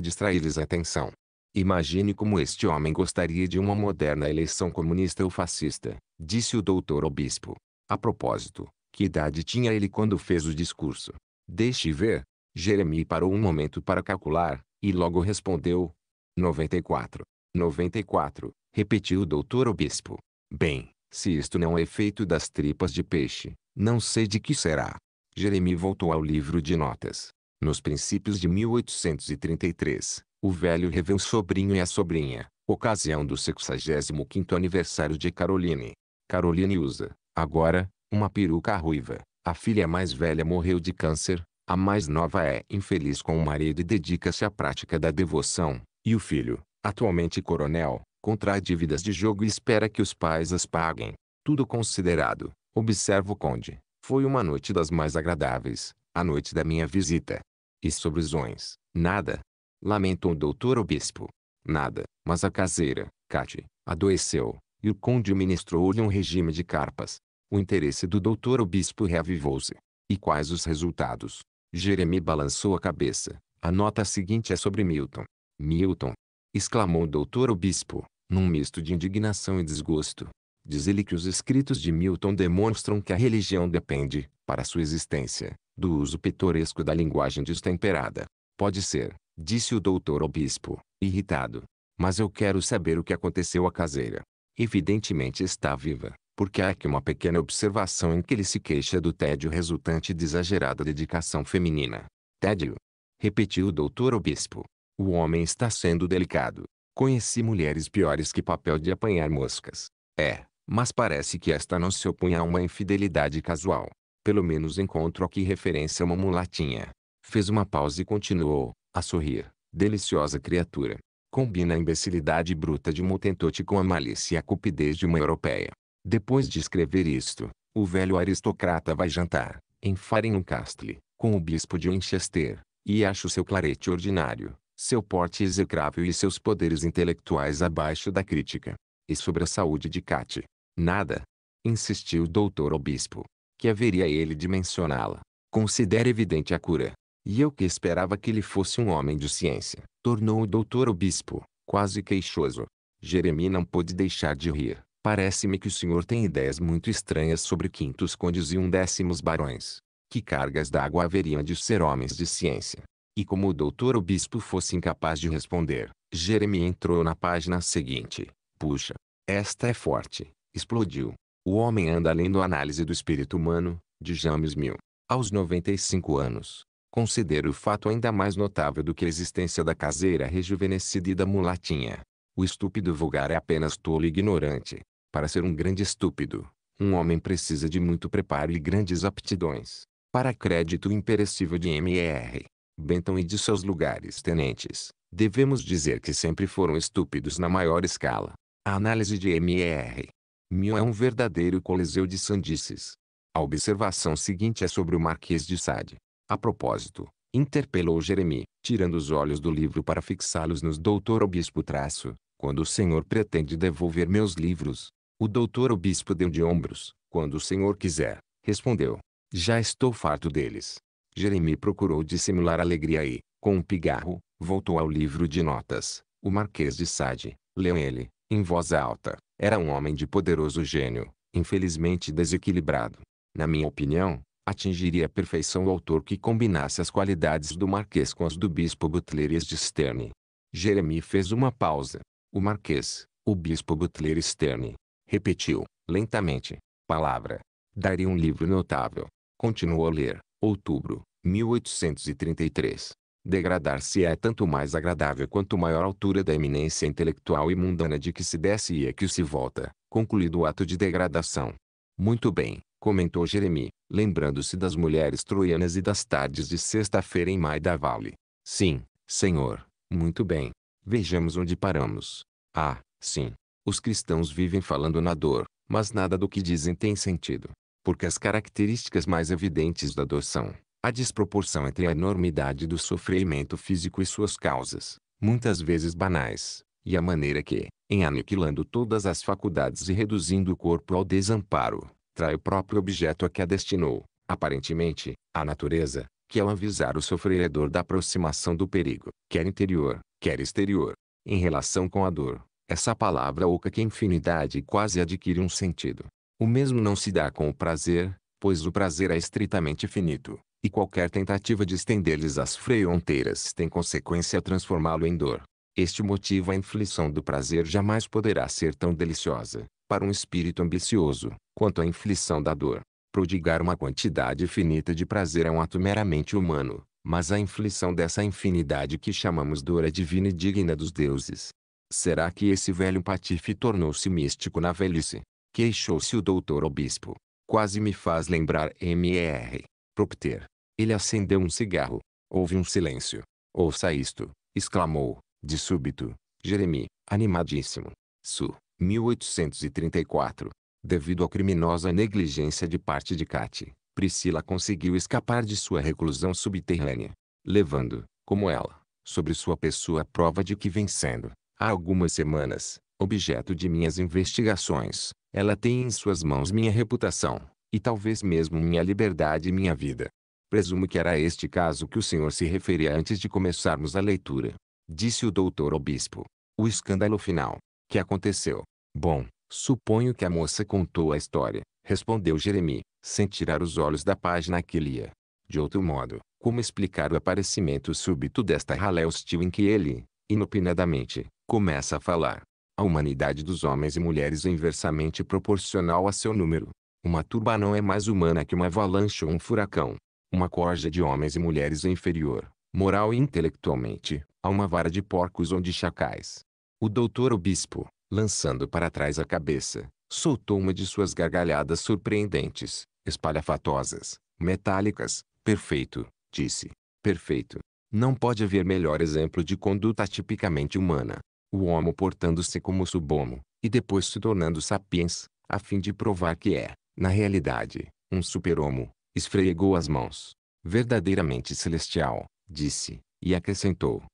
distrair-lhes a atenção. Imagine como este homem gostaria de uma moderna eleição comunista ou fascista, disse o doutor obispo. A propósito, que idade tinha ele quando fez o discurso? Deixe ver. Jeremi parou um momento para calcular, e logo respondeu. 94. 94, repetiu o doutor obispo. Bem, se isto não é efeito das tripas de peixe, não sei de que será. Jeremi voltou ao livro de notas. Nos princípios de 1833, o velho revê o sobrinho e a sobrinha, ocasião do 65º aniversário de Caroline. Caroline usa, agora, uma peruca ruiva. A filha mais velha morreu de câncer, a mais nova é infeliz com o marido e dedica-se à prática da devoção, e o filho, atualmente coronel, contrai dívidas de jogo e espera que os pais as paguem. Tudo considerado, observa o conde, foi uma noite das mais agradáveis, a noite da minha visita. E sobre os zões, nada, Lamentou o doutor obispo. Nada, mas a caseira, Cate, adoeceu, e o conde ministrou-lhe um regime de carpas. O interesse do doutor obispo reavivou-se. E quais os resultados? Jeremi balançou a cabeça. A nota seguinte é sobre Milton. Milton! exclamou o doutor obispo, num misto de indignação e desgosto. Diz ele que os escritos de Milton demonstram que a religião depende, para sua existência, do uso pitoresco da linguagem destemperada. Pode ser, disse o doutor obispo, irritado. Mas eu quero saber o que aconteceu à caseira. Evidentemente está viva, porque há aqui uma pequena observação em que ele se queixa do tédio resultante de exagerada dedicação feminina. Tédio? Repetiu o doutor obispo. O homem está sendo delicado. Conheci mulheres piores que papel de apanhar moscas. É, mas parece que esta não se opunha a uma infidelidade casual. Pelo menos encontro aqui referência a uma mulatinha. Fez uma pausa e continuou a sorrir, deliciosa criatura. Combina a imbecilidade bruta de Mutentote com a malícia e a cupidez de uma europeia. Depois de escrever isto, o velho aristocrata vai jantar, em Faringham Castle, com o bispo de Winchester, e acho seu clarete ordinário, seu porte execrável e seus poderes intelectuais abaixo da crítica. E sobre a saúde de Kate? Nada. Insistiu o doutor ao bispo. Que haveria ele de mencioná-la. Considera evidente a cura. E eu que esperava que ele fosse um homem de ciência, tornou o doutor o bispo, quase queixoso. Jeremi não pôde deixar de rir. Parece-me que o senhor tem ideias muito estranhas sobre quintos condes e undécimos barões. Que cargas d'água haveriam de ser homens de ciência? E como o doutor o bispo fosse incapaz de responder, Jeremi entrou na página seguinte. Puxa, esta é forte. Explodiu. O homem anda além da análise do espírito humano, de James Mill. Aos 95 anos, Considero o fato ainda mais notável do que a existência da caseira rejuvenescida e da mulatinha. O estúpido vulgar é apenas tolo e ignorante. Para ser um grande estúpido, um homem precisa de muito preparo e grandes aptidões. Para crédito imperecível de M.E.R. Bentham e de seus lugares tenentes, devemos dizer que sempre foram estúpidos na maior escala. A análise de M.E.R. Mio é um verdadeiro coliseu de sandices. A observação seguinte é sobre o Marquês de Sade. A propósito, interpelou Jeremi, tirando os olhos do livro para fixá-los nos doutor obispo traço, quando o senhor pretende devolver meus livros. O doutor obispo deu de ombros, quando o senhor quiser, respondeu. Já estou farto deles. Jeremi procurou dissimular alegria e, com um pigarro, voltou ao livro de notas. O Marquês de Sade, leu ele, em voz alta. Era um homem de poderoso gênio, infelizmente desequilibrado. Na minha opinião, atingiria a perfeição o autor que combinasse as qualidades do Marquês com as do Bispo Butler e de Sterne. Jeremy fez uma pausa. O Marquês, o Bispo Butler e Sterne, repetiu, lentamente, palavra. Daria um livro notável. Continuou a ler, outubro, 1833. Degradar-se é tanto mais agradável quanto maior a altura da eminência intelectual e mundana de que se desce e é que se volta, concluído o ato de degradação. Muito bem, comentou Jeremi, lembrando-se das mulheres troianas e das tardes de sexta-feira em Maida Vale. Sim, senhor, muito bem. Vejamos onde paramos. Ah, sim. Os cristãos vivem falando na dor, mas nada do que dizem tem sentido. Porque as características mais evidentes da dor são a desproporção entre a enormidade do sofrimento físico e suas causas, muitas vezes banais, e a maneira que, em aniquilando todas as faculdades e reduzindo o corpo ao desamparo, trai o próprio objeto a que a destinou. Aparentemente, a natureza, que ao avisar o sofredor da aproximação do perigo, quer interior, quer exterior, em relação com a dor, essa palavra oca que é infinidade quase adquire um sentido. O mesmo não se dá com o prazer, pois o prazer é estritamente finito, e qualquer tentativa de estender-lhes as fronteiras tem consequência transformá-lo em dor. Este motivo a inflição do prazer jamais poderá ser tão deliciosa, para um espírito ambicioso, quanto à inflição da dor. Prodigar uma quantidade finita de prazer é um ato meramente humano, mas a inflição dessa infinidade que chamamos dor é divina e digna dos deuses. Será que esse velho patife tornou-se místico na velhice? Queixou-se o doutor obispo. Quase me faz lembrar M.E.R. Procter. Ele acendeu um cigarro. Houve um silêncio. Ouça isto, exclamou, de súbito, Jeremi, animadíssimo. Su, 1834. Devido à criminosa negligência de parte de Cate, Priscila conseguiu escapar de sua reclusão subterrânea, levando, como ela, sobre sua pessoa a prova de que vencendo, há algumas semanas, objeto de minhas investigações, ela tem em suas mãos minha reputação, e talvez mesmo minha liberdade e minha vida. Presumo que era este caso que o senhor se referia antes de começarmos a leitura. Disse o doutor obispo. O escândalo final, que aconteceu? Bom, suponho que a moça contou a história, respondeu Jeremi, sem tirar os olhos da página que lia. De outro modo, como explicar o aparecimento súbito desta ralé hostil em que ele, inopinadamente, começa a falar? A humanidade dos homens e mulheres é inversamente proporcional a seu número. Uma turba não é mais humana que uma avalanche ou um furacão. Uma corja de homens e mulheres é inferior, moral e intelectualmente, a uma vara de porcos ou de chacais. O doutor obispo, lançando para trás a cabeça, soltou uma de suas gargalhadas surpreendentes, espalhafatosas, metálicas. Perfeito, disse. Perfeito. Não pode haver melhor exemplo de conduta tipicamente humana. O homo portando-se como subomo, e depois se tornando sapiens, a fim de provar que é, na realidade, um super-homo. Esfregou as mãos. Verdadeiramente celestial, disse, e acrescentou.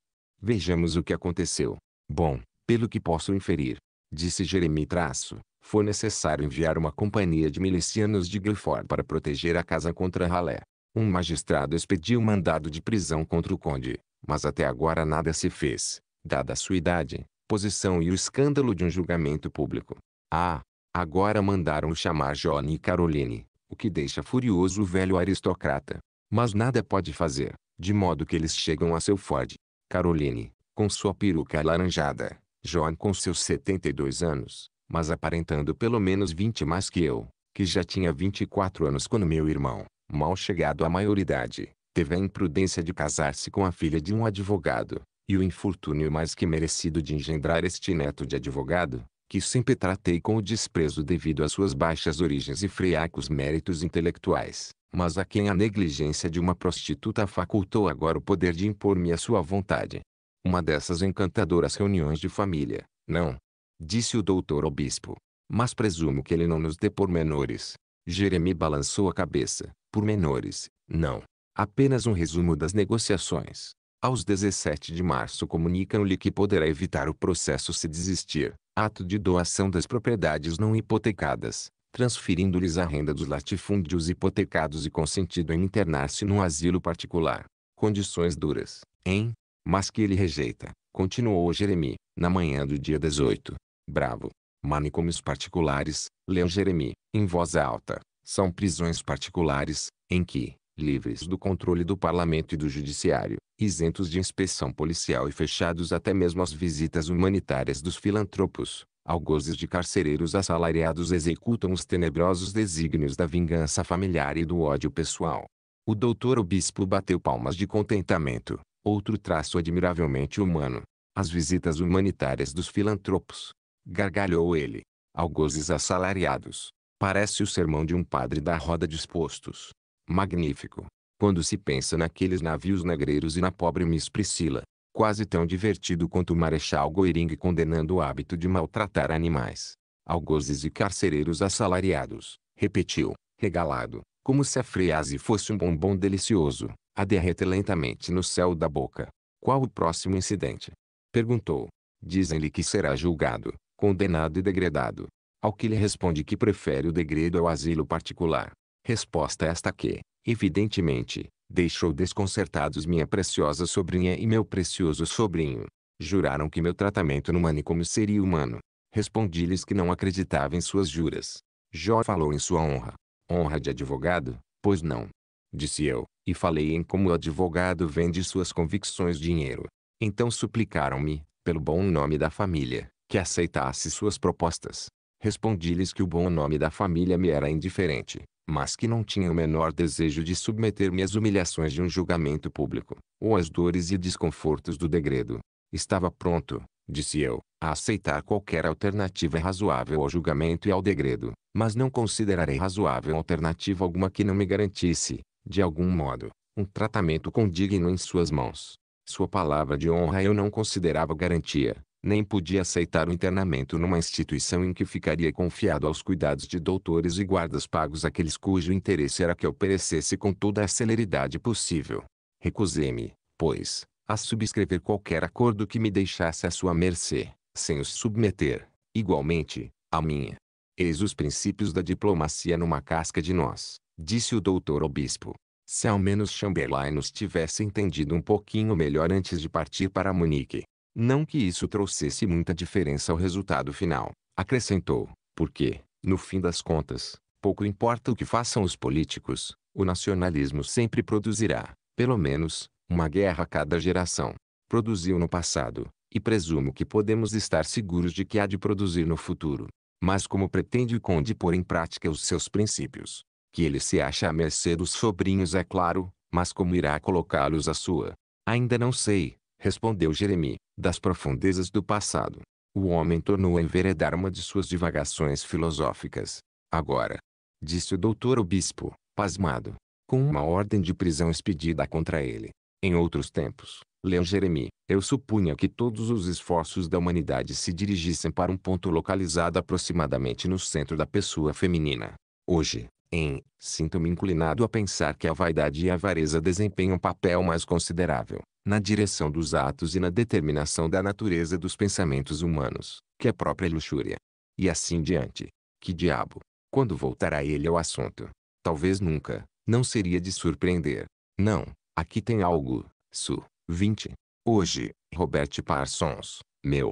Vejamos o que aconteceu. Bom, pelo que posso inferir, disse Jeremi traço, foi necessário enviar uma companhia de milicianos de Guilford para proteger a casa contra Ralé. Um magistrado expediu mandado de prisão contra o conde, mas até agora nada se fez, dada a sua idade, posição e o escândalo de um julgamento público. Ah, agora mandaram chamar Johnny e Caroline, o que deixa furioso o velho aristocrata. Mas nada pode fazer, de modo que eles chegam a seu Ford. Caroline, com sua peruca alaranjada, John com seus 72 anos, mas aparentando pelo menos 20 mais que eu, que já tinha 24 anos quando meu irmão, mal chegado à maioridade, teve a imprudência de casar-se com a filha de um advogado, e o infortúnio mais que merecido de engendrar este neto de advogado, que sempre tratei com o desprezo devido às suas baixas origens e friacos méritos intelectuais, mas a quem a negligência de uma prostituta facultou agora o poder de impor-me a sua vontade, uma dessas encantadoras reuniões de família, não? Disse o doutor ao bispo. Mas presumo que ele não nos dê pormenores. Jeremi balançou a cabeça. Pormenores, não. Apenas um resumo das negociações. Aos 17 de março comunicam-lhe que poderá evitar o processo se desistir. Ato de doação das propriedades não hipotecadas, transferindo-lhes a renda dos latifúndios hipotecados e consentido em internar-se num asilo particular. Condições duras, hein? mas que ele rejeita, continuou Jeremi, na manhã do dia 18. Bravo. Manicômios particulares, leu Jeremi, em voz alta, são prisões particulares, em que, livres do controle do parlamento e do judiciário, isentos de inspeção policial e fechados até mesmo às visitas humanitárias dos filantropos, algozes de carcereiros assalariados executam os tenebrosos desígnios da vingança familiar e do ódio pessoal. O doutor obispo bateu palmas de contentamento, Outro traço admiravelmente humano. As visitas humanitárias dos filantropos. Gargalhou ele. Algozes assalariados. Parece o sermão de um padre da roda dispostos. Magnífico. Quando se pensa naqueles navios negreiros e na pobre Miss Priscila. Quase tão divertido quanto o Marechal Goering condenando o hábito de maltratar animais. Algozes e carcereiros assalariados. Repetiu, regalado, como se a frase fosse um bombom delicioso a derreter lentamente no céu da boca. Qual o próximo incidente? Perguntou. Dizem-lhe que será julgado, condenado e degredado. Ao que lhe responde que prefere o degredo ao asilo particular. Resposta esta que, evidentemente, deixou desconcertados minha preciosa sobrinha e meu precioso sobrinho. Juraram que meu tratamento no manicômio seria humano. Respondi-lhes que não acreditava em suas juras. Jó falou em sua honra. Honra de advogado, pois não disse eu, e falei em como o advogado vende suas convicções dinheiro. Então suplicaram-me, pelo bom nome da família, que aceitasse suas propostas. Respondi-lhes que o bom nome da família me era indiferente, mas que não tinha o menor desejo de submeter-me às humilhações de um julgamento público, ou às dores e desconfortos do degredo. Estava pronto, disse eu, a aceitar qualquer alternativa razoável ao julgamento e ao degredo, mas não considerarei razoável alternativa alguma que não me garantisse, de algum modo, um tratamento condigno em suas mãos. Sua palavra de honra eu não considerava garantia, nem podia aceitar o internamento numa instituição em que ficaria confiado aos cuidados de doutores e guardas pagos aqueles cujo interesse era que eu perecesse com toda a celeridade possível. Recusei-me, pois, a subscrever qualquer acordo que me deixasse à sua mercê, sem os submeter, igualmente, à minha. Eis os princípios da diplomacia numa casca de nós disse o doutor obispo. Se ao menos Chamberlain nos tivesse entendido um pouquinho melhor antes de partir para Munique. Não que isso trouxesse muita diferença ao resultado final, acrescentou, porque, no fim das contas, pouco importa o que façam os políticos, o nacionalismo sempre produzirá, pelo menos, uma guerra a cada geração. Produziu no passado, e presumo que podemos estar seguros de que há de produzir no futuro. Mas como pretende o conde pôr em prática os seus princípios, que ele se acha à mercê dos sobrinhos é claro, mas como irá colocá-los à sua? Ainda não sei, respondeu Jeremi, das profundezas do passado. O homem tornou a enveredar uma de suas divagações filosóficas. Agora, disse o doutor o bispo, pasmado, com uma ordem de prisão expedida contra ele. Em outros tempos, leu Jeremi, eu supunha que todos os esforços da humanidade se dirigissem para um ponto localizado aproximadamente no centro da pessoa feminina. Hoje, em, sinto-me inclinado a pensar que a vaidade e a avareza desempenham um papel mais considerável, na direção dos atos e na determinação da natureza dos pensamentos humanos, que é a própria luxúria. E assim diante. Que diabo! Quando voltará ele ao assunto? Talvez nunca, não seria de surpreender. Não, aqui tem algo, Su, 20. Hoje, Robert Parsons, meu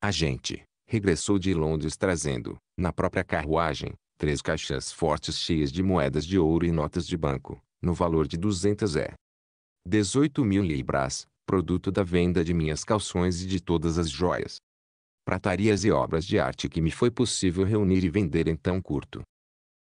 agente, regressou de Londres trazendo, na própria carruagem, três caixas fortes cheias de moedas de ouro e notas de banco, no valor de 200 é 18 mil libras, produto da venda de minhas calções e de todas as joias, pratarias e obras de arte que me foi possível reunir e vender em tão curto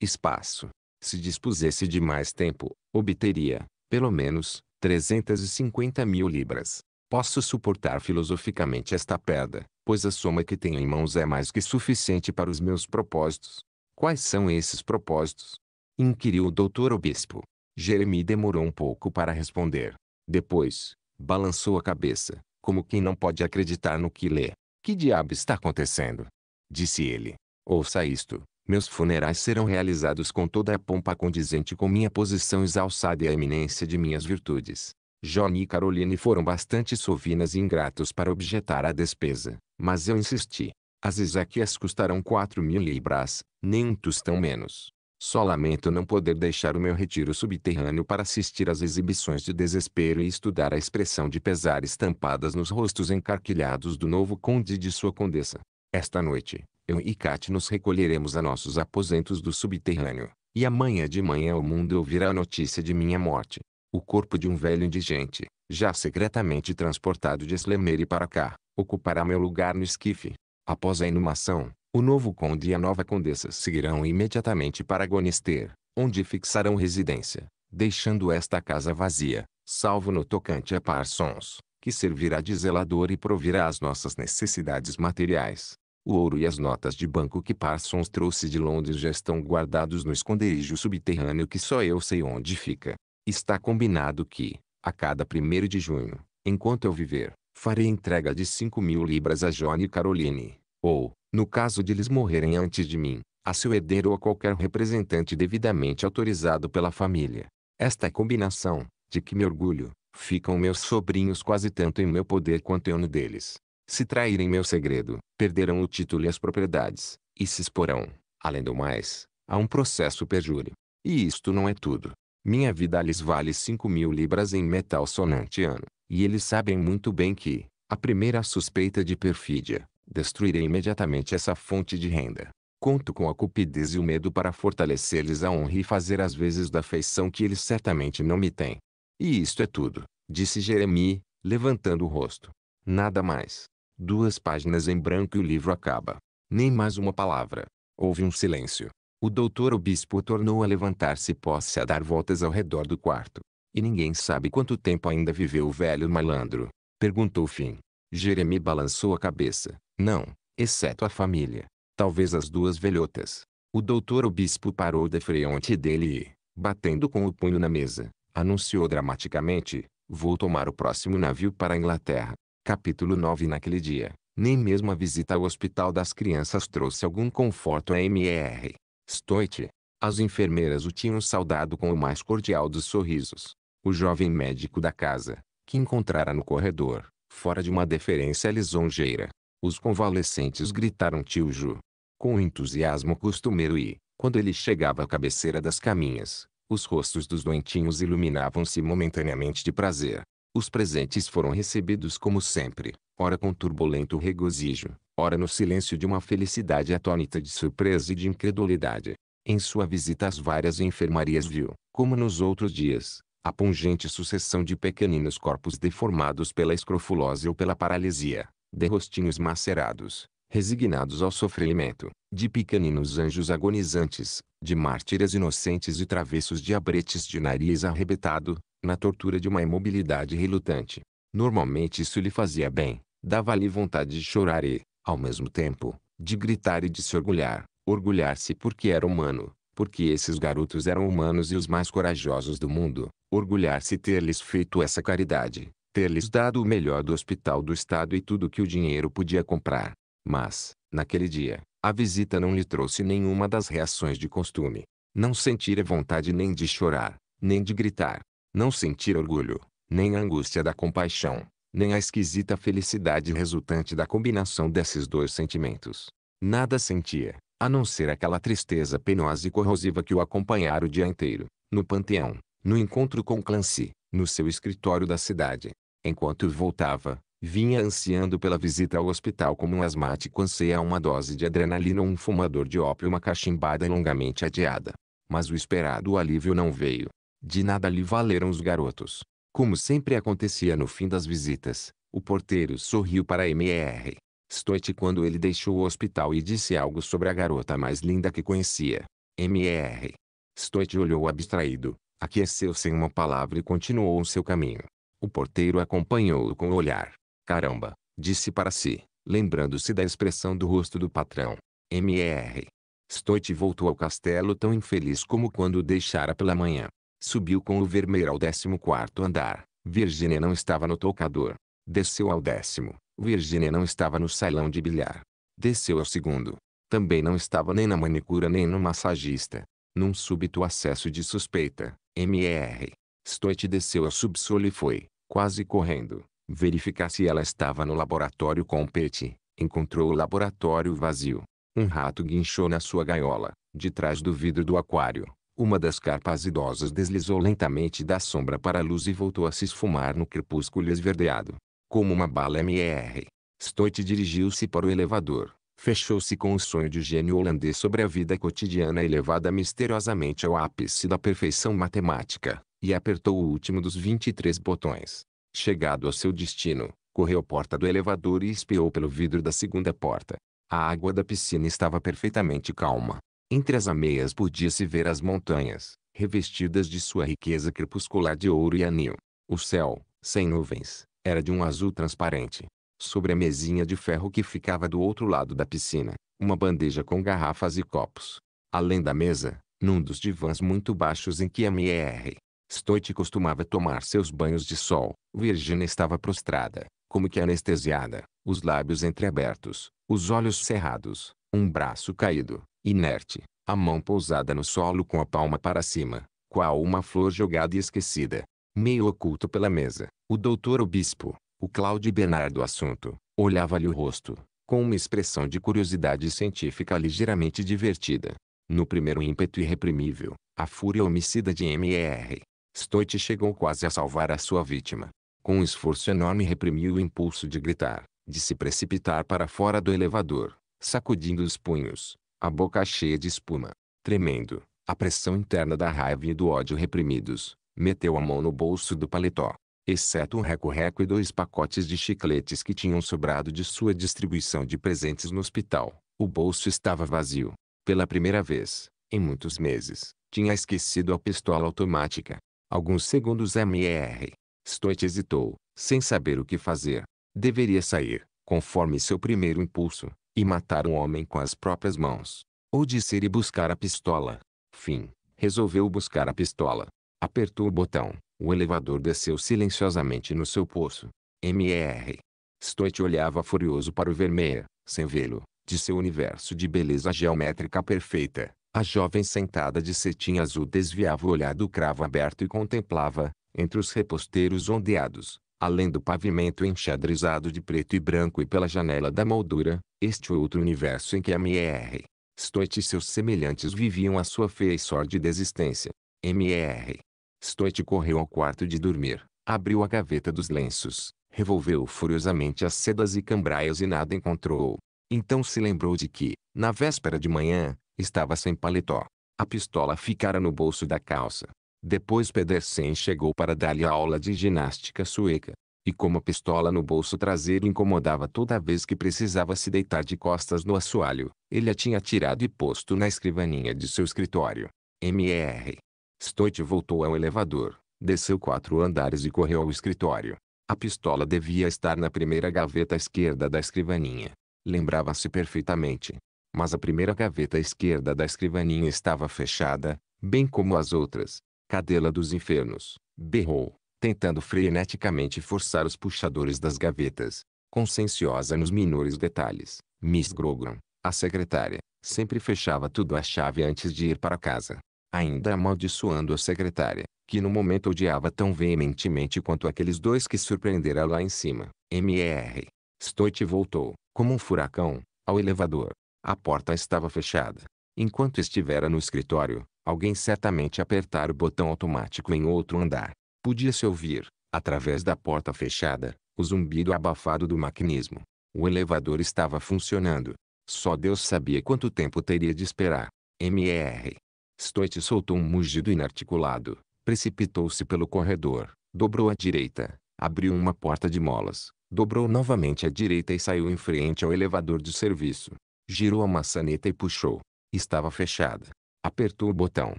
espaço. Se dispusesse de mais tempo, obteria, pelo menos, 350 mil libras. Posso suportar filosoficamente esta perda, pois a soma que tenho em mãos é mais que suficiente para os meus propósitos. Quais são esses propósitos? Inquiriu o doutor obispo. Jeremi demorou um pouco para responder. Depois, balançou a cabeça, como quem não pode acreditar no que lê. Que diabo está acontecendo? Disse ele. Ouça isto. Meus funerais serão realizados com toda a pompa condizente com minha posição exalçada e a eminência de minhas virtudes. Johnny e Caroline foram bastante sovinas e ingratos para objetar a despesa, mas eu insisti. As exéquias custarão quatro mil libras, nem um tostão menos. Só lamento não poder deixar o meu retiro subterrâneo para assistir às exibições de desespero e estudar a expressão de pesar estampadas nos rostos encarquilhados do novo conde e de sua condessa. Esta noite, eu e Kate nos recolheremos a nossos aposentos do subterrâneo, e amanhã de manhã o mundo ouvirá a notícia de minha morte. O corpo de um velho indigente, já secretamente transportado de Slemere para cá, ocupará meu lugar no esquife. Após a inumação, o novo conde e a nova condessa seguirão imediatamente para Gonester, onde fixarão residência, deixando esta casa vazia, salvo no tocante a Parsons, que servirá de zelador e provirá as nossas necessidades materiais. O ouro e as notas de banco que Parsons trouxe de Londres já estão guardados no esconderijo subterrâneo que só eu sei onde fica. Está combinado que, a cada 1 de junho, enquanto eu viver, farei entrega de 5 mil libras a Johnny Caroline, ou, no caso de eles morrerem antes de mim, a seu herdeiro ou a qualquer representante devidamente autorizado pela família. Esta é combinação, de que me orgulho, ficam meus sobrinhos quase tanto em meu poder quanto eu no deles. Se traírem meu segredo, perderão o título e as propriedades, e se exporão, além do mais, a um processo perjúrio. E isto não é tudo. Minha vida lhes vale 5 mil libras em metal sonante ano. E eles sabem muito bem que, a primeira suspeita de perfídia, destruirei imediatamente essa fonte de renda. Conto com a cupidez e o medo para fortalecer-lhes a honra e fazer as vezes da feição que eles certamente não me têm. E isto é tudo, disse Jeremi, levantando o rosto. Nada mais. Duas páginas em branco e o livro acaba. Nem mais uma palavra. Houve um silêncio. O doutor obispo tornou a levantar-se e posse a dar voltas ao redor do quarto. E ninguém sabe quanto tempo ainda viveu o velho malandro. Perguntou Fim. Jeremi balançou a cabeça. Não, exceto a família. Talvez as duas velhotas. O doutor obispo parou de frente dele e, batendo com o punho na mesa, anunciou dramaticamente, vou tomar o próximo navio para a Inglaterra. Capítulo 9 Naquele dia, nem mesmo a visita ao hospital das crianças trouxe algum conforto a M.E.R. Stoite. As enfermeiras o tinham saudado com o mais cordial dos sorrisos o jovem médico da casa, que encontrara no corredor, fora de uma deferência lisonjeira. Os convalescentes gritaram tio Ju. Com o entusiasmo costumeiro e, quando ele chegava à cabeceira das caminhas, os rostos dos doentinhos iluminavam-se momentaneamente de prazer. Os presentes foram recebidos como sempre, ora com turbulento regozijo, ora no silêncio de uma felicidade atônita de surpresa e de incredulidade. Em sua visita às várias enfermarias viu, como nos outros dias, a pungente sucessão de pequeninos corpos deformados pela escrofulose ou pela paralisia, de rostinhos macerados, resignados ao sofrimento, de pequeninos anjos agonizantes, de mártires inocentes e travessos diabretes de nariz arrebetado, na tortura de uma imobilidade relutante. Normalmente isso lhe fazia bem, dava-lhe vontade de chorar e, ao mesmo tempo, de gritar e de se orgulhar, orgulhar-se porque era humano, porque esses garotos eram humanos e os mais corajosos do mundo, orgulhar-se ter-lhes feito essa caridade, ter-lhes dado o melhor do hospital do estado e tudo que o dinheiro podia comprar. Mas, naquele dia, a visita não lhe trouxe nenhuma das reações de costume. Não sentira vontade nem de chorar, nem de gritar. Não sentira orgulho, nem a angústia da compaixão, nem a esquisita felicidade resultante da combinação desses dois sentimentos. Nada sentia a não ser aquela tristeza penosa e corrosiva que o acompanhara o dia inteiro, no panteão, no encontro com Clancy, no seu escritório da cidade. Enquanto voltava, vinha ansiando pela visita ao hospital como um asmático anseia uma dose de adrenalina ou um fumador de ópio uma cachimbada longamente adiada. Mas o esperado alívio não veio. De nada lhe valeram os garotos. Como sempre acontecia no fim das visitas, o porteiro sorriu para M.R. Stoit quando ele deixou o hospital e disse algo sobre a garota mais linda que conhecia. M.R. Stoit olhou abstraído, aqueceu sem uma palavra e continuou o seu caminho. O porteiro acompanhou-o com o olhar. Caramba, disse para si, lembrando-se da expressão do rosto do patrão. M.R. Stoit voltou ao castelo tão infeliz como quando o deixara pela manhã. Subiu com o vermelho ao décimo quarto andar. Virginia não estava no tocador. Desceu ao décimo, Virginia não estava no salão de bilhar. Desceu ao segundo. Também não estava nem na manicura nem no massagista. Num súbito acesso de suspeita, M.R. Stoit desceu ao subsolo e foi, quase correndo, verificar se ela estava no laboratório com Petty. Encontrou o laboratório vazio. Um rato guinchou na sua gaiola, de trás do vidro do aquário. Uma das carpas idosas deslizou lentamente da sombra para a luz e voltou a se esfumar no crepúsculo esverdeado. Como uma bala MR. Stoit dirigiu-se para o elevador. Fechou-se com o sonho de gênio holandês sobre a vida cotidiana elevada misteriosamente ao ápice da perfeição matemática, e apertou o último dos 23 botões. Chegado ao seu destino, correu a porta do elevador e espiou pelo vidro da segunda porta. A água da piscina estava perfeitamente calma. Entre as ameias podia-se ver as montanhas, revestidas de sua riqueza crepuscular de ouro e anil. O céu, sem nuvens, era de um azul transparente. Sobre a mesinha de ferro que ficava do outro lado da piscina, uma bandeja com garrafas e copos. Além da mesa, num dos divãs muito baixos em que a M.E.R. Stoit costumava tomar seus banhos de sol, Virginia estava prostrada, como que anestesiada, os lábios entreabertos, os olhos cerrados, um braço caído, inerte, a mão pousada no solo com a palma para cima, qual uma flor jogada e esquecida meio oculto pela mesa. O doutor obispo, o Cláudio Bernardo Assunto, olhava-lhe o rosto, com uma expressão de curiosidade científica ligeiramente divertida. No primeiro ímpeto irreprimível, a fúria homicida de M.E.R. Stoit chegou quase a salvar a sua vítima. Com um esforço enorme reprimiu o impulso de gritar, de se precipitar para fora do elevador, sacudindo os punhos, a boca cheia de espuma. Tremendo, a pressão interna da raiva e do ódio reprimidos, Meteu a mão no bolso do paletó, exceto um reco-reco e dois pacotes de chicletes que tinham sobrado de sua distribuição de presentes no hospital. O bolso estava vazio. Pela primeira vez, em muitos meses, tinha esquecido a pistola automática. Alguns segundos MR. Stoit hesitou, sem saber o que fazer. Deveria sair, conforme seu primeiro impulso, e matar um homem com as próprias mãos. Ou descer e buscar a pistola. Fim. Resolveu buscar a pistola. Apertou o botão. O elevador desceu silenciosamente no seu poço. MR. Stoit olhava furioso para o vermelho, sem vê-lo, de seu universo de beleza geométrica perfeita. A jovem sentada de cetim azul desviava o olhar do cravo aberto e contemplava, entre os reposteiros ondeados, além do pavimento enxadrezado de preto e branco e pela janela da moldura, este outro universo em que M.R. Stoit e seus semelhantes viviam a sua feia e sórdida existência. M.R. Stoet correu ao quarto de dormir, abriu a gaveta dos lenços, revolveu furiosamente as sedas e cambraias e nada encontrou. Então se lembrou de que, na véspera de manhã, estava sem paletó. A pistola ficara no bolso da calça. Depois Pedersen chegou para dar-lhe a aula de ginástica sueca. E como a pistola no bolso traseiro incomodava toda vez que precisava se deitar de costas no assoalho, ele a tinha tirado e posto na escrivaninha de seu escritório. MR Stoit voltou ao elevador, desceu quatro andares e correu ao escritório. A pistola devia estar na primeira gaveta esquerda da escrivaninha. Lembrava-se perfeitamente. Mas a primeira gaveta esquerda da escrivaninha estava fechada, bem como as outras. Cadela dos infernos, berrou, tentando freneticamente forçar os puxadores das gavetas. Conscienciosa nos menores detalhes, Miss Grogram, a secretária, sempre fechava tudo à chave antes de ir para casa ainda amaldiçoando a secretária, que no momento odiava tão veementemente quanto aqueles dois que surpreendera lá em cima. M.R. Stoite voltou, como um furacão, ao elevador. A porta estava fechada. Enquanto estivera no escritório, alguém certamente apertara o botão automático em outro andar. Podia-se ouvir, através da porta fechada, o zumbido abafado do maquinismo. O elevador estava funcionando. Só Deus sabia quanto tempo teria de esperar. M.R. Stoit soltou um mugido inarticulado. Precipitou-se pelo corredor. Dobrou à direita. Abriu uma porta de molas. Dobrou novamente à direita e saiu em frente ao elevador de serviço. Girou a maçaneta e puxou. Estava fechada. Apertou o botão.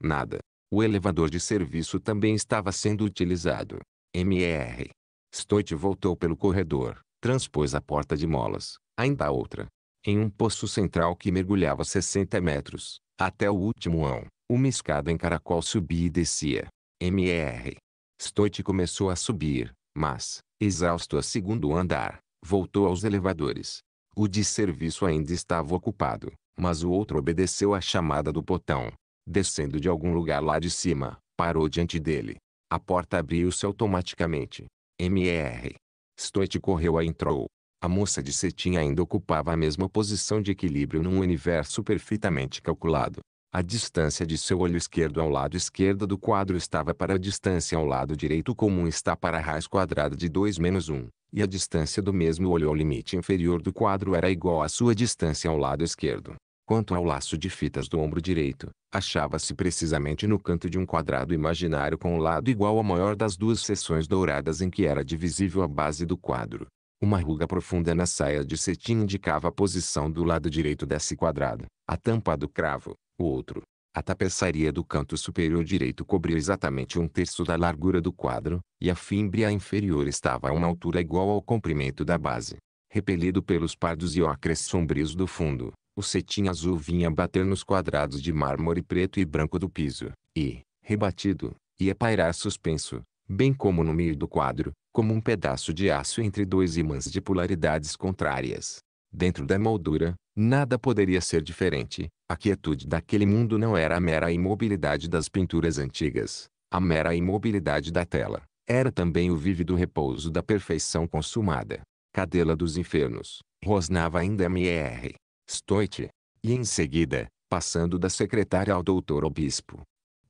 Nada. O elevador de serviço também estava sendo utilizado. MR. Stoit voltou pelo corredor, transpôs a porta de molas, ainda outra, em um poço central que mergulhava 60 metros, até o último ão, uma escada em caracol subia e descia. M.R. Stoite começou a subir, mas, exausto a segundo andar, voltou aos elevadores. O de serviço ainda estava ocupado, mas o outro obedeceu à chamada do botão. Descendo de algum lugar lá de cima, parou diante dele. A porta abriu-se automaticamente. M.R. Stoite correu e entrou. A moça de cetim ainda ocupava a mesma posição de equilíbrio num universo perfeitamente calculado. A distância de seu olho esquerdo ao lado esquerdo do quadro estava para a distância ao lado direito comum está para a raiz quadrada de 2 menos 1, e a distância do mesmo olho ao limite inferior do quadro era igual à sua distância ao lado esquerdo. Quanto ao laço de fitas do ombro direito, achava-se precisamente no canto de um quadrado imaginário com o um lado igual à maior das duas seções douradas em que era divisível a base do quadro. Uma ruga profunda na saia de cetim indicava a posição do lado direito desse quadrado. A tampa do cravo, o outro. A tapeçaria do canto superior direito cobria exatamente um terço da largura do quadro, e a fímbria inferior estava a uma altura igual ao comprimento da base. Repelido pelos pardos e ocres sombrios do fundo, o cetim azul vinha bater nos quadrados de mármore preto e branco do piso, e, rebatido, ia pairar suspenso, bem como no meio do quadro, como um pedaço de aço entre dois ímãs de polaridades contrárias. Dentro da moldura, nada poderia ser diferente. A quietude daquele mundo não era a mera imobilidade das pinturas antigas, a mera imobilidade da tela. Era também o vívido repouso da perfeição consumada. Cadela dos Infernos, rosnava ainda M.R. Stoite. E em seguida, passando da secretária ao doutor obispo.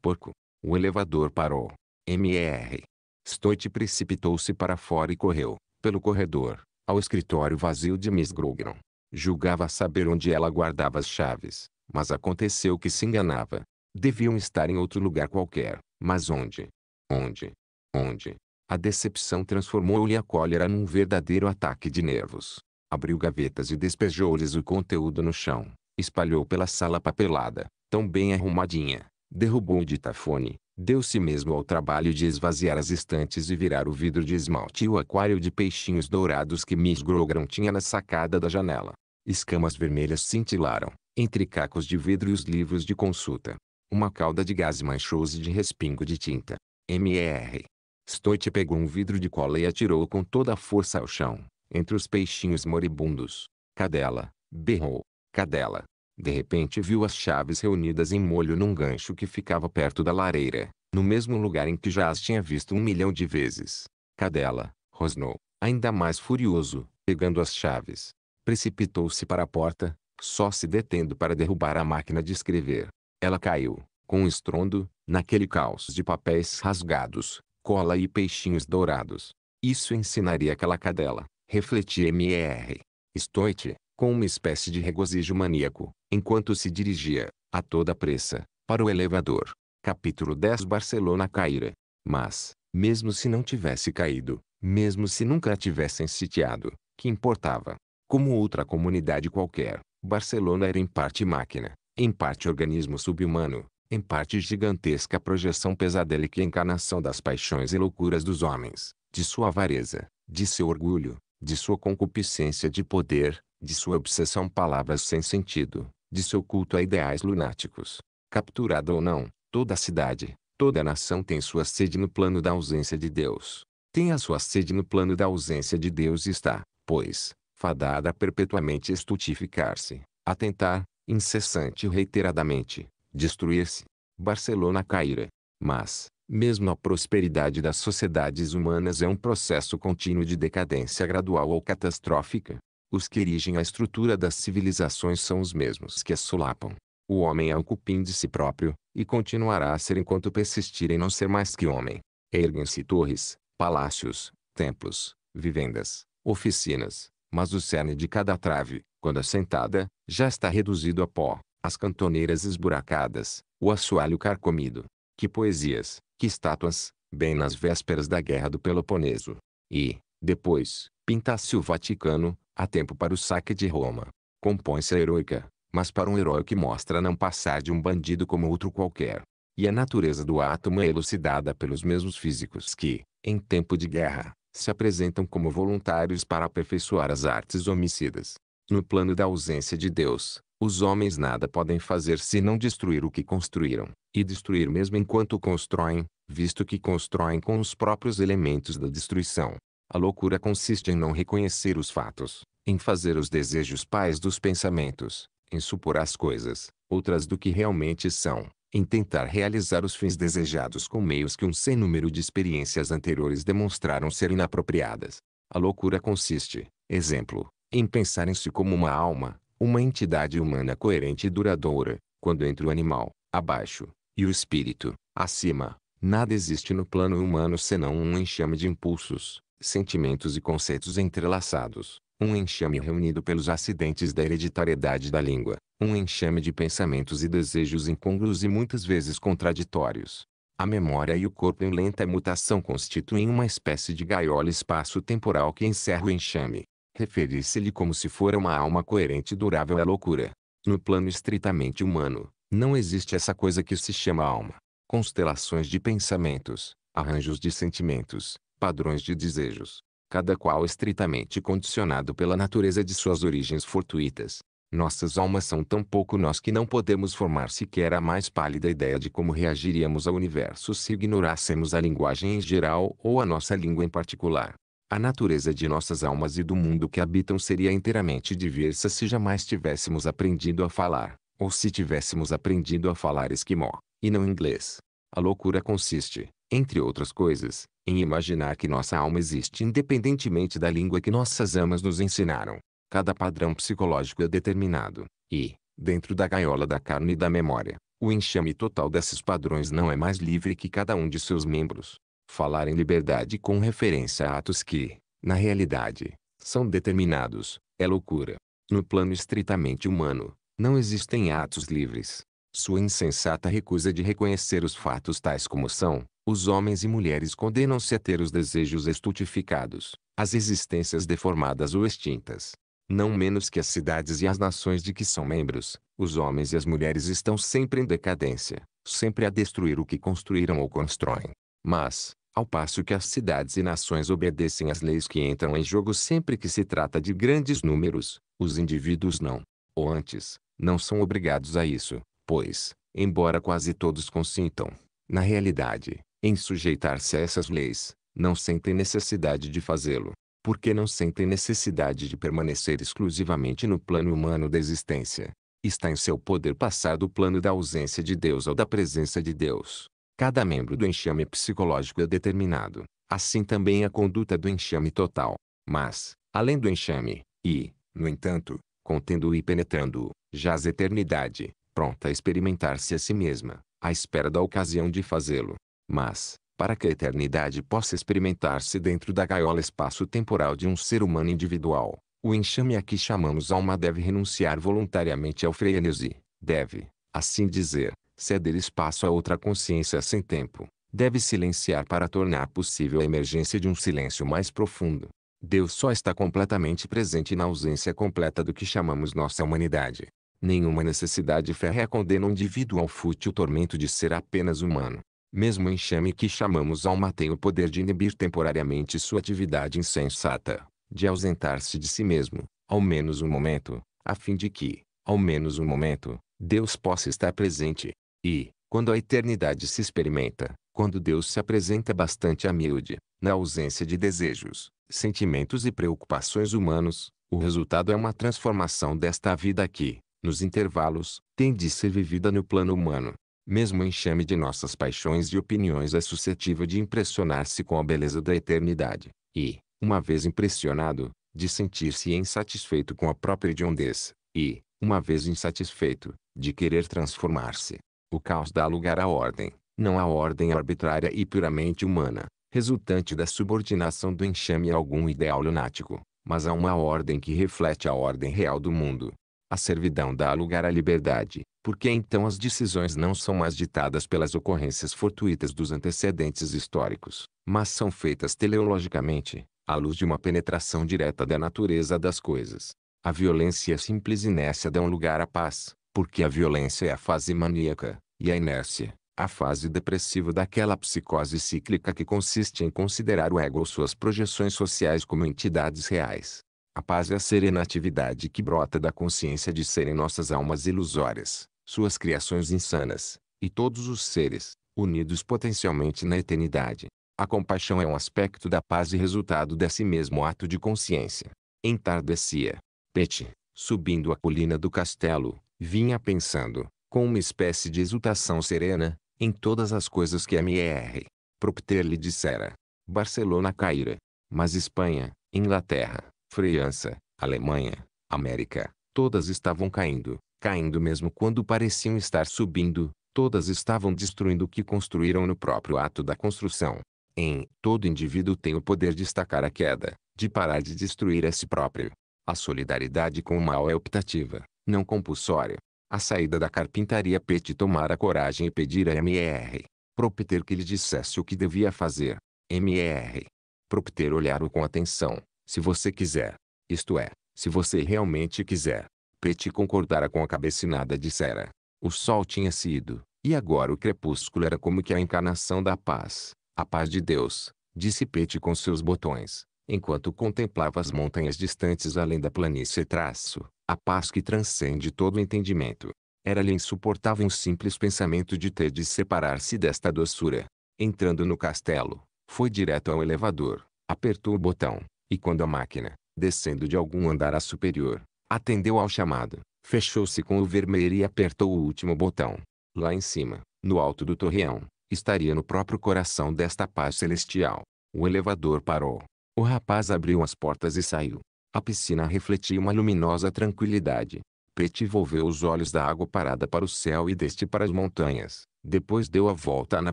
Porco. O elevador parou. M.R. Stoit precipitou-se para fora e correu, pelo corredor, ao escritório vazio de Miss Grogan. Julgava saber onde ela guardava as chaves, mas aconteceu que se enganava. Deviam estar em outro lugar qualquer, mas onde? Onde? Onde? A decepção transformou-lhe a cólera num verdadeiro ataque de nervos. Abriu gavetas e despejou-lhes o conteúdo no chão. Espalhou pela sala papelada, tão bem arrumadinha. Derrubou o ditafone, Deu-se mesmo ao trabalho de esvaziar as estantes e virar o vidro de esmalte e o aquário de peixinhos dourados que Miss Grogram tinha na sacada da janela. Escamas vermelhas cintilaram, entre cacos de vidro e os livros de consulta. Uma cauda de gás manchou-se de respingo de tinta. M.E.R. Stoite pegou um vidro de cola e atirou com toda a força ao chão, entre os peixinhos moribundos. Cadela, berrou. Cadela, de repente viu as chaves reunidas em molho num gancho que ficava perto da lareira, no mesmo lugar em que já as tinha visto um milhão de vezes. Cadela, rosnou, ainda mais furioso, pegando as chaves. Precipitou-se para a porta, só se detendo para derrubar a máquina de escrever. Ela caiu, com um estrondo, naquele caos de papéis rasgados, cola e peixinhos dourados. Isso ensinaria aquela cadela, refletia M.R. Stoit, com uma espécie de regozijo maníaco, enquanto se dirigia, a toda pressa, para o elevador. Capítulo 10 Barcelona caíra. Mas, mesmo se não tivesse caído, mesmo se nunca a tivessem sitiado, que importava? Como outra comunidade qualquer, Barcelona era em parte máquina, em parte organismo subhumano, em parte gigantesca projeção pesadélica e encarnação das paixões e loucuras dos homens, de sua avareza, de seu orgulho, de sua concupiscência de poder, de sua obsessão palavras sem sentido, de seu culto a ideais lunáticos. Capturada ou não, toda cidade, toda nação tem sua sede no plano da ausência de Deus. Tem a sua sede no plano da ausência de Deus e está, pois, fadada a perpetuamente estutificar se a tentar, incessante e reiteradamente, destruir-se. Barcelona caíra. Mas, mesmo a prosperidade das sociedades humanas é um processo contínuo de decadência gradual ou catastrófica. Os que erigem a estrutura das civilizações são os mesmos que as solapam. O homem é o cupim de si próprio, e continuará a ser enquanto persistir em não ser mais que homem. Erguem-se torres, palácios, templos, vivendas, oficinas, mas o cerne de cada trave, quando assentada, já está reduzido a pó, as cantoneiras esburacadas, o assoalho carcomido. Que poesias, que estátuas, bem nas vésperas da guerra do Peloponeso. E, depois, pintasse o Vaticano, Há tempo para o saque de Roma. Compõe-se a heroica, mas para um herói que mostra não passar de um bandido como outro qualquer. E a natureza do átomo é elucidada pelos mesmos físicos que, em tempo de guerra, se apresentam como voluntários para aperfeiçoar as artes homicidas. No plano da ausência de Deus, os homens nada podem fazer se não destruir o que construíram, e destruir mesmo enquanto constroem, visto que constroem com os próprios elementos da destruição. A loucura consiste em não reconhecer os fatos, em fazer os desejos pais dos pensamentos, em supor as coisas, outras do que realmente são, em tentar realizar os fins desejados com meios que um sem número de experiências anteriores demonstraram ser inapropriadas. A loucura consiste, exemplo, em pensar em si como uma alma, uma entidade humana coerente e duradoura, quando entre o animal, abaixo, e o espírito, acima, nada existe no plano humano senão um enxame de impulsos, sentimentos e conceitos entrelaçados, um enxame reunido pelos acidentes da hereditariedade da língua, um enxame de pensamentos e desejos incongruos e muitas vezes contraditórios. A memória e o corpo em lenta mutação constituem uma espécie de gaiola espaço-temporal que encerra o enxame. Referir-se-lhe como se fora uma alma coerente e durável é loucura. No plano estritamente humano, não existe essa coisa que se chama alma. Constelações de pensamentos, arranjos de sentimentos, padrões de desejos, cada qual estritamente condicionado pela natureza de suas origens fortuitas. Nossas almas são tão pouco nós que não podemos formar sequer a mais pálida ideia de como reagiríamos ao universo se ignorássemos a linguagem em geral ou a nossa língua em particular. A natureza de nossas almas e do mundo que habitam seria inteiramente diversa se jamais tivéssemos aprendido a falar, ou se tivéssemos aprendido a falar esquimó, e não inglês. A loucura consiste, entre outras coisas, em imaginar que nossa alma existe independentemente da língua que nossas amas nos ensinaram. Cada padrão psicológico é determinado, e, dentro da gaiola da carne e da memória, o enxame total desses padrões não é mais livre que cada um de seus membros. Falar em liberdade com referência a atos que, na realidade, são determinados, é loucura. No plano estritamente humano, não existem atos livres. Sua insensata recusa de reconhecer os fatos tais como são, os homens e mulheres condenam-se a ter os desejos estultificados, as existências deformadas ou extintas. Não menos que as cidades e as nações de que são membros, os homens e as mulheres estão sempre em decadência, sempre a destruir o que construíram ou constroem. Mas, ao passo que as cidades e nações obedecem às leis que entram em jogo sempre que se trata de grandes números, os indivíduos não. Ou antes, não são obrigados a isso, pois, embora quase todos consintam, na realidade, em sujeitar-se a essas leis, não sentem necessidade de fazê-lo, porque não sentem necessidade de permanecer exclusivamente no plano humano da existência. Está em seu poder passar do plano da ausência de Deus ao da presença de Deus. Cada membro do enxame psicológico é determinado, assim também a conduta do enxame total. Mas, além do enxame, e, no entanto, contendo-o e penetrando-o, jaz a eternidade, pronta a experimentar-se a si mesma, à espera da ocasião de fazê-lo. Mas, para que a eternidade possa experimentar-se dentro da gaiola espaço-temporal de um ser humano individual, o enxame a que chamamos alma deve renunciar voluntariamente ao frenesi, deve, assim dizer, ceder espaço a outra consciência sem tempo, deve silenciar para tornar possível a emergência de um silêncio mais profundo. Deus só está completamente presente na ausência completa do que chamamos nossa humanidade. Nenhuma necessidade férrea condena o um indivíduo ao fútil tormento de ser apenas humano. Mesmo o enxame que chamamos alma tem o poder de inibir temporariamente sua atividade insensata, de ausentar-se de si mesmo, ao menos um momento, a fim de que, ao menos um momento, Deus possa estar presente. E, quando a eternidade se experimenta, quando Deus se apresenta bastante miúde, na ausência de desejos, sentimentos e preocupações humanos, o resultado é uma transformação desta vida que, nos intervalos, tem de ser vivida no plano humano, mesmo o enxame de nossas paixões e opiniões é suscetível de impressionar-se com a beleza da eternidade, e, uma vez impressionado, de sentir-se insatisfeito com a própria hediondez, e, uma vez insatisfeito, de querer transformar-se. O caos dá lugar à ordem, não à ordem arbitrária e puramente humana, resultante da subordinação do enxame a algum ideal lunático, mas a uma ordem que reflete a ordem real do mundo. A servidão dá lugar à liberdade, porque então as decisões não são mais ditadas pelas ocorrências fortuitas dos antecedentes históricos, mas são feitas teleologicamente, à luz de uma penetração direta da natureza das coisas. A violência e é a simples inércia dão lugar à paz, porque a violência é a fase maníaca, e a inércia, a fase depressiva daquela psicose cíclica que consiste em considerar o ego ou suas projeções sociais como entidades reais. A paz é a serenatividade que brota da consciência de serem nossas almas ilusórias, suas criações insanas, e todos os seres, unidos potencialmente na eternidade. A compaixão é um aspecto da paz e resultado desse mesmo ato de consciência. Entardecia. Pete, subindo a colina do castelo, vinha pensando, com uma espécie de exultação serena, em todas as coisas que M.E.R. Propter lhe dissera. Barcelona caíra. Mas Espanha, Inglaterra, França, Alemanha, América, todas estavam caindo, caindo mesmo quando pareciam estar subindo, todas estavam destruindo o que construíram no próprio ato da construção. Em todo indivíduo tem o poder de destacar a queda, de parar de destruir a si próprio. A solidariedade com o mal é optativa, não compulsória. A saída da carpintaria tomar tomara coragem e pedir a MR. Propter que lhe dissesse o que devia fazer. MR. Propter olhar-o com atenção, se você quiser. Isto é, se você realmente quiser. Petty concordara com a cabecinada dissera. O sol tinha sido, e agora o crepúsculo era como que a encarnação da paz. A paz de Deus, disse Petty com seus botões, enquanto contemplava as montanhas distantes além da planície traço. A paz que transcende todo o entendimento. Era-lhe insuportável um simples pensamento de ter de separar-se desta doçura. Entrando no castelo, foi direto ao elevador, apertou o botão, e quando a máquina, descendo de algum andar a superior, Atendeu ao chamado, fechou-se com o vermelho e apertou o último botão. Lá em cima, no alto do torreão, estaria no próprio coração desta paz celestial. O elevador parou. O rapaz abriu as portas e saiu. A piscina refletia uma luminosa tranquilidade. Pete volveu os olhos da água parada para o céu e deste para as montanhas. Depois deu a volta na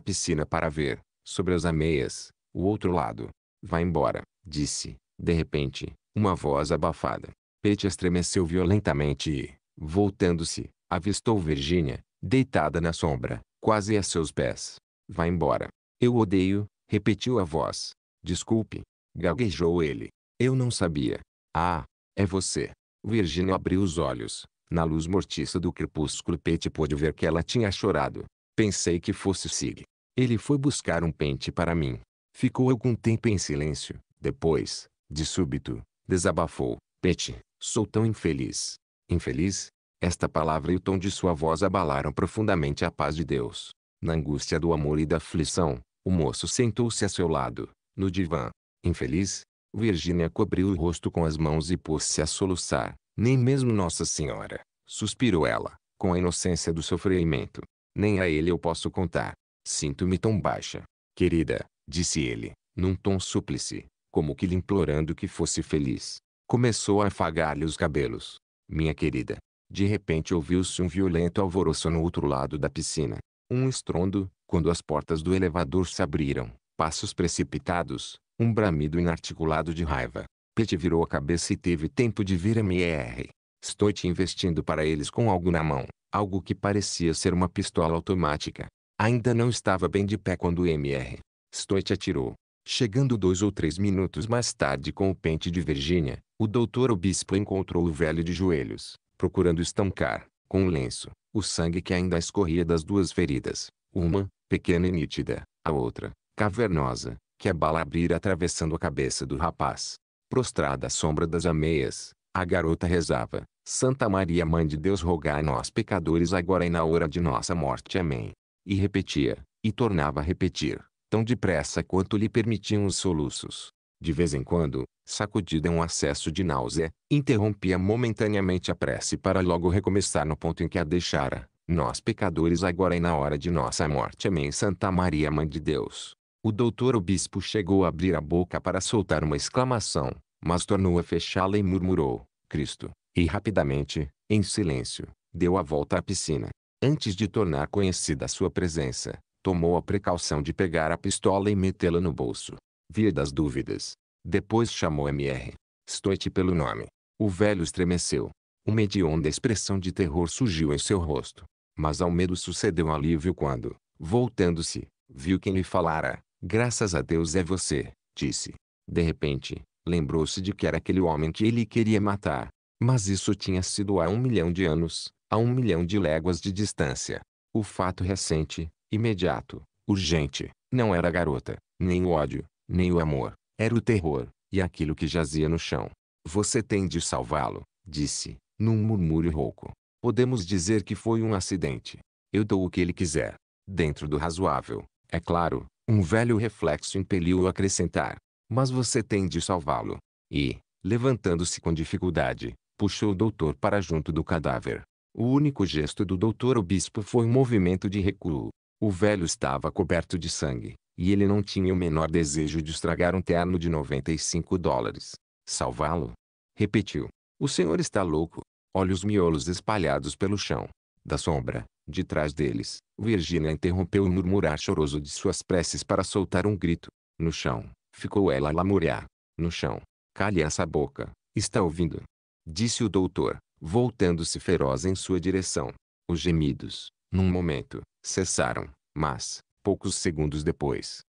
piscina para ver, sobre as ameias, o outro lado. Vá embora, disse, de repente, uma voz abafada. Pete estremeceu violentamente e, voltando-se, avistou Virginia, deitada na sombra, quase a seus pés. Vá embora. Eu odeio, repetiu a voz. Desculpe, gaguejou ele. Eu não sabia. Ah, é você. Virginia abriu os olhos. Na luz mortiça do crepúsculo, Pete pôde ver que ela tinha chorado. Pensei que fosse Sig. Ele foi buscar um pente para mim. Ficou algum tempo em silêncio. Depois, de súbito, desabafou. Pete, Sou tão infeliz. Infeliz? Esta palavra e o tom de sua voz abalaram profundamente a paz de Deus. Na angústia do amor e da aflição, o moço sentou-se a seu lado, no divã. Infeliz? Virginia cobriu o rosto com as mãos e pôs-se a soluçar. Nem mesmo Nossa Senhora, suspirou ela, com a inocência do sofrimento. Nem a ele eu posso contar. Sinto-me tão baixa. Querida, disse ele, num tom súplice, como que lhe implorando que fosse feliz. Começou a afagar-lhe os cabelos. Minha querida. De repente ouviu-se um violento alvoroço no outro lado da piscina. Um estrondo, quando as portas do elevador se abriram. Passos precipitados, um bramido inarticulado de raiva. Pete virou a cabeça e teve tempo de vir MR. Estou te investindo para eles com algo na mão, algo que parecia ser uma pistola automática. Ainda não estava bem de pé quando MR. Stoit atirou, Chegando dois ou três minutos mais tarde com o pente de Virgínia, o doutor obispo encontrou o velho de joelhos, procurando estancar, com um lenço, o sangue que ainda escorria das duas feridas. Uma, pequena e nítida, a outra, cavernosa, que a bala abrira atravessando a cabeça do rapaz. Prostrada à sombra das ameias, a garota rezava, Santa Maria Mãe de Deus rogai nós pecadores agora e na hora de nossa morte. Amém. E repetia, e tornava a repetir tão depressa quanto lhe permitiam os soluços. De vez em quando, sacudida em um acesso de náusea, interrompia momentaneamente a prece para logo recomeçar no ponto em que a deixara. Nós pecadores agora e na hora de nossa morte. Amém. Santa Maria Mãe de Deus. O doutor obispo chegou a abrir a boca para soltar uma exclamação, mas tornou a fechá-la e murmurou, Cristo. E rapidamente, em silêncio, deu a volta à piscina. Antes de tornar conhecida a sua presença, tomou a precaução de pegar a pistola e metê-la no bolso. Via das dúvidas. Depois chamou MR. Stoit pelo nome. O velho estremeceu. Uma hedionda expressão de terror surgiu em seu rosto. Mas ao medo sucedeu um alívio quando, voltando-se, viu quem lhe falara. Graças a Deus é você, disse. De repente, lembrou-se de que era aquele homem que ele queria matar. Mas isso tinha sido há um milhão de anos, a um milhão de léguas de distância. O fato recente, imediato, urgente, não era a garota, nem o ódio, nem o amor, era o terror, e aquilo que jazia no chão. Você tem de salvá-lo, disse, num murmúrio rouco. Podemos dizer que foi um acidente. Eu dou o que ele quiser. Dentro do razoável, é claro, um velho reflexo impeliu-o a acrescentar. Mas você tem de salvá-lo. E, levantando-se com dificuldade, puxou o doutor para junto do cadáver. O único gesto do doutor obispo foi um movimento de recuo. O velho estava coberto de sangue, e ele não tinha o menor desejo de estragar um terno de 95 dólares. Salvá-lo? Repetiu. O senhor está louco. Olha os miolos espalhados pelo chão. Da sombra, de trás deles, Virginia interrompeu o murmurar choroso de suas preces para soltar um grito. No chão, ficou ela a lamuriar. No chão. Cale essa boca, está ouvindo? Disse o doutor, voltando-se feroz em sua direção. Os gemidos, num momento, cessaram, mas, poucos segundos depois,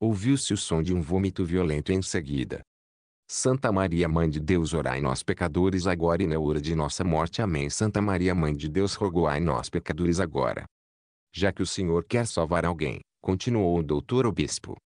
ouviu-se o som de um vômito violento em seguida. Santa Maria Mãe de Deus orai nós pecadores agora e na hora de nossa morte amém Santa Maria Mãe de Deus rogoai nós pecadores agora. Já que o Senhor quer salvar alguém, continuou o doutor obispo.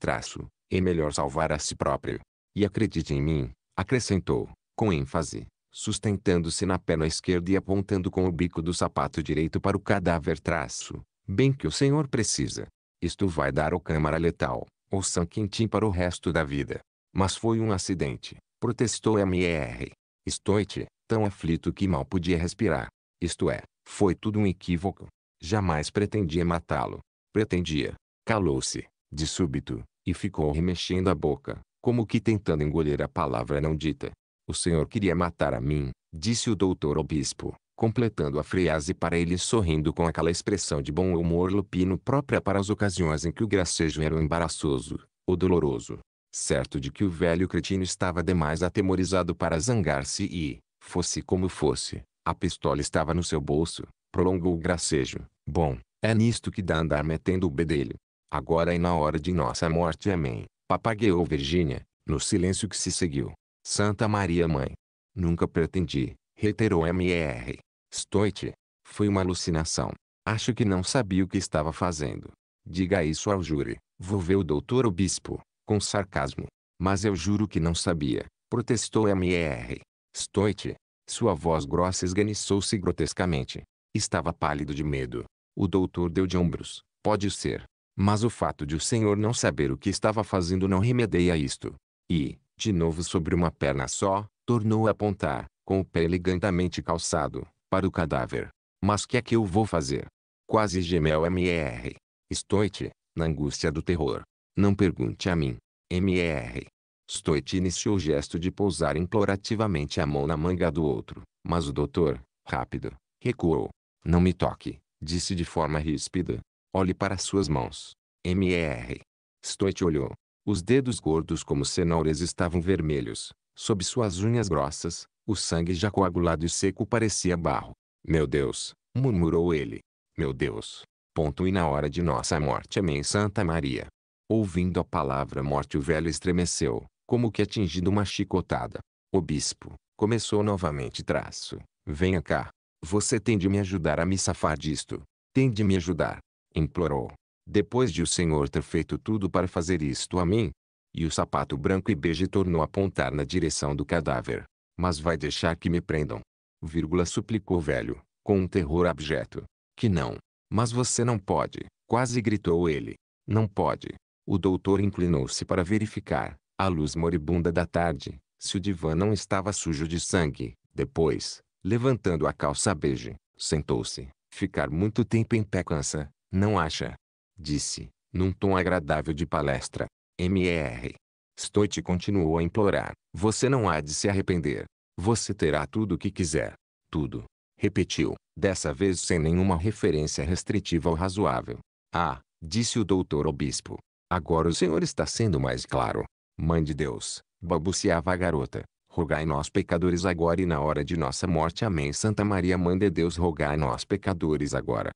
Traço, é melhor salvar a si próprio. E acredite em mim, acrescentou, com ênfase, sustentando-se na perna esquerda e apontando com o bico do sapato direito para o cadáver traço. Bem que o senhor precisa. Isto vai dar o câmara letal, ou São Quintim para o resto da vida. Mas foi um acidente, protestou M.R. Stoite, tão aflito que mal podia respirar. Isto é, foi tudo um equívoco. Jamais pretendia matá-lo. Pretendia. Calou-se, de súbito, e ficou remexendo a boca, como que tentando engolir a palavra não dita. O senhor queria matar a mim, disse o doutor ao bispo, completando a frase para ele sorrindo com aquela expressão de bom humor lupino própria para as ocasiões em que o gracejo era o embaraçoso, ou doloroso. Certo de que o velho cretino estava demais atemorizado para zangar-se e, fosse como fosse, a pistola estava no seu bolso, prolongou o gracejo. Bom, é nisto que dá andar metendo o bedelho. Agora e é na hora de nossa morte. Amém. Papagueou Virgínia, no silêncio que se seguiu. Santa Maria Mãe. Nunca pretendi, reiterou M.R. Stoite. Foi uma alucinação. Acho que não sabia o que estava fazendo. Diga isso ao júri, vou ver o doutor obispo, com sarcasmo. Mas eu juro que não sabia, protestou M.R. Stoite. Sua voz grossa esganiçou-se grotescamente. Estava pálido de medo. O doutor deu de ombros. Pode ser. Mas o fato de o senhor não saber o que estava fazendo não remedeia isto. E, de novo sobre uma perna só, tornou a apontar, com o pé elegantemente calçado, para o cadáver. Mas que é que eu vou fazer? Quase gemeu M.E.R. Stoite, na angústia do terror. Não pergunte a mim. M.E.R. Stoite iniciou o gesto de pousar implorativamente a mão na manga do outro, mas o doutor, rápido, recuou. Não me toque, disse de forma ríspida. Olhe para suas mãos. M.E.R. Stoite olhou, os dedos gordos como cenouras estavam vermelhos. Sob suas unhas grossas, o sangue já coagulado e seco parecia barro. Meu Deus, murmurou ele. Meu Deus. Ponto e na hora de nossa morte. Amém. Santa Maria. Ouvindo a palavra morte, o velho estremeceu, como que atingido uma chicotada. O bispo começou novamente traço. Venha cá. Você tem de me ajudar a me safar disto. Tem de me ajudar. Implorou. Depois de o Senhor ter feito tudo para fazer isto a mim, e o sapato branco e bege tornou a apontar na direção do cadáver. Mas vai deixar que me prendam. Vírgula suplicou o velho, com um terror abjeto. Que não. Mas você não pode, quase gritou ele. Não pode. O doutor inclinou-se para verificar, à luz moribunda da tarde, se o divã não estava sujo de sangue. Depois, levantando a calça bege, sentou-se. Ficar muito tempo em pé cansa, não acha? disse, num tom agradável de palestra. M.R. Stoit continuou a implorar. Você não há de se arrepender. Você terá tudo o que quiser. Tudo. Repetiu, dessa vez sem nenhuma referência restritiva ou razoável. Ah, disse o doutor obispo. Agora o senhor está sendo mais claro. Mãe de Deus, balbuciava a garota. Rogai nós pecadores agora e na hora de nossa morte. Amém. Santa Maria, Mãe de Deus, rogai nós pecadores agora.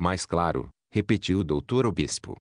Mais claro, repetiu o doutor obispo.